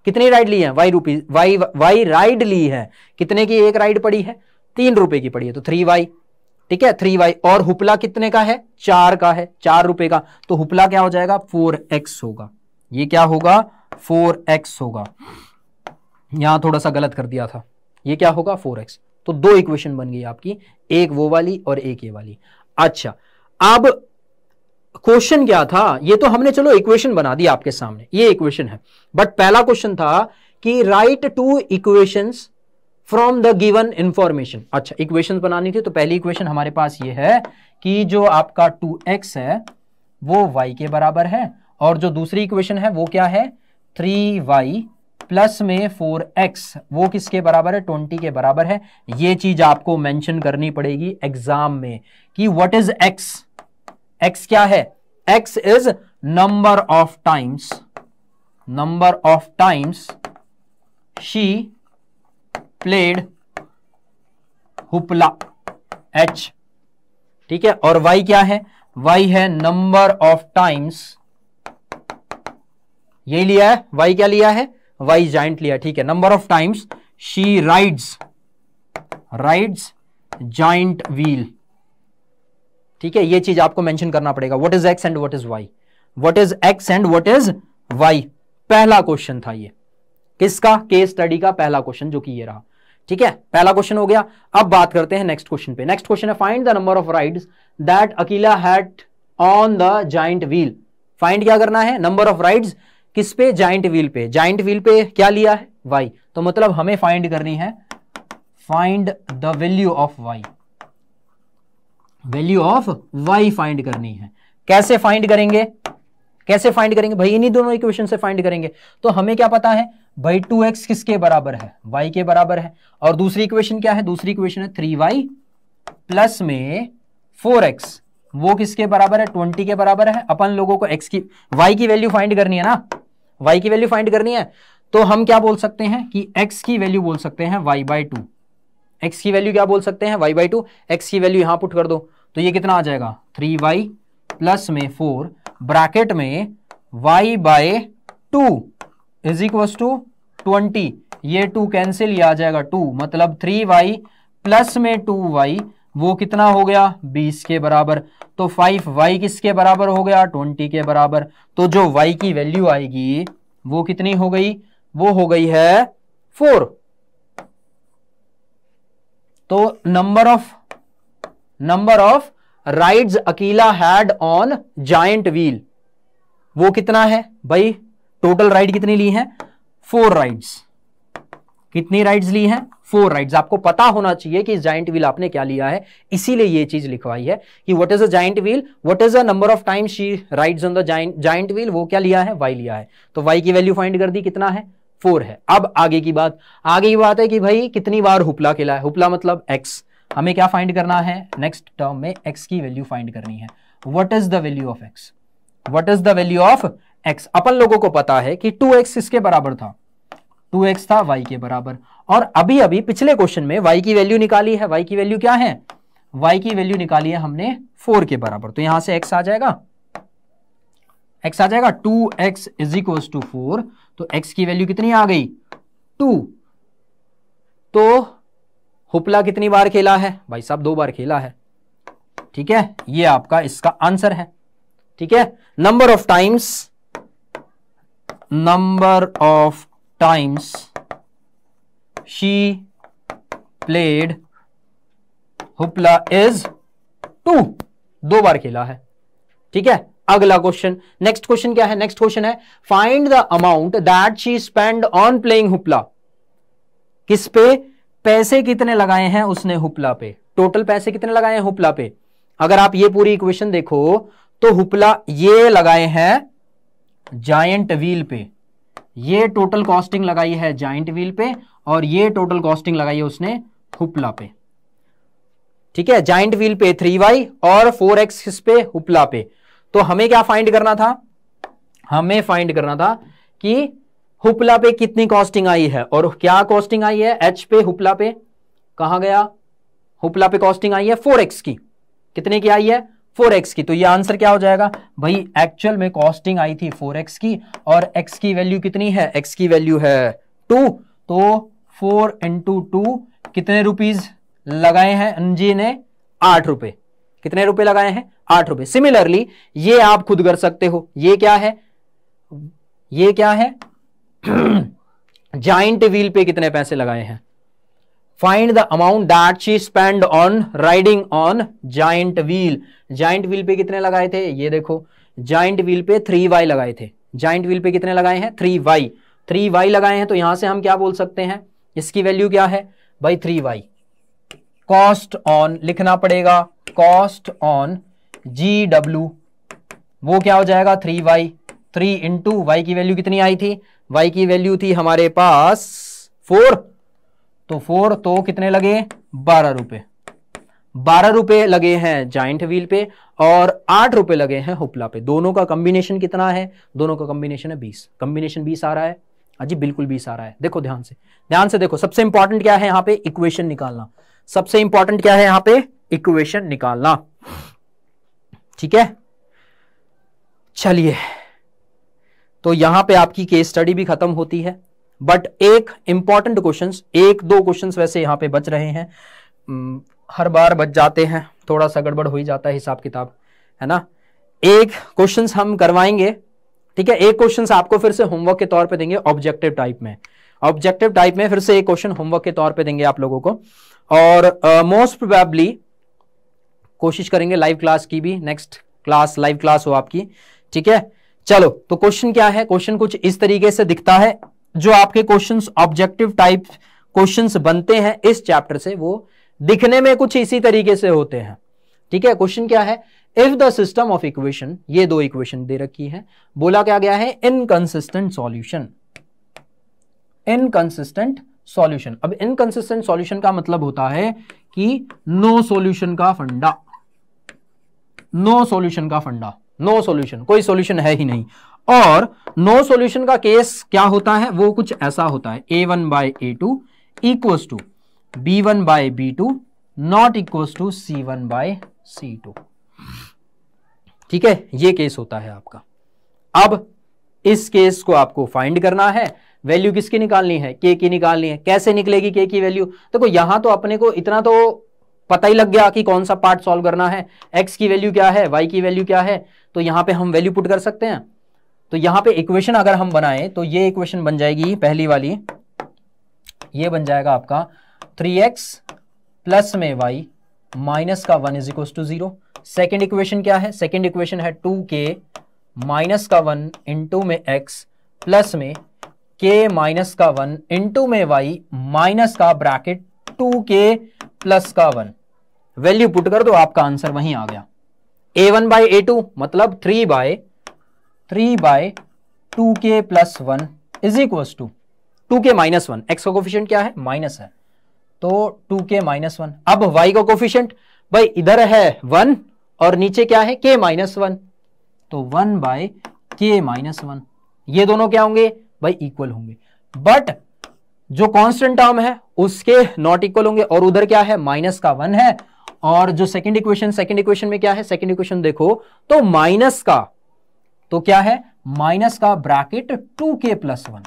कितनी राइड ली है y rupees y y ride ली है कितने की एक राइड पड़ी है तीन रुपए की पड़ी है तो थ्री वाई ठीक है थ्री वाई और हुपला कितने का है चार का है चार रुपए का तो हुपला क्या हो जाएगा फोर एक्स होगा ये क्या होगा फोर एक्स होगा यहां थोड़ा सा गलत कर दिया था ये क्या होगा फोर एक्स तो दो इक्वेशन बन गई आपकी एक वो वाली और एक ये वाली अच्छा अब क्वेश्चन क्या था ये तो हमने चलो इक्वेशन बना दी आपके सामने ये इक्वेशन है बट पहला क्वेश्चन था कि write two equations from the given information अच्छा इक्वेशन बनानी थी तो पहली इक्वेशन हमारे पास ये है कि जो आपका 2x है वो y के बराबर है और जो दूसरी इक्वेशन है वो क्या है 3y प्लस में 4x वो किसके बराबर है 20 के बराबर है ये चीज आपको मेंशन करनी पड़ेगी एग्जाम में कि व्हाट इज एक्स एक्स क्या है x is number of times number of times she played hoopla H ठीक है और वाई क्या है वाई है नंबर ऑफ टाइम्स यही लिया है वाई क्या लिया है वाई जॉइंट लिया ठीक है number of times she rides rides joint wheel ठीक है ये चीज आपको मेंशन करना पड़ेगा what is x and what is y what is x and what is y पहला क्वेश्चन था ये किसका केस स्टडी का पहला क्वेश्चन जो कि ये रहा ठीक है पहला क्वेश्चन हो गया अब बात करते हैं नेक्स्ट क्वेश्चन पे नेक्स्ट क्वेश्चन है find the number of ride that Akhila had on the giant wheel find क्या करना है नंबर ऑफ राइड किस पे जाइंट व्हील पे जाइंट व्हील पे क्या लिया है वाई तो मतलब हमें फाइंड करनी है find the value of y value of y find करनी है कैसे फाइंड करेंगे कैसे फाइंड करेंगे भाई इन्हीं दोनों इक्वेशन से फाइंड करेंगे तो हमें क्या पता है भाई टू एक्स किसके बराबर है y के बराबर है और दूसरी इक्वेशन क्या है दूसरी इक्वेशन है थ्री वाई प्लस में फोर एक्स वो किसके बराबर है ट्वेंटी के बराबर है अपन लोगों को एक्स की वाई की वैल्यू फाइंड करनी है ना वाई की वैल्यू फाइंड करनी है तो हम क्या बोल सकते हैं कि एक्स की वैल्यू बोल सकते हैं वाई बाई टू एक्स की वैल्यू क्या बोल सकते हैं वाई बाई टू एक्स की वैल्यू यहां पुट कर दो तो ये कितना आ जाएगा थ्री वाई प्लस में फोर ब्रैकेट में y by two is equals to twenty ये टू कैंसिल ये आ जाएगा टू मतलब थ्री वाई प्लस में टू वाई वो कितना हो गया बीस के बराबर तो फाइव वाई किसके बराबर हो गया ट्वेंटी के बराबर तो जो वाई की वैल्यू आएगी वो कितनी हो गई वो हो गई है फोर तो number of number of rides Akhila had on giant wheel वो कितना है भाई टोटल राइड कितनी ली है फोर राइड्स कितनी राइड्स ली हैं फोर राइड्स आपको पता होना चाहिए कि जाइंट व्हील आपने क्या लिया है इसीलिए ये चीज लिखवाई है कि what is a giant wheel what is a number of times she rides on the giant wheel वो क्या लिया है वाई लिया है तो वाई की वैल्यू फाइंड कर दी कितना है फोर है अब आगे की बात आगे की बात है कि भाई कितनी बार हुपला खेला है हुपला मतलब एक्स हमें क्या फाइंड करना है नेक्स्ट टर्म में एक्स की वैल्यू फाइंड करनी है what is the value of x what is the value of x अपन लोगों को पता है कि टू एक्स इसके बराबर था टू एक्स था वाई के बराबर और अभी अभी पिछले क्वेश्चन में वाई की वैल्यू निकाली है वाई की वैल्यू क्या है वाई की वैल्यू निकाली है हमने फोर के बराबर तो यहां से एक्स आ जाएगा एक्स आ जाएगा two x is equal to four तो एक्स की वैल्यू कितनी आ गई टू तो हुपला कितनी बार खेला है भाई साहब दो बार खेला है ठीक है ये आपका इसका आंसर है ठीक है number of times number of times she played hoopla is two दो बार खेला है ठीक है अगला क्वेश्चन नेक्स्ट क्वेश्चन क्या है नेक्स्ट क्वेश्चन है find the amount that she spend on playing hoopla किस पे पैसे कितने लगाए हैं उसने हुपला पे टोटल पैसे कितने लगाए हैं हुपला पे अगर आप ये पूरी इक्वेशन देखो तो हुपला ये लगाए हैं जायंट व्हील पे ये टोटल कॉस्टिंग लगाई है जाइंट व्हील पे और ये टोटल कॉस्टिंग लगाई है उसने हुपला पे ठीक है जाइंट व्हील पे थ्री वाई और फोर एक्स पे हुपला पे तो हमें क्या फाइंड करना था हमें फाइंड करना था कि हुपला पे कितनी कॉस्टिंग आई है और क्या कॉस्टिंग आई है एच पे हुपला पे कहा गया हुपला पे कॉस्टिंग आई है फोर एक्स की कितने की आई है फोर एक्स की तो ये आंसर क्या हो जाएगा भाई एक्चुअल में कॉस्टिंग आई थी फोर एक्स की और एक्स की वैल्यू कितनी है एक्स की वैल्यू है टू तो फोर इंटू टू कितने रुपीज लगाए हैं अंजी ने आठ रुपए कितने रुपए लगाए हैं आठ रुपए सिमिलरली ये आप खुद कर सकते हो ये क्या है ये क्या है जाइंट व्हील पे कितने पैसे लगाए हैं find the amount that she spend on riding on giant wheel giant wheel पे कितने लगाए थे ये देखो जाइंट व्हील पे थ्री वाई लगाए थे जाइंट व्हील पे कितने लगाए हैं थ्री वाई थ्री वाई लगाए हैं तो यहां से हम क्या बोल सकते हैं इसकी वैल्यू क्या है भाई थ्री वाई कॉस्ट ऑन लिखना पड़ेगा कॉस्ट ऑन जी डब्ल्यू वो क्या हो जाएगा three y three into y की वैल्यू कितनी आई थी वाई की वैल्यू थी हमारे पास फोर तो फोर तो कितने लगे बारह रुपए बारह रुपए लगे हैं जाइंट व्हील पे और आठ रुपए लगे हैं हुपला पे दोनों का कॉम्बिनेशन कितना है दोनों का कॉम्बिनेशन है बीस कॉम्बिनेशन बीस आ रहा है अजी हाँ बिल्कुल बीस आ रहा है देखो ध्यान से ध्यान से देखो सबसे इंपॉर्टेंट क्या है यहां पे इक्वेशन निकालना सबसे इंपॉर्टेंट क्या है यहां पे इक्वेशन निकालना ठीक है चलिए तो यहां पे आपकी केस स्टडी भी खत्म होती है बट एक इंपॉर्टेंट क्वेश्चन एक दो क्वेश्चन वैसे यहां पे बच रहे हैं hmm, हर बार बच जाते हैं थोड़ा सा गड़बड़ हो ही जाता है हिसाब किताब है ना एक क्वेश्चन हम करवाएंगे ठीक है एक क्वेश्चन आपको फिर से होमवर्क के तौर पे देंगे ऑब्जेक्टिव टाइप में ऑब्जेक्टिव टाइप में फिर से एक क्वेश्चन होमवर्क के तौर पे देंगे आप लोगों को और मोस्ट uh, प्रोबेबली कोशिश करेंगे लाइव क्लास की भी नेक्स्ट क्लास लाइव क्लास हो आपकी ठीक है चलो तो क्वेश्चन क्या है क्वेश्चन कुछ इस तरीके से दिखता है जो आपके क्वेश्चंस ऑब्जेक्टिव टाइप क्वेश्चंस बनते हैं इस चैप्टर से वो दिखने में कुछ इसी तरीके से होते हैं ठीक है क्वेश्चन क्या है if the system of equation ये दो इक्वेशन दे रखी है बोला क्या गया है इनकंसिस्टेंट सॉल्यूशन इनकंसिस्टेंट सॉल्यूशन अब इनकंसिस्टेंट सॉल्यूशन का मतलब होता है कि नो सॉल्यूशन का फंडा नो सॉल्यूशन का फंडा नो सॉल्यूशन कोई सॉल्यूशन है ही नहीं और नो no सॉल्यूशन का केस क्या होता है वो कुछ ऐसा होता है a one by a two equals to b one by b two not equals to c one by c two ठीक है ये केस होता है आपका अब इस केस को आपको फाइंड करना है वैल्यू किसकी निकालनी है के की निकालनी है कैसे निकलेगी के की वैल्यू देखो तो यहां तो अपने को इतना तो पता ही लग गया कि कौन सा पार्ट सॉल्व करना है एक्स की वैल्यू क्या है वाई की वैल्यू क्या है तो यहाँ पे हम वैल्यू पुट कर सकते हैं तो यहाँ पे इक्वेशन अगर हम बनाए तो ये इक्वेशन बन जाएगी पहली वाली ये बन जाएगा आपका थ्री एक्स प्लस में वाई माइनस का one is equal to zero second equation क्या है सेकेंड इक्वेशन है टू के माइनस का वन इन टू में एक्स प्लस में के माइनस का वन इंटू में वाई माइनस का ब्रैकेट टू के प्लस का वन वैल्यू पुट कर दो आपका आंसर वहीं आ गया a one by a two मतलब three by three by two k plus one is equal to two k minus one x का कोफिशियंट क्या है माइनस है तो टू के माइनस वन अब वाई का कोफिशियंट भाई इधर है वन और नीचे क्या है के माइनस वन तो one by k minus one ये दोनों क्या होंगे भाई इक्वल होंगे बट जो कांस्टेंट टर्म है उसके नॉट इक्वल होंगे और उधर क्या है माइनस का वन है और जो सेकंड इक्वेशन सेकंड इक्वेशन में क्या है सेकंड इक्वेशन देखो तो माइनस का तो क्या है माइनस का bracket two k plus one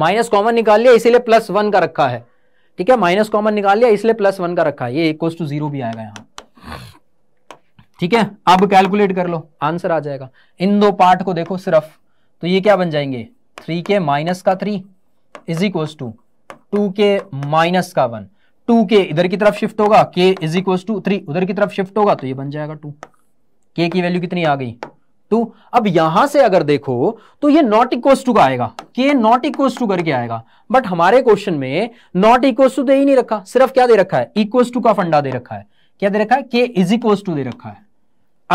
minus common निकाल लिया इसीलिए प्लस वन का रखा है ठीक है माइनस कॉमन निकाल लिया इसलिए प्लस वन का रखा है ये इक्वल टू जीरो भी आएगा यहां ठीक है अब कैलकुलेट कर लो आंसर आ जाएगा इन दो पार्ट को देखो सिर्फ तो ये क्या बन जाएंगे थ्री के माइनस का three is equal to two k minus का वन टू के इधर की तरफ शिफ्ट होगा के इज इक्व टू थ्री उधर की तरफ शिफ्ट होगा तो ये बन जाएगा टू के की वैल्यू कितनी आ गई टू अब यहां से अगर देखो तो ये नॉट इक्व टू का आएगा के नॉट इक्व टू करके आएगा बट हमारे क्वेश्चन में नॉट इक्व टू दे ही नहीं रखा सिर्फ क्या दे रखा है इक्व टू का फंडा दे रखा है क्या दे रखा है के इज इक्वल्स टू दे रखा है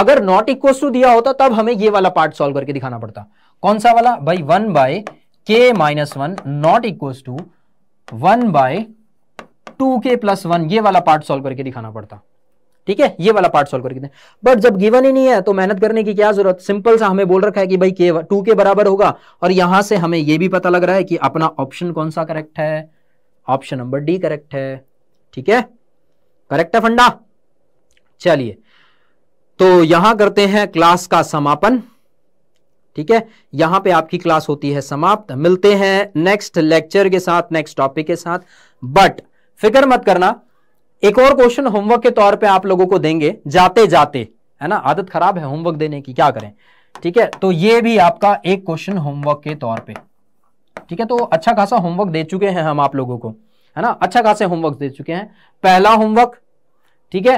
अगर नॉट इक्व टू दिया होता तब हमें ये वाला पार्ट सॉल्व करके दिखाना पड़ता कौन सा वाला भाई one by k minus one not equal to one by two k plus one ये वाला पार्ट सॉल्व करके दिखाना पड़ता ठीक है ये वाला पार्ट सॉल्व करके बट जब गिवन ही नहीं है तो मेहनत करने की क्या जरूरत सिंपल सा हमें बोल रखा है कि भाई के टू के बराबर होगा और यहां से हमें ये भी पता लग रहा है कि अपना ऑप्शन कौन सा करेक्ट है ऑप्शन नंबर डी करेक्ट है ठीक है करेक्ट है फंडा चलिए तो यहां करते हैं क्लास का समापन ठीक है यहां पे आपकी क्लास होती है समाप्त मिलते हैं नेक्स्ट लेक्चर के साथ नेक्स्ट टॉपिक के साथ बट फिक्र मत करना एक और क्वेश्चन होमवर्क के तौर पे आप लोगों को देंगे जाते जाते है ना आदत खराब है होमवर्क देने की क्या करें ठीक है तो ये भी आपका एक क्वेश्चन होमवर्क के तौर पे ठीक है तो अच्छा खासा होमवर्क दे चुके हैं हम आप लोगों को है ना अच्छा खासे होमवर्क दे चुके हैं पहला होमवर्क ठीक है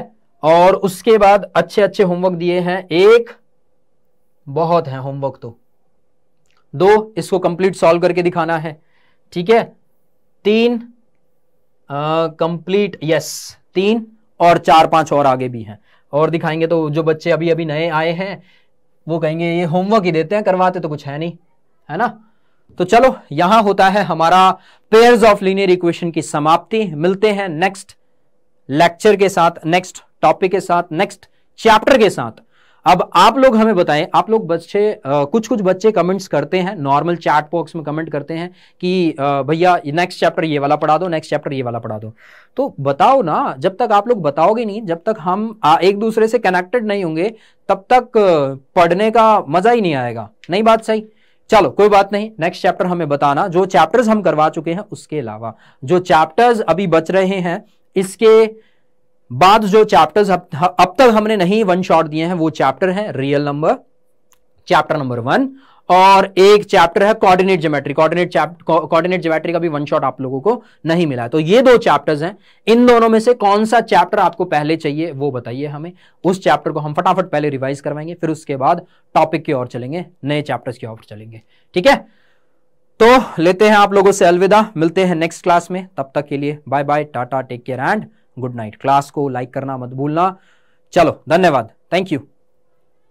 और उसके बाद अच्छे अच्छे होमवर्क दिए हैं एक बहुत है होमवर्क तो दो इसको कंप्लीट सॉल्व करके दिखाना है ठीक है तीन कंप्लीट यस तीन और चार पांच और आगे भी हैं और दिखाएंगे तो जो बच्चे अभी अभी नए आए हैं वो कहेंगे ये होमवर्क ही देते हैं करवाते तो कुछ है नहीं है ना तो चलो यहां होता है हमारा पेयर्स ऑफ लीनियर इक्वेशन की समाप्ति मिलते हैं नेक्स्ट लेक्चर के साथ नेक्स्ट टॉपिक के साथ नेक्स्ट चैप्टर के साथ अब आप लोग हमें बताएं आप लोग बच्चे आ, कुछ कुछ बच्चे कमेंट्स करते हैं नॉर्मल चैट बॉक्स में कमेंट करते हैं कि भैया नेक्स्ट चैप्टर ये वाला पढ़ा दो नेक्स्ट चैप्टर ये वाला पढ़ा दो तो बताओ ना जब तक आप लोग बताओगे नहीं जब तक हम आ, एक दूसरे से कनेक्टेड नहीं होंगे तब तक पढ़ने का मज़ा ही नहीं आएगा नहीं बात सही चलो कोई बात नहीं नेक्स्ट चैप्टर हमें बताना जो चैप्टर्स हम करवा चुके हैं उसके अलावा जो चैप्टर्स अभी बच रहे हैं इसके बाद जो चैप्टर्स अब अब तक हमने नहीं वन शॉट दिए हैं वो चैप्टर है real number chapter number one और एक चैप्टर है coordinate geometry coordinate coordinate geometry का भी वन शॉट आप लोगों को नहीं मिला तो ये दो चैप्टर्स हैं इन दोनों में से कौन सा चैप्टर आपको पहले चाहिए वो बताइए हमें उस चैप्टर को हम फटाफट पहले रिवाइज करवाएंगे फिर उसके बाद टॉपिक की ओर चलेंगे नए चैप्टर्स की ओर चलेंगे ठीक है तो लेते हैं आप लोगों से अलविदा मिलते हैं नेक्स्ट क्लास में तब तक के लिए bye bye tata take care and good night class को लाइक करना मत भूलना चलो धन्यवाद थैंक यू